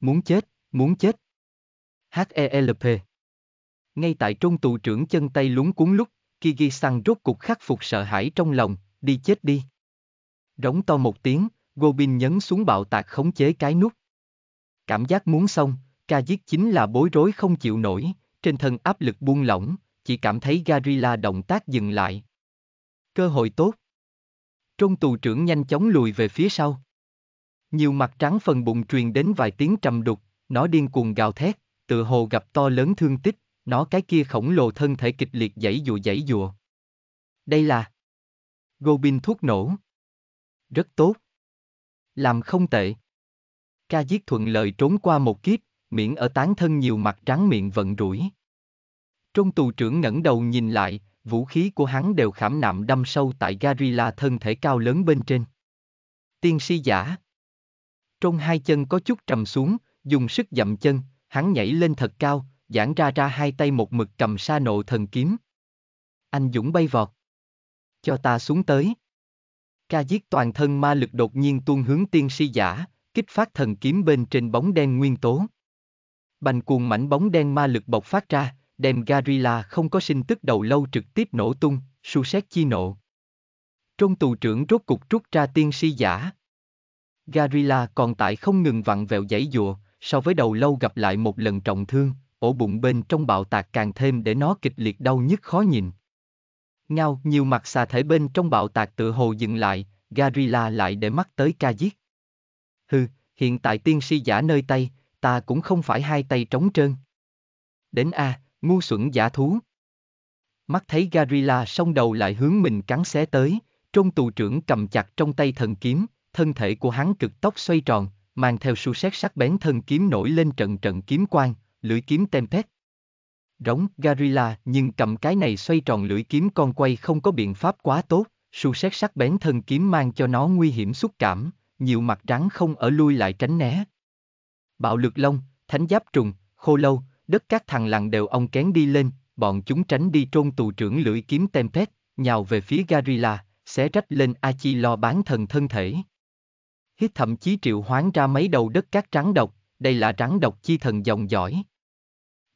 Muốn chết, muốn chết. HELP. Ngay tại trung tù trưởng chân tay lúng cuốn lúc, kiki sang rốt cục khắc phục sợ hãi trong lòng, đi chết đi. Rống to một tiếng, Gobin nhấn xuống bạo tạc khống chế cái nút. Cảm giác muốn xong, ca giết chính là bối rối không chịu nổi, trên thân áp lực buông lỏng, chỉ cảm thấy Garila động tác dừng lại. Cơ hội tốt. trung tù trưởng nhanh chóng lùi về phía sau. Nhiều mặt trắng phần bụng truyền đến vài tiếng trầm đục, nó điên cuồng gào thét, tự hồ gặp to lớn thương tích, nó cái kia khổng lồ thân thể kịch liệt dãy dụ dãy dụa. Đây là Gobin thuốc nổ. Rất tốt. Làm không tệ. Ca giết thuận lợi trốn qua một kiếp, miệng ở tán thân nhiều mặt trắng miệng vận rủi. Trung tù trưởng ngẩng đầu nhìn lại, vũ khí của hắn đều khảm nạm đâm sâu tại Garila thân thể cao lớn bên trên. Tiên si giả. Trông hai chân có chút trầm xuống, dùng sức dậm chân, hắn nhảy lên thật cao, giãn ra ra hai tay một mực cầm sa nộ thần kiếm. Anh Dũng bay vọt. Cho ta xuống tới. Ca giết toàn thân ma lực đột nhiên tuôn hướng tiên si giả, kích phát thần kiếm bên trên bóng đen nguyên tố. Bành cuồng mảnh bóng đen ma lực bộc phát ra, đem Garila không có sinh tức đầu lâu trực tiếp nổ tung, su xét chi nộ. Trôn tù trưởng rốt cục rút ra tiên si giả. Garila còn tại không ngừng vặn vẹo giãy dùa, so với đầu lâu gặp lại một lần trọng thương, ổ bụng bên trong bạo tạc càng thêm để nó kịch liệt đau nhức khó nhìn. Ngao nhiều mặt xà thể bên trong bạo tạc tự hồ dừng lại, Garila lại để mắt tới ca giết. Hừ, hiện tại tiên si giả nơi tay, ta cũng không phải hai tay trống trơn. Đến a, Ngu xuẩn giả thú. Mắt thấy Garila song đầu lại hướng mình cắn xé tới, Trung tù trưởng cầm chặt trong tay thần kiếm, thân thể của hắn cực tốc xoay tròn, mang theo su xét sắc bén thân kiếm nổi lên trận trận kiếm quang, lưỡi kiếm tempest. Rống Garila nhưng cầm cái này xoay tròn lưỡi kiếm con quay không có biện pháp quá tốt, su xét sắc bén thân kiếm mang cho nó nguy hiểm xúc cảm, nhiều mặt trắng không ở lui lại tránh né. Bạo lực lông, thánh giáp trùng, khô lâu, đất các thằng lằn đều ông kén đi lên, bọn chúng tránh đi trôn tù trưởng lưỡi kiếm Tempest, nhào về phía Garilla, xé rách lên Achi lo bán thần thân thể. Hít thậm chí triệu hoán ra mấy đầu đất cát trắng độc, đây là trắng độc chi thần dòng giỏi.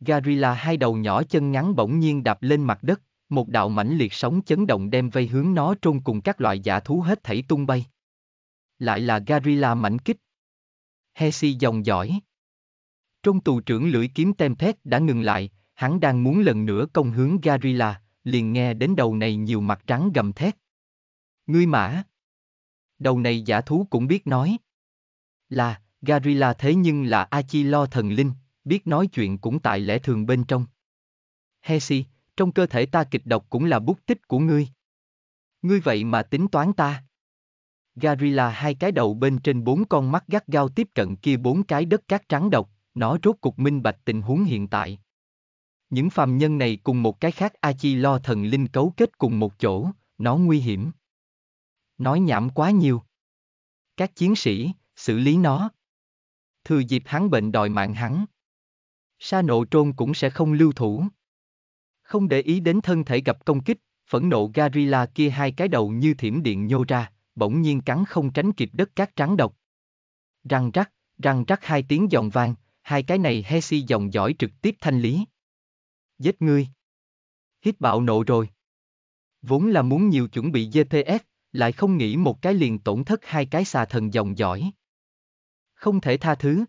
Garilla hai đầu nhỏ chân ngắn bỗng nhiên đạp lên mặt đất, một đạo mãnh liệt sóng chấn động đem vây hướng nó trôn cùng các loại giả thú hết thảy tung bay. Lại là Garilla mãnh kích. Hesi dòng giỏi. Trong tù trưởng lưỡi kiếm tem Tempest đã ngừng lại, hắn đang muốn lần nữa công hướng Garila, liền nghe đến đầu này nhiều mặt trắng gầm thét. Ngươi mã! Đầu này giả thú cũng biết nói. Là, Garila thế nhưng là Achi lo thần linh, biết nói chuyện cũng tại lẽ thường bên trong. Hesi, trong cơ thể ta kịch độc cũng là bút tích của ngươi. Ngươi vậy mà tính toán ta. Garila hai cái đầu bên trên bốn con mắt gắt gao tiếp cận kia bốn cái đất cát trắng độc, nó rốt cục minh bạch tình huống hiện tại. Những phàm nhân này cùng một cái khác A Chi lo thần linh cấu kết cùng một chỗ, nó nguy hiểm. Nói nhảm quá nhiều. Các chiến sĩ, xử lý nó. Thừa dịp hắn bệnh đòi mạng hắn. Sa nộ trôn cũng sẽ không lưu thủ. Không để ý đến thân thể gặp công kích, phẫn nộ Garilla kia hai cái đầu như thiểm điện nhô ra, bỗng nhiên cắn không tránh kịp đất cát trắng độc. Răng rắc, răng rắc hai tiếng giòn vang, hai cái này Hesi dòng dõi trực tiếp thanh lý. Giết ngươi. Hít bạo nộ rồi. Vốn là muốn nhiều chuẩn bị GPS, lại không nghĩ một cái liền tổn thất hai cái xà thần dòng dõi, Không thể tha thứ.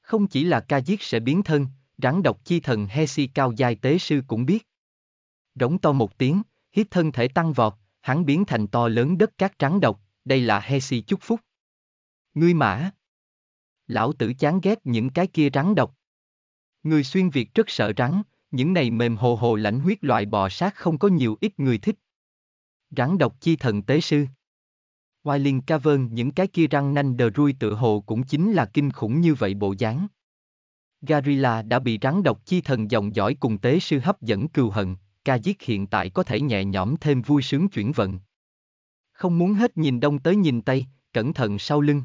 Không chỉ là ca giết sẽ biến thân, rắn độc chi thần Hesi cao giai tế sư cũng biết. Rống to một tiếng, hít thân thể tăng vọt, hắn biến thành to lớn đất cát trắng độc, đây là Hesi chúc phúc. Ngươi mã lão tử chán ghét những cái kia rắn độc. Người xuyên Việt rất sợ rắn, những này mềm hồ hồ lãnh huyết loại bò sát không có nhiều ít người thích. Rắn độc chi thần tế sư. Wailing Cavern những cái kia răng nanh đờ ruôi tựa hồ cũng chính là kinh khủng như vậy bộ dáng. Garilla đã bị rắn độc chi thần dòng dõi cùng tế sư hấp dẫn cừu hận, ca giết hiện tại có thể nhẹ nhõm thêm vui sướng chuyển vận. Không muốn hết nhìn đông tới nhìn tây, cẩn thận sau lưng.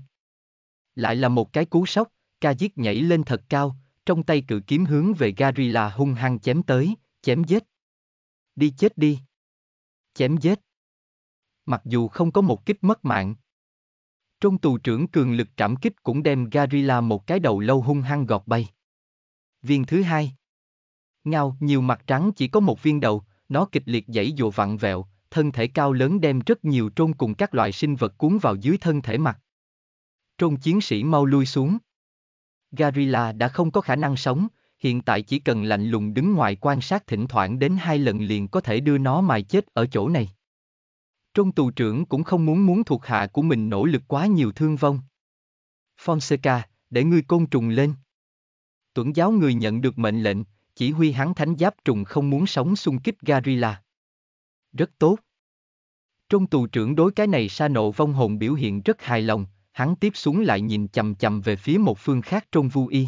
Lại là một cái cú sốc, ca giết nhảy lên thật cao, trong tay cự kiếm hướng về Garila hung hăng chém tới, chém giết. Đi chết đi. Chém giết. Mặc dù không có một kích mất mạng. Trong tù trưởng cường lực trảm kích cũng đem Garila một cái đầu lâu hung hăng gọt bay. Viên thứ hai. Ngao, nhiều mặt trắng chỉ có một viên đầu, nó kịch liệt dãy dụa vặn vẹo, thân thể cao lớn đem rất nhiều trôn cùng các loại sinh vật cuốn vào dưới thân thể mặt. Trôn chiến sĩ mau lui xuống. Garilla đã không có khả năng sống, hiện tại chỉ cần lạnh lùng đứng ngoài quan sát thỉnh thoảng đến hai lần liền có thể đưa nó mài chết ở chỗ này. Trôn tù trưởng cũng không muốn muốn thuộc hạ của mình nỗ lực quá nhiều thương vong. Fonseca, để ngươi côn trùng lên. Tuấn giáo người nhận được mệnh lệnh, chỉ huy hắn thánh giáp trùng không muốn sống xung kích Garilla. Rất tốt. Trôn tù trưởng đối cái này sa nộ vong hồn biểu hiện rất hài lòng, hắn tiếp xuống lại nhìn chầm chầm về phía một phương khác trong vu y.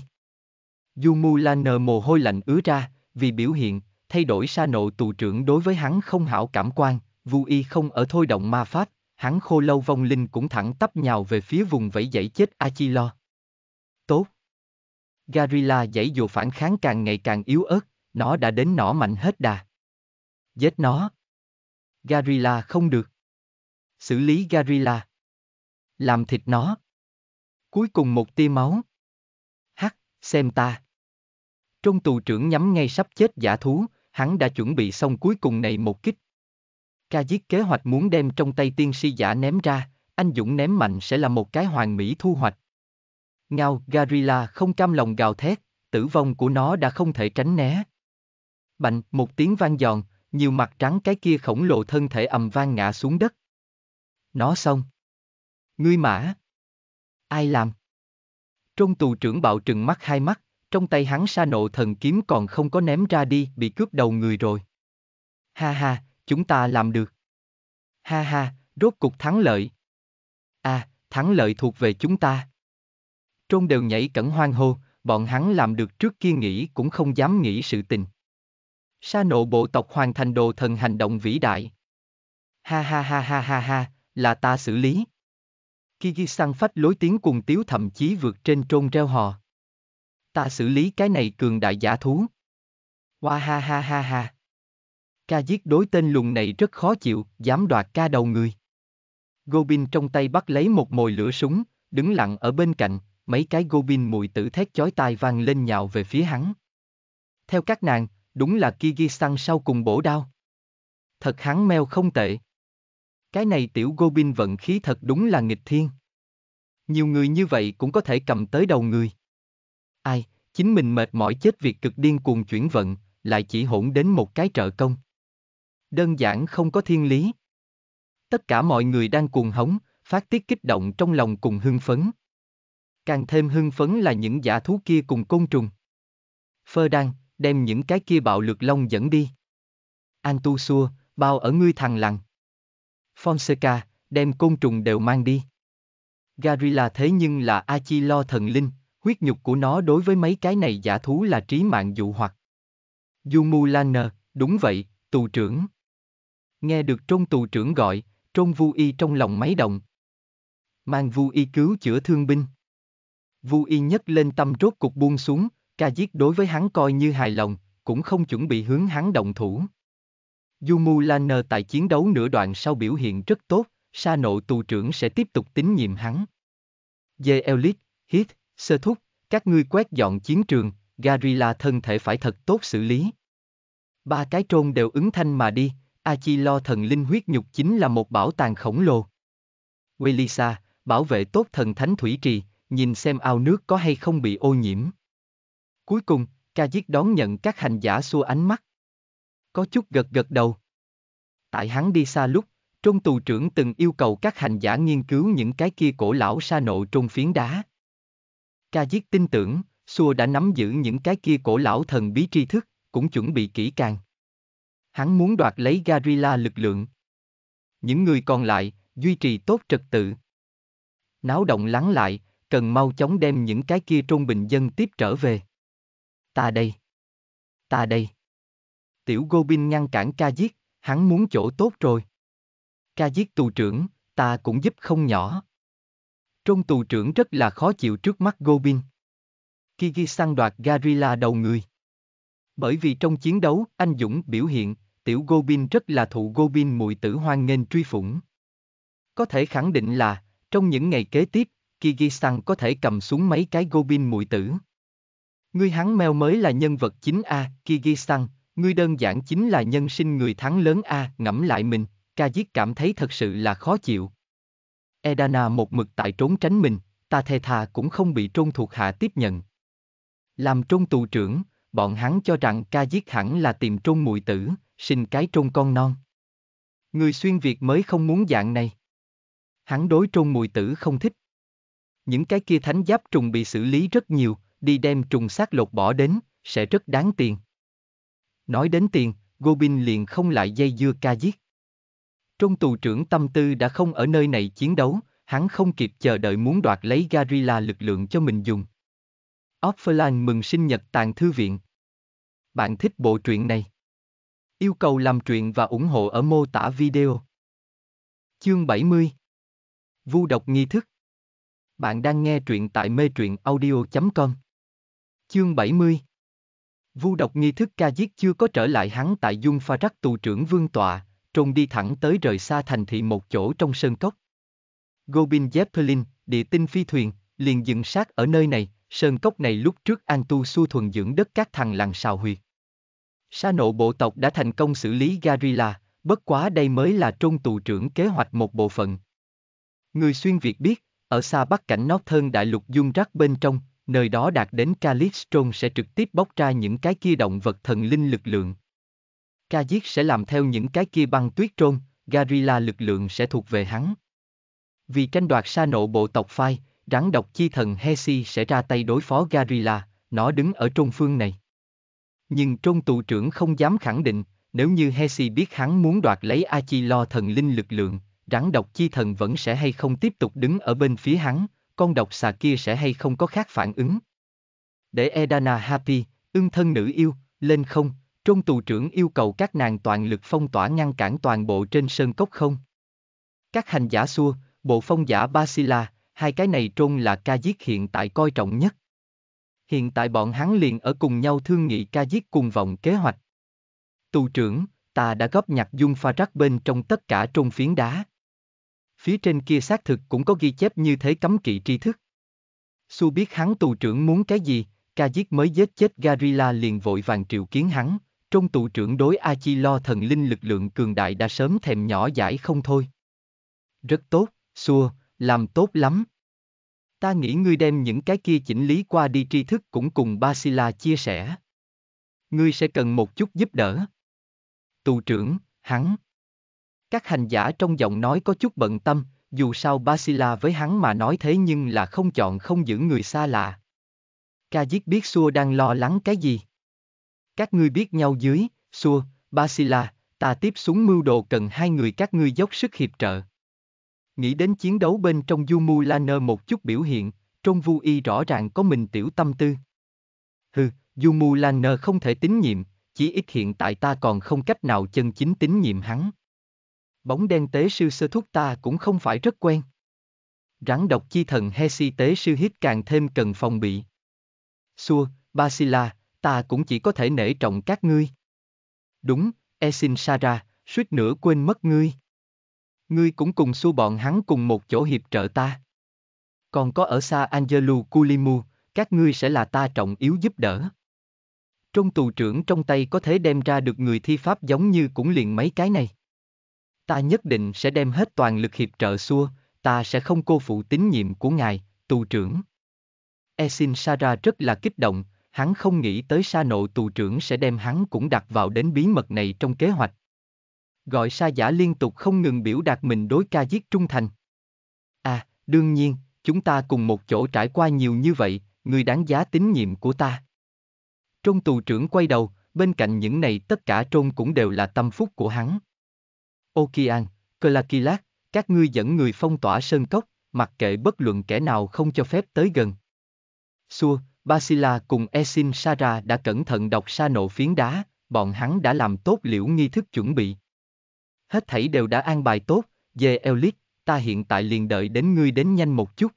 Du Mu La nờ mồ hôi lạnh ứa ra, vì biểu hiện, thay đổi sa nộ tù trưởng đối với hắn không hảo cảm quan, vu y không ở thôi động ma pháp, hắn khô lâu vong linh cũng thẳng tắp nhào về phía vùng vẫy dãy chết Achilo. Tốt! Garilla dãy dù phản kháng càng ngày càng yếu ớt, nó đã đến nỏ mạnh hết đà. Giết nó! Garilla không được! Xử lý Garilla! làm thịt nó. Cuối cùng một tia máu. Hắc, xem ta. Trong tù trưởng nhắm ngay sắp chết giả thú, hắn đã chuẩn bị xong cuối cùng này một kích. Ca giết kế hoạch muốn đem trong tay tiên si giả ném ra, anh Dũng ném mạnh sẽ là một cái hoàn mỹ thu hoạch. Ngao, Garilla không cam lòng gào thét, tử vong của nó đã không thể tránh né. Bành, một tiếng vang giòn, nhiều mặt trắng cái kia khổng lồ thân thể ầm vang ngã xuống đất. Nó xong. Ngươi mã. Ai làm? Trong tù trưởng bạo trừng mắt hai mắt, trong tay hắn sa nộ thần kiếm còn không có ném ra đi, bị cướp đầu người rồi. Ha ha, chúng ta làm được. Ha ha, rốt cục thắng lợi. À, thắng lợi thuộc về chúng ta. Trôn đều nhảy cẩn hoang hô, bọn hắn làm được trước kia nghĩ cũng không dám nghĩ sự tình. Sa nộ bộ tộc hoàn thành đồ thần hành động vĩ đại. Ha ha ha ha ha ha, là ta xử lý. Kiki sang phách lối tiếng cùng tiếu thậm chí vượt trên trôn treo hò. Ta xử lý cái này cường đại giả thú. Wa ha ha ha ha. Ca giết đối tên lùng này rất khó chịu, dám đoạt ca đầu người. Gobin trong tay bắt lấy một mồi lửa súng, đứng lặng ở bên cạnh, mấy cái Gobin mùi tử thét chói tai vang lên nhạo về phía hắn. Theo các nàng, đúng là Kiki sau cùng bổ đao. Thật hắn meo không tệ. Cái này tiểu Gobin vận khí thật đúng là nghịch thiên. Nhiều người như vậy cũng có thể cầm tới đầu người. Ai, chính mình mệt mỏi chết việc cực điên cuồng chuyển vận, lại chỉ hỗn đến một cái trợ công. Đơn giản không có thiên lý. Tất cả mọi người đang cuồng hống, phát tiết kích động trong lòng cùng hưng phấn. Càng thêm hưng phấn là những giả thú kia cùng côn trùng. Phơ đang, đem những cái kia bạo lực long dẫn đi. An tu xua, bao ở ngươi thằng lằn. Fonseca, đem côn trùng đều mang đi. Garilla thế nhưng là lo thần linh, huyết nhục của nó đối với mấy cái này giả thú là trí mạng dụ hoặc. Yumulaner, đúng vậy, tù trưởng. Nghe được trôn tù trưởng gọi, trôn vu y trong lòng máy động. Mang vu y cứu chữa thương binh. Vu y nhấc lên tâm rốt cục buông xuống, ca giết đối với hắn coi như hài lòng, cũng không chuẩn bị hướng hắn động thủ. Jumu Lan tại chiến đấu nửa đoạn sau biểu hiện rất tốt, Sa nộ tù trưởng sẽ tiếp tục tín nhiệm hắn. Dê Elite, Hit, Sơ Thúc, các ngươi quét dọn chiến trường, Garila thân thể phải thật tốt xử lý. Ba cái trôn đều ứng thanh mà đi, Achi lo thần linh huyết nhục chính là một bảo tàng khổng lồ. Welisa, bảo vệ tốt thần thánh thủy trì, nhìn xem ao nước có hay không bị ô nhiễm. Cuối cùng, Kajik đón nhận các hành giả xua ánh mắt có chút gật gật đầu. Tại hắn đi xa lúc, trung tù trưởng từng yêu cầu các hành giả nghiên cứu những cái kia cổ lão sa nộ trôn phiến đá. Ca giết tin tưởng, xua đã nắm giữ những cái kia cổ lão thần bí tri thức, cũng chuẩn bị kỹ càng. Hắn muốn đoạt lấy Garila lực lượng. Những người còn lại, duy trì tốt trật tự. Náo động lắng lại, cần mau chóng đem những cái kia trôn bình dân tiếp trở về. Ta đây. Ta đây tiểu Gobin ngăn cản ca giết, hắn muốn chỗ tốt rồi. Ca giết tù trưởng, ta cũng giúp không nhỏ. Trong tù trưởng rất là khó chịu trước mắt Gobin. Kiki săn đoạt Garilla đầu người. Bởi vì trong chiến đấu, anh Dũng biểu hiện, tiểu Gobin rất là thụ Gobin mùi tử hoan nghênh truy phủng. Có thể khẳng định là, trong những ngày kế tiếp, Kyrgyzstan có thể cầm xuống mấy cái Gobin mùi tử. Ngươi hắn mèo mới là nhân vật chính A, Kyrgyzstan, Ngươi đơn giản chính là nhân sinh người thắng lớn a, à, ngẫm lại mình, ca giết cảm thấy thật sự là khó chịu. Edana một mực tại trốn tránh mình, ta thề thà cũng không bị trôn thuộc hạ tiếp nhận. Làm trôn tù trưởng, bọn hắn cho rằng ca giết hẳn là tìm trôn mùi tử, sinh cái trôn con non. Người xuyên Việt mới không muốn dạng này. Hắn đối trôn mùi tử không thích. Những cái kia thánh giáp trùng bị xử lý rất nhiều, đi đem trùng xác lột bỏ đến, sẽ rất đáng tiền. Nói đến tiền, Gobin liền không lại dây dưa ca giết. Trong tù trưởng tâm tư đã không ở nơi này chiến đấu, hắn không kịp chờ đợi muốn đoạt lấy Garilla lực lượng cho mình dùng. Offerland mừng sinh nhật tàn thư viện. Bạn thích bộ truyện này? Yêu cầu làm truyện và ủng hộ ở mô tả video. Chương 70 Vu độc nghi thức Bạn đang nghe truyện tại mê truyện audio.com Chương 70 Vu độc nghi thức ca giết chưa có trở lại hắn tại Dung Pha Rắc tù trưởng vương tọa, trôn đi thẳng tới rời xa thành thị một chỗ trong sơn cốc. Gobin Zeppelin, địa tinh phi thuyền, liền dừng sát ở nơi này, sơn cốc này lúc trước An Tu Su thuần dưỡng đất các thằng làng xào huyệt. Sa nộ bộ tộc đã thành công xử lý Garila, bất quá đây mới là trôn tù trưởng kế hoạch một bộ phận. Người xuyên Việt biết, ở xa bắc cảnh thân đại lục dung rắc bên trong, nơi đó đạt đến Calixtron sẽ trực tiếp bóc ra những cái kia động vật thần linh lực lượng. Ca giết sẽ làm theo những cái kia băng tuyết trôn, Garilla lực lượng sẽ thuộc về hắn. Vì tranh đoạt sa nộ bộ tộc Phai, rắn độc chi thần Hesi sẽ ra tay đối phó Garilla, nó đứng ở trung phương này. Nhưng trung tù trưởng không dám khẳng định, nếu như Hesi biết hắn muốn đoạt lấy Achilo thần linh lực lượng, rắn độc chi thần vẫn sẽ hay không tiếp tục đứng ở bên phía hắn, con độc xà kia sẽ hay không có khác phản ứng. Để Edana Happy, ưng thân nữ yêu, lên không, Trung tù trưởng yêu cầu các nàng toàn lực phong tỏa ngăn cản toàn bộ trên sơn cốc không. Các hành giả xua, bộ phong giả Basila, hai cái này trôn là ca giết hiện tại coi trọng nhất. Hiện tại bọn hắn liền ở cùng nhau thương nghị ca giết cùng vòng kế hoạch. Tù trưởng, ta đã góp nhặt dung pha rắc bên trong tất cả trôn phiến đá. Phía trên kia xác thực cũng có ghi chép như thế cấm kỵ tri thức. Su biết hắn tù trưởng muốn cái gì, ca giết mới giết chết Garila liền vội vàng triệu kiến hắn, trong tù trưởng đối A lo thần linh lực lượng cường đại đã sớm thèm nhỏ giải không thôi. Rất tốt, xua, làm tốt lắm. Ta nghĩ ngươi đem những cái kia chỉnh lý qua đi tri thức cũng cùng Basila chia sẻ. Ngươi sẽ cần một chút giúp đỡ. Tù trưởng, hắn. Các hành giả trong giọng nói có chút bận tâm, dù sao Basila với hắn mà nói thế nhưng là không chọn không giữ người xa lạ. Ca giết biết xua đang lo lắng cái gì. Các ngươi biết nhau dưới, xua, Basila, ta tiếp xuống mưu đồ cần hai người các ngươi dốc sức hiệp trợ. Nghĩ đến chiến đấu bên trong Yumu Laner một chút biểu hiện, Trôn Vu Y rõ ràng có mình tiểu tâm tư. Hừ, Yumu Laner không thể tín nhiệm, chỉ ít hiện tại ta còn không cách nào chân chính tín nhiệm hắn bóng đen tế sư sơ thúc ta cũng không phải rất quen. Rắn độc chi thần Hesi tế sư hít càng thêm cần phòng bị. Xua, Basila, ta cũng chỉ có thể nể trọng các ngươi. Đúng, Esin Sara, suýt nữa quên mất ngươi. Ngươi cũng cùng xua bọn hắn cùng một chỗ hiệp trợ ta. Còn có ở xa Angelu Kulimu, các ngươi sẽ là ta trọng yếu giúp đỡ. Trong tù trưởng trong tay có thể đem ra được người thi pháp giống như cũng liền mấy cái này ta nhất định sẽ đem hết toàn lực hiệp trợ xua, ta sẽ không cô phụ tín nhiệm của ngài, tù trưởng. Esin Sara rất là kích động, hắn không nghĩ tới sa nộ tù trưởng sẽ đem hắn cũng đặt vào đến bí mật này trong kế hoạch. Gọi sa giả liên tục không ngừng biểu đạt mình đối ca giết trung thành. À, đương nhiên, chúng ta cùng một chỗ trải qua nhiều như vậy, người đáng giá tín nhiệm của ta. Trôn tù trưởng quay đầu, bên cạnh những này tất cả trôn cũng đều là tâm phúc của hắn. Okian, Kelakilat, các ngươi dẫn người phong tỏa sơn cốc, mặc kệ bất luận kẻ nào không cho phép tới gần. Xua, Basila cùng Esin Sara đã cẩn thận đọc sa nộ phiến đá, bọn hắn đã làm tốt liễu nghi thức chuẩn bị. Hết thảy đều đã an bài tốt, về Elit, ta hiện tại liền đợi đến ngươi đến nhanh một chút.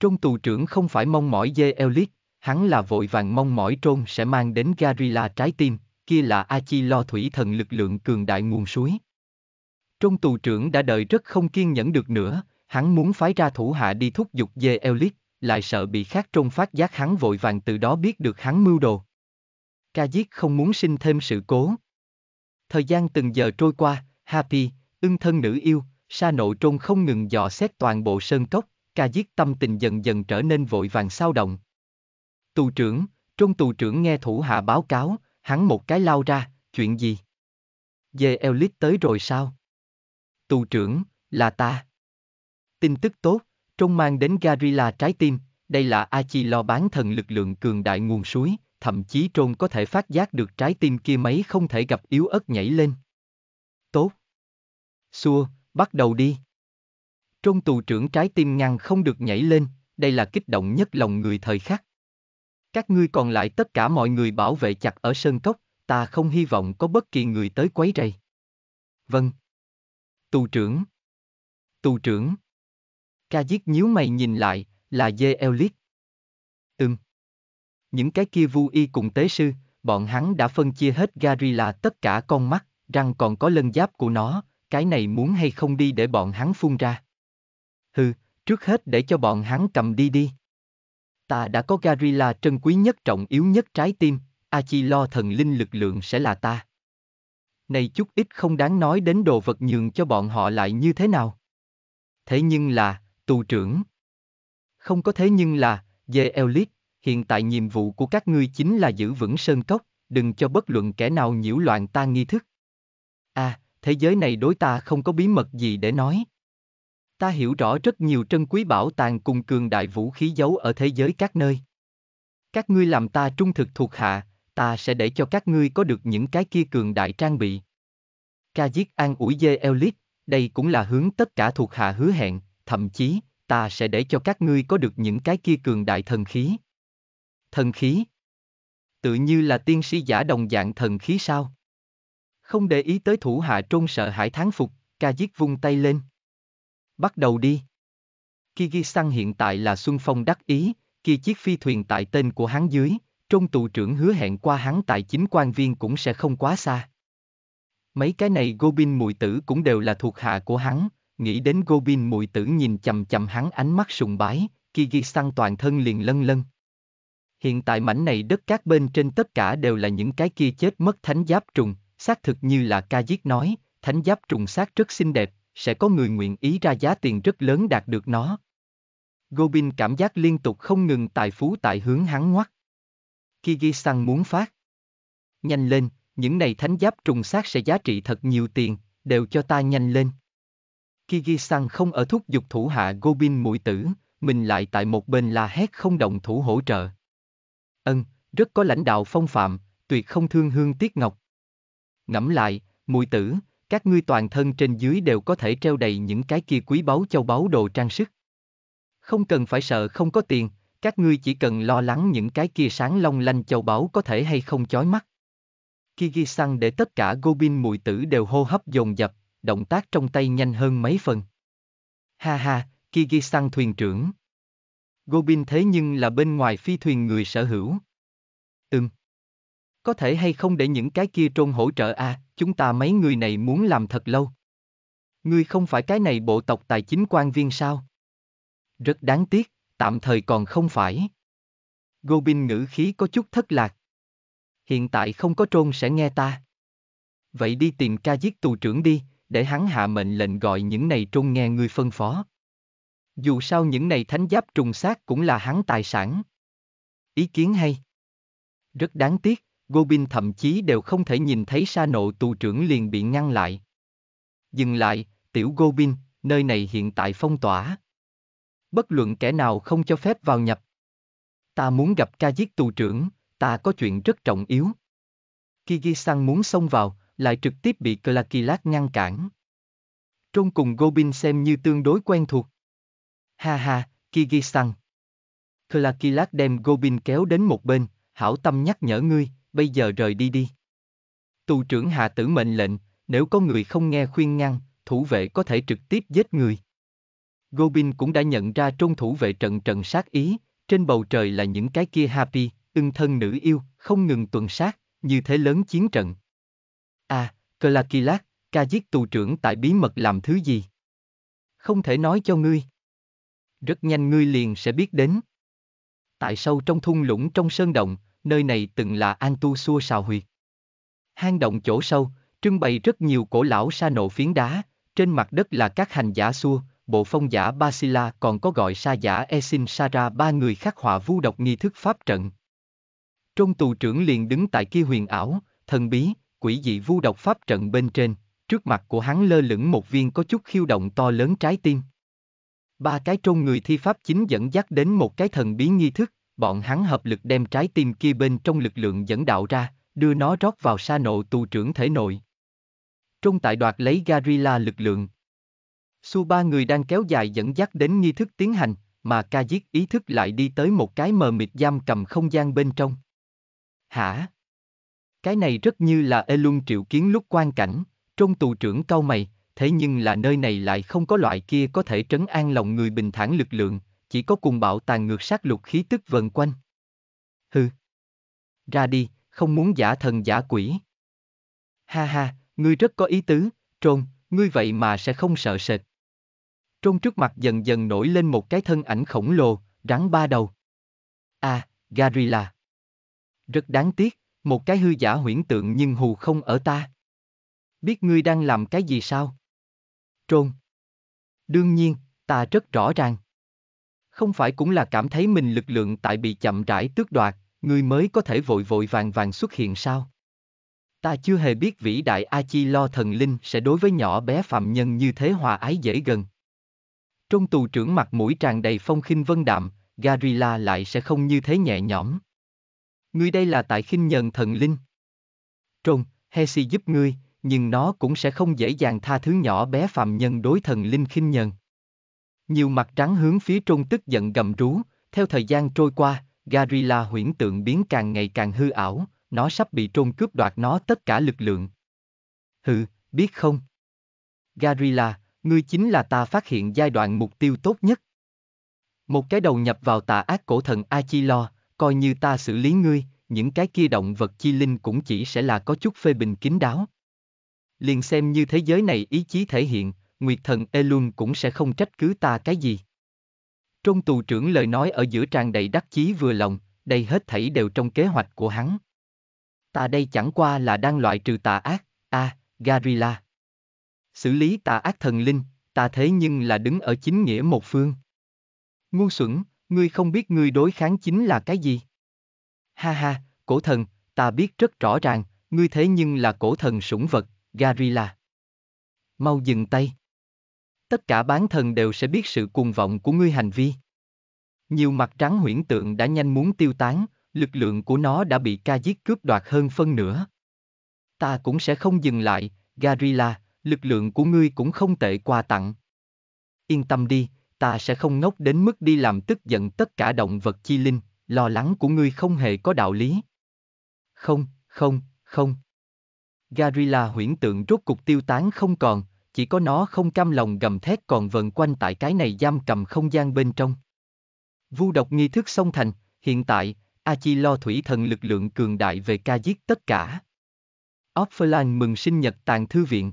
Trong tù trưởng không phải mong mỏi dê Elit, hắn là vội vàng mong mỏi trôn sẽ mang đến Garila trái tim, kia là Achi lo thủy thần lực lượng cường đại nguồn suối. Trung tù trưởng đã đợi rất không kiên nhẫn được nữa, hắn muốn phái ra thủ hạ đi thúc giục dê Elit, lại sợ bị khác trông phát giác hắn vội vàng từ đó biết được hắn mưu đồ. Ca giết không muốn sinh thêm sự cố. Thời gian từng giờ trôi qua, Happy, ưng thân nữ yêu, sa nộ trôn không ngừng dò xét toàn bộ sơn cốc, ca giết tâm tình dần dần trở nên vội vàng sao động. Tù trưởng, Trung tù trưởng nghe thủ hạ báo cáo, hắn một cái lao ra, chuyện gì? Dê Elit tới rồi sao? tù trưởng, là ta. Tin tức tốt, trông mang đến Garila trái tim, đây là Achi lo bán thần lực lượng cường đại nguồn suối, thậm chí trôn có thể phát giác được trái tim kia mấy không thể gặp yếu ớt nhảy lên. Tốt. Xua, bắt đầu đi. Trôn tù trưởng trái tim ngăn không được nhảy lên, đây là kích động nhất lòng người thời khắc. Các ngươi còn lại tất cả mọi người bảo vệ chặt ở sơn cốc, ta không hy vọng có bất kỳ người tới quấy rầy. Vâng, Tù trưởng. Tù trưởng. Ca giết nhíu mày nhìn lại, là dê Elite. Ừm. Những cái kia vu y cùng tế sư, bọn hắn đã phân chia hết Gary là tất cả con mắt, răng còn có lân giáp của nó, cái này muốn hay không đi để bọn hắn phun ra. Hừ, trước hết để cho bọn hắn cầm đi đi. Ta đã có Gary là trân quý nhất trọng yếu nhất trái tim, Achi lo thần linh lực lượng sẽ là ta này chút ít không đáng nói đến đồ vật nhường cho bọn họ lại như thế nào. Thế nhưng là, tù trưởng. Không có thế nhưng là, dê Elite, hiện tại nhiệm vụ của các ngươi chính là giữ vững sơn cốc, đừng cho bất luận kẻ nào nhiễu loạn ta nghi thức. À, thế giới này đối ta không có bí mật gì để nói. Ta hiểu rõ rất nhiều trân quý bảo tàng cùng cường đại vũ khí giấu ở thế giới các nơi. Các ngươi làm ta trung thực thuộc hạ, ta sẽ để cho các ngươi có được những cái kia cường đại trang bị. Ca giết an ủi dê Elite, đây cũng là hướng tất cả thuộc hạ hứa hẹn, thậm chí, ta sẽ để cho các ngươi có được những cái kia cường đại thần khí. Thần khí? Tự như là tiên sĩ giả đồng dạng thần khí sao? Không để ý tới thủ hạ trôn sợ hãi tháng phục, ca giết vung tay lên. Bắt đầu đi. Kigi sang hiện tại là Xuân Phong đắc ý, kỳ chiếc phi thuyền tại tên của hắn dưới, Trông tù trưởng hứa hẹn qua hắn tại chính quan viên cũng sẽ không quá xa. Mấy cái này Gobin mùi tử cũng đều là thuộc hạ của hắn, nghĩ đến Gobin mùi tử nhìn chầm chầm hắn ánh mắt sùng bái, Kiki sang toàn thân liền lân lân. Hiện tại mảnh này đất các bên trên tất cả đều là những cái kia chết mất thánh giáp trùng, xác thực như là ca giết nói, thánh giáp trùng xác rất xinh đẹp, sẽ có người nguyện ý ra giá tiền rất lớn đạt được nó. Gobin cảm giác liên tục không ngừng tài phú tại hướng hắn ngoắt. Kyrgyzstan muốn phát. Nhanh lên, những này thánh giáp trùng sát sẽ giá trị thật nhiều tiền, đều cho ta nhanh lên. Kyrgyzstan không ở thúc giục thủ hạ Gobin mũi tử, mình lại tại một bên là hét không động thủ hỗ trợ. Ân, rất có lãnh đạo phong phạm, tuyệt không thương hương tiếc ngọc. Ngẫm lại, mùi tử, các ngươi toàn thân trên dưới đều có thể treo đầy những cái kia quý báu châu báu đồ trang sức. Không cần phải sợ không có tiền, các ngươi chỉ cần lo lắng những cái kia sáng long lanh châu báu có thể hay không chói mắt. Kiki săn để tất cả Gobin mùi tử đều hô hấp dồn dập, động tác trong tay nhanh hơn mấy phần. Ha ha, Kiki săn thuyền trưởng. Gobin thế nhưng là bên ngoài phi thuyền người sở hữu. Ừm. Có thể hay không để những cái kia trôn hỗ trợ à, chúng ta mấy người này muốn làm thật lâu. Ngươi không phải cái này bộ tộc tài chính quan viên sao? Rất đáng tiếc tạm thời còn không phải. Gobin ngữ khí có chút thất lạc. Hiện tại không có trôn sẽ nghe ta. Vậy đi tìm ca giết tù trưởng đi, để hắn hạ mệnh lệnh gọi những này trôn nghe người phân phó. Dù sao những này thánh giáp trùng xác cũng là hắn tài sản. Ý kiến hay. Rất đáng tiếc, Gobin thậm chí đều không thể nhìn thấy sa nộ tù trưởng liền bị ngăn lại. Dừng lại, tiểu Gobin, nơi này hiện tại phong tỏa bất luận kẻ nào không cho phép vào nhập. Ta muốn gặp ca giết tù trưởng, ta có chuyện rất trọng yếu. Kigi-san muốn xông vào, lại trực tiếp bị Clakilat ngăn cản. Trôn cùng Gobin xem như tương đối quen thuộc. Ha ha, Kigi-san. Clakilat đem Gobin kéo đến một bên, hảo tâm nhắc nhở ngươi, bây giờ rời đi đi. Tù trưởng hạ tử mệnh lệnh, nếu có người không nghe khuyên ngăn, thủ vệ có thể trực tiếp giết người. Gobin cũng đã nhận ra trôn thủ vệ trận trận sát ý, trên bầu trời là những cái kia happy, ưng thân nữ yêu, không ngừng tuần sát, như thế lớn chiến trận. À, Klakilat, ca giết tù trưởng tại bí mật làm thứ gì? Không thể nói cho ngươi. Rất nhanh ngươi liền sẽ biết đến. Tại sâu trong thung lũng trong sơn động, nơi này từng là an tu xua xào huyệt. Hang động chỗ sâu, trưng bày rất nhiều cổ lão sa nộ phiến đá, trên mặt đất là các hành giả xua, bộ phong giả Basila còn có gọi sa giả Esin Sara ba người khắc họa vu độc nghi thức pháp trận. Trôn tù trưởng liền đứng tại kia huyền ảo, thần bí, quỷ dị vu độc pháp trận bên trên, trước mặt của hắn lơ lửng một viên có chút khiêu động to lớn trái tim. Ba cái trôn người thi pháp chính dẫn dắt đến một cái thần bí nghi thức, bọn hắn hợp lực đem trái tim kia bên trong lực lượng dẫn đạo ra, đưa nó rót vào sa nộ tù trưởng thể nội. Trôn tại đoạt lấy Garila lực lượng, Su ba người đang kéo dài dẫn dắt đến nghi thức tiến hành, mà ca giết ý thức lại đi tới một cái mờ mịt giam cầm không gian bên trong. Hả? Cái này rất như là Elun triệu kiến lúc quan cảnh, trong tù trưởng cau mày, thế nhưng là nơi này lại không có loại kia có thể trấn an lòng người bình thản lực lượng, chỉ có cùng bạo tàn ngược sát lục khí tức vần quanh. Hừ. Ra đi, không muốn giả thần giả quỷ. Ha ha, ngươi rất có ý tứ, trôn, ngươi vậy mà sẽ không sợ sệt. Trôn trước mặt dần dần nổi lên một cái thân ảnh khổng lồ, rắn ba đầu. À, Garila. Rất đáng tiếc, một cái hư giả huyễn tượng nhưng hù không ở ta. Biết ngươi đang làm cái gì sao? Trôn. Đương nhiên, ta rất rõ ràng. Không phải cũng là cảm thấy mình lực lượng tại bị chậm rãi tước đoạt, ngươi mới có thể vội vội vàng vàng xuất hiện sao? Ta chưa hề biết vĩ đại A Chi Lo thần linh sẽ đối với nhỏ bé phạm nhân như thế hòa ái dễ gần. Trung tù trưởng mặt mũi tràn đầy phong khinh vân đạm, Garila lại sẽ không như thế nhẹ nhõm. Ngươi đây là tại khinh nhờn thần linh. Trung, Hesi giúp ngươi, nhưng nó cũng sẽ không dễ dàng tha thứ nhỏ bé phạm nhân đối thần linh khinh nhờn. Nhiều mặt trắng hướng phía Trung tức giận gầm rú, theo thời gian trôi qua, Garila huyễn tượng biến càng ngày càng hư ảo, nó sắp bị trôn cướp đoạt nó tất cả lực lượng. Hừ, biết không? Garila, Ngươi chính là ta phát hiện giai đoạn mục tiêu tốt nhất. Một cái đầu nhập vào tà ác cổ thần Achilo, coi như ta xử lý ngươi, những cái kia động vật chi linh cũng chỉ sẽ là có chút phê bình kín đáo. Liền xem như thế giới này ý chí thể hiện, Nguyệt thần Elun cũng sẽ không trách cứ ta cái gì. Trong tù trưởng lời nói ở giữa tràn đầy đắc chí vừa lòng, đây hết thảy đều trong kế hoạch của hắn. Ta đây chẳng qua là đang loại trừ tà ác, a, à, Garila xử lý tà ác thần linh, ta thế nhưng là đứng ở chính nghĩa một phương. Ngu xuẩn, ngươi không biết ngươi đối kháng chính là cái gì. Ha ha, cổ thần, ta biết rất rõ ràng, ngươi thế nhưng là cổ thần sủng vật, Garila. Mau dừng tay. Tất cả bán thần đều sẽ biết sự cuồng vọng của ngươi hành vi. Nhiều mặt trắng huyễn tượng đã nhanh muốn tiêu tán, lực lượng của nó đã bị ca giết cướp đoạt hơn phân nửa. Ta cũng sẽ không dừng lại, Garila, lực lượng của ngươi cũng không tệ qua tặng. Yên tâm đi, ta sẽ không ngốc đến mức đi làm tức giận tất cả động vật chi linh, lo lắng của ngươi không hề có đạo lý. Không, không, không. Garila huyễn tượng rốt cục tiêu tán không còn, chỉ có nó không cam lòng gầm thét còn vần quanh tại cái này giam cầm không gian bên trong. Vu độc nghi thức xong thành, hiện tại, A lo thủy thần lực lượng cường đại về ca giết tất cả. Offerland mừng sinh nhật tàn thư viện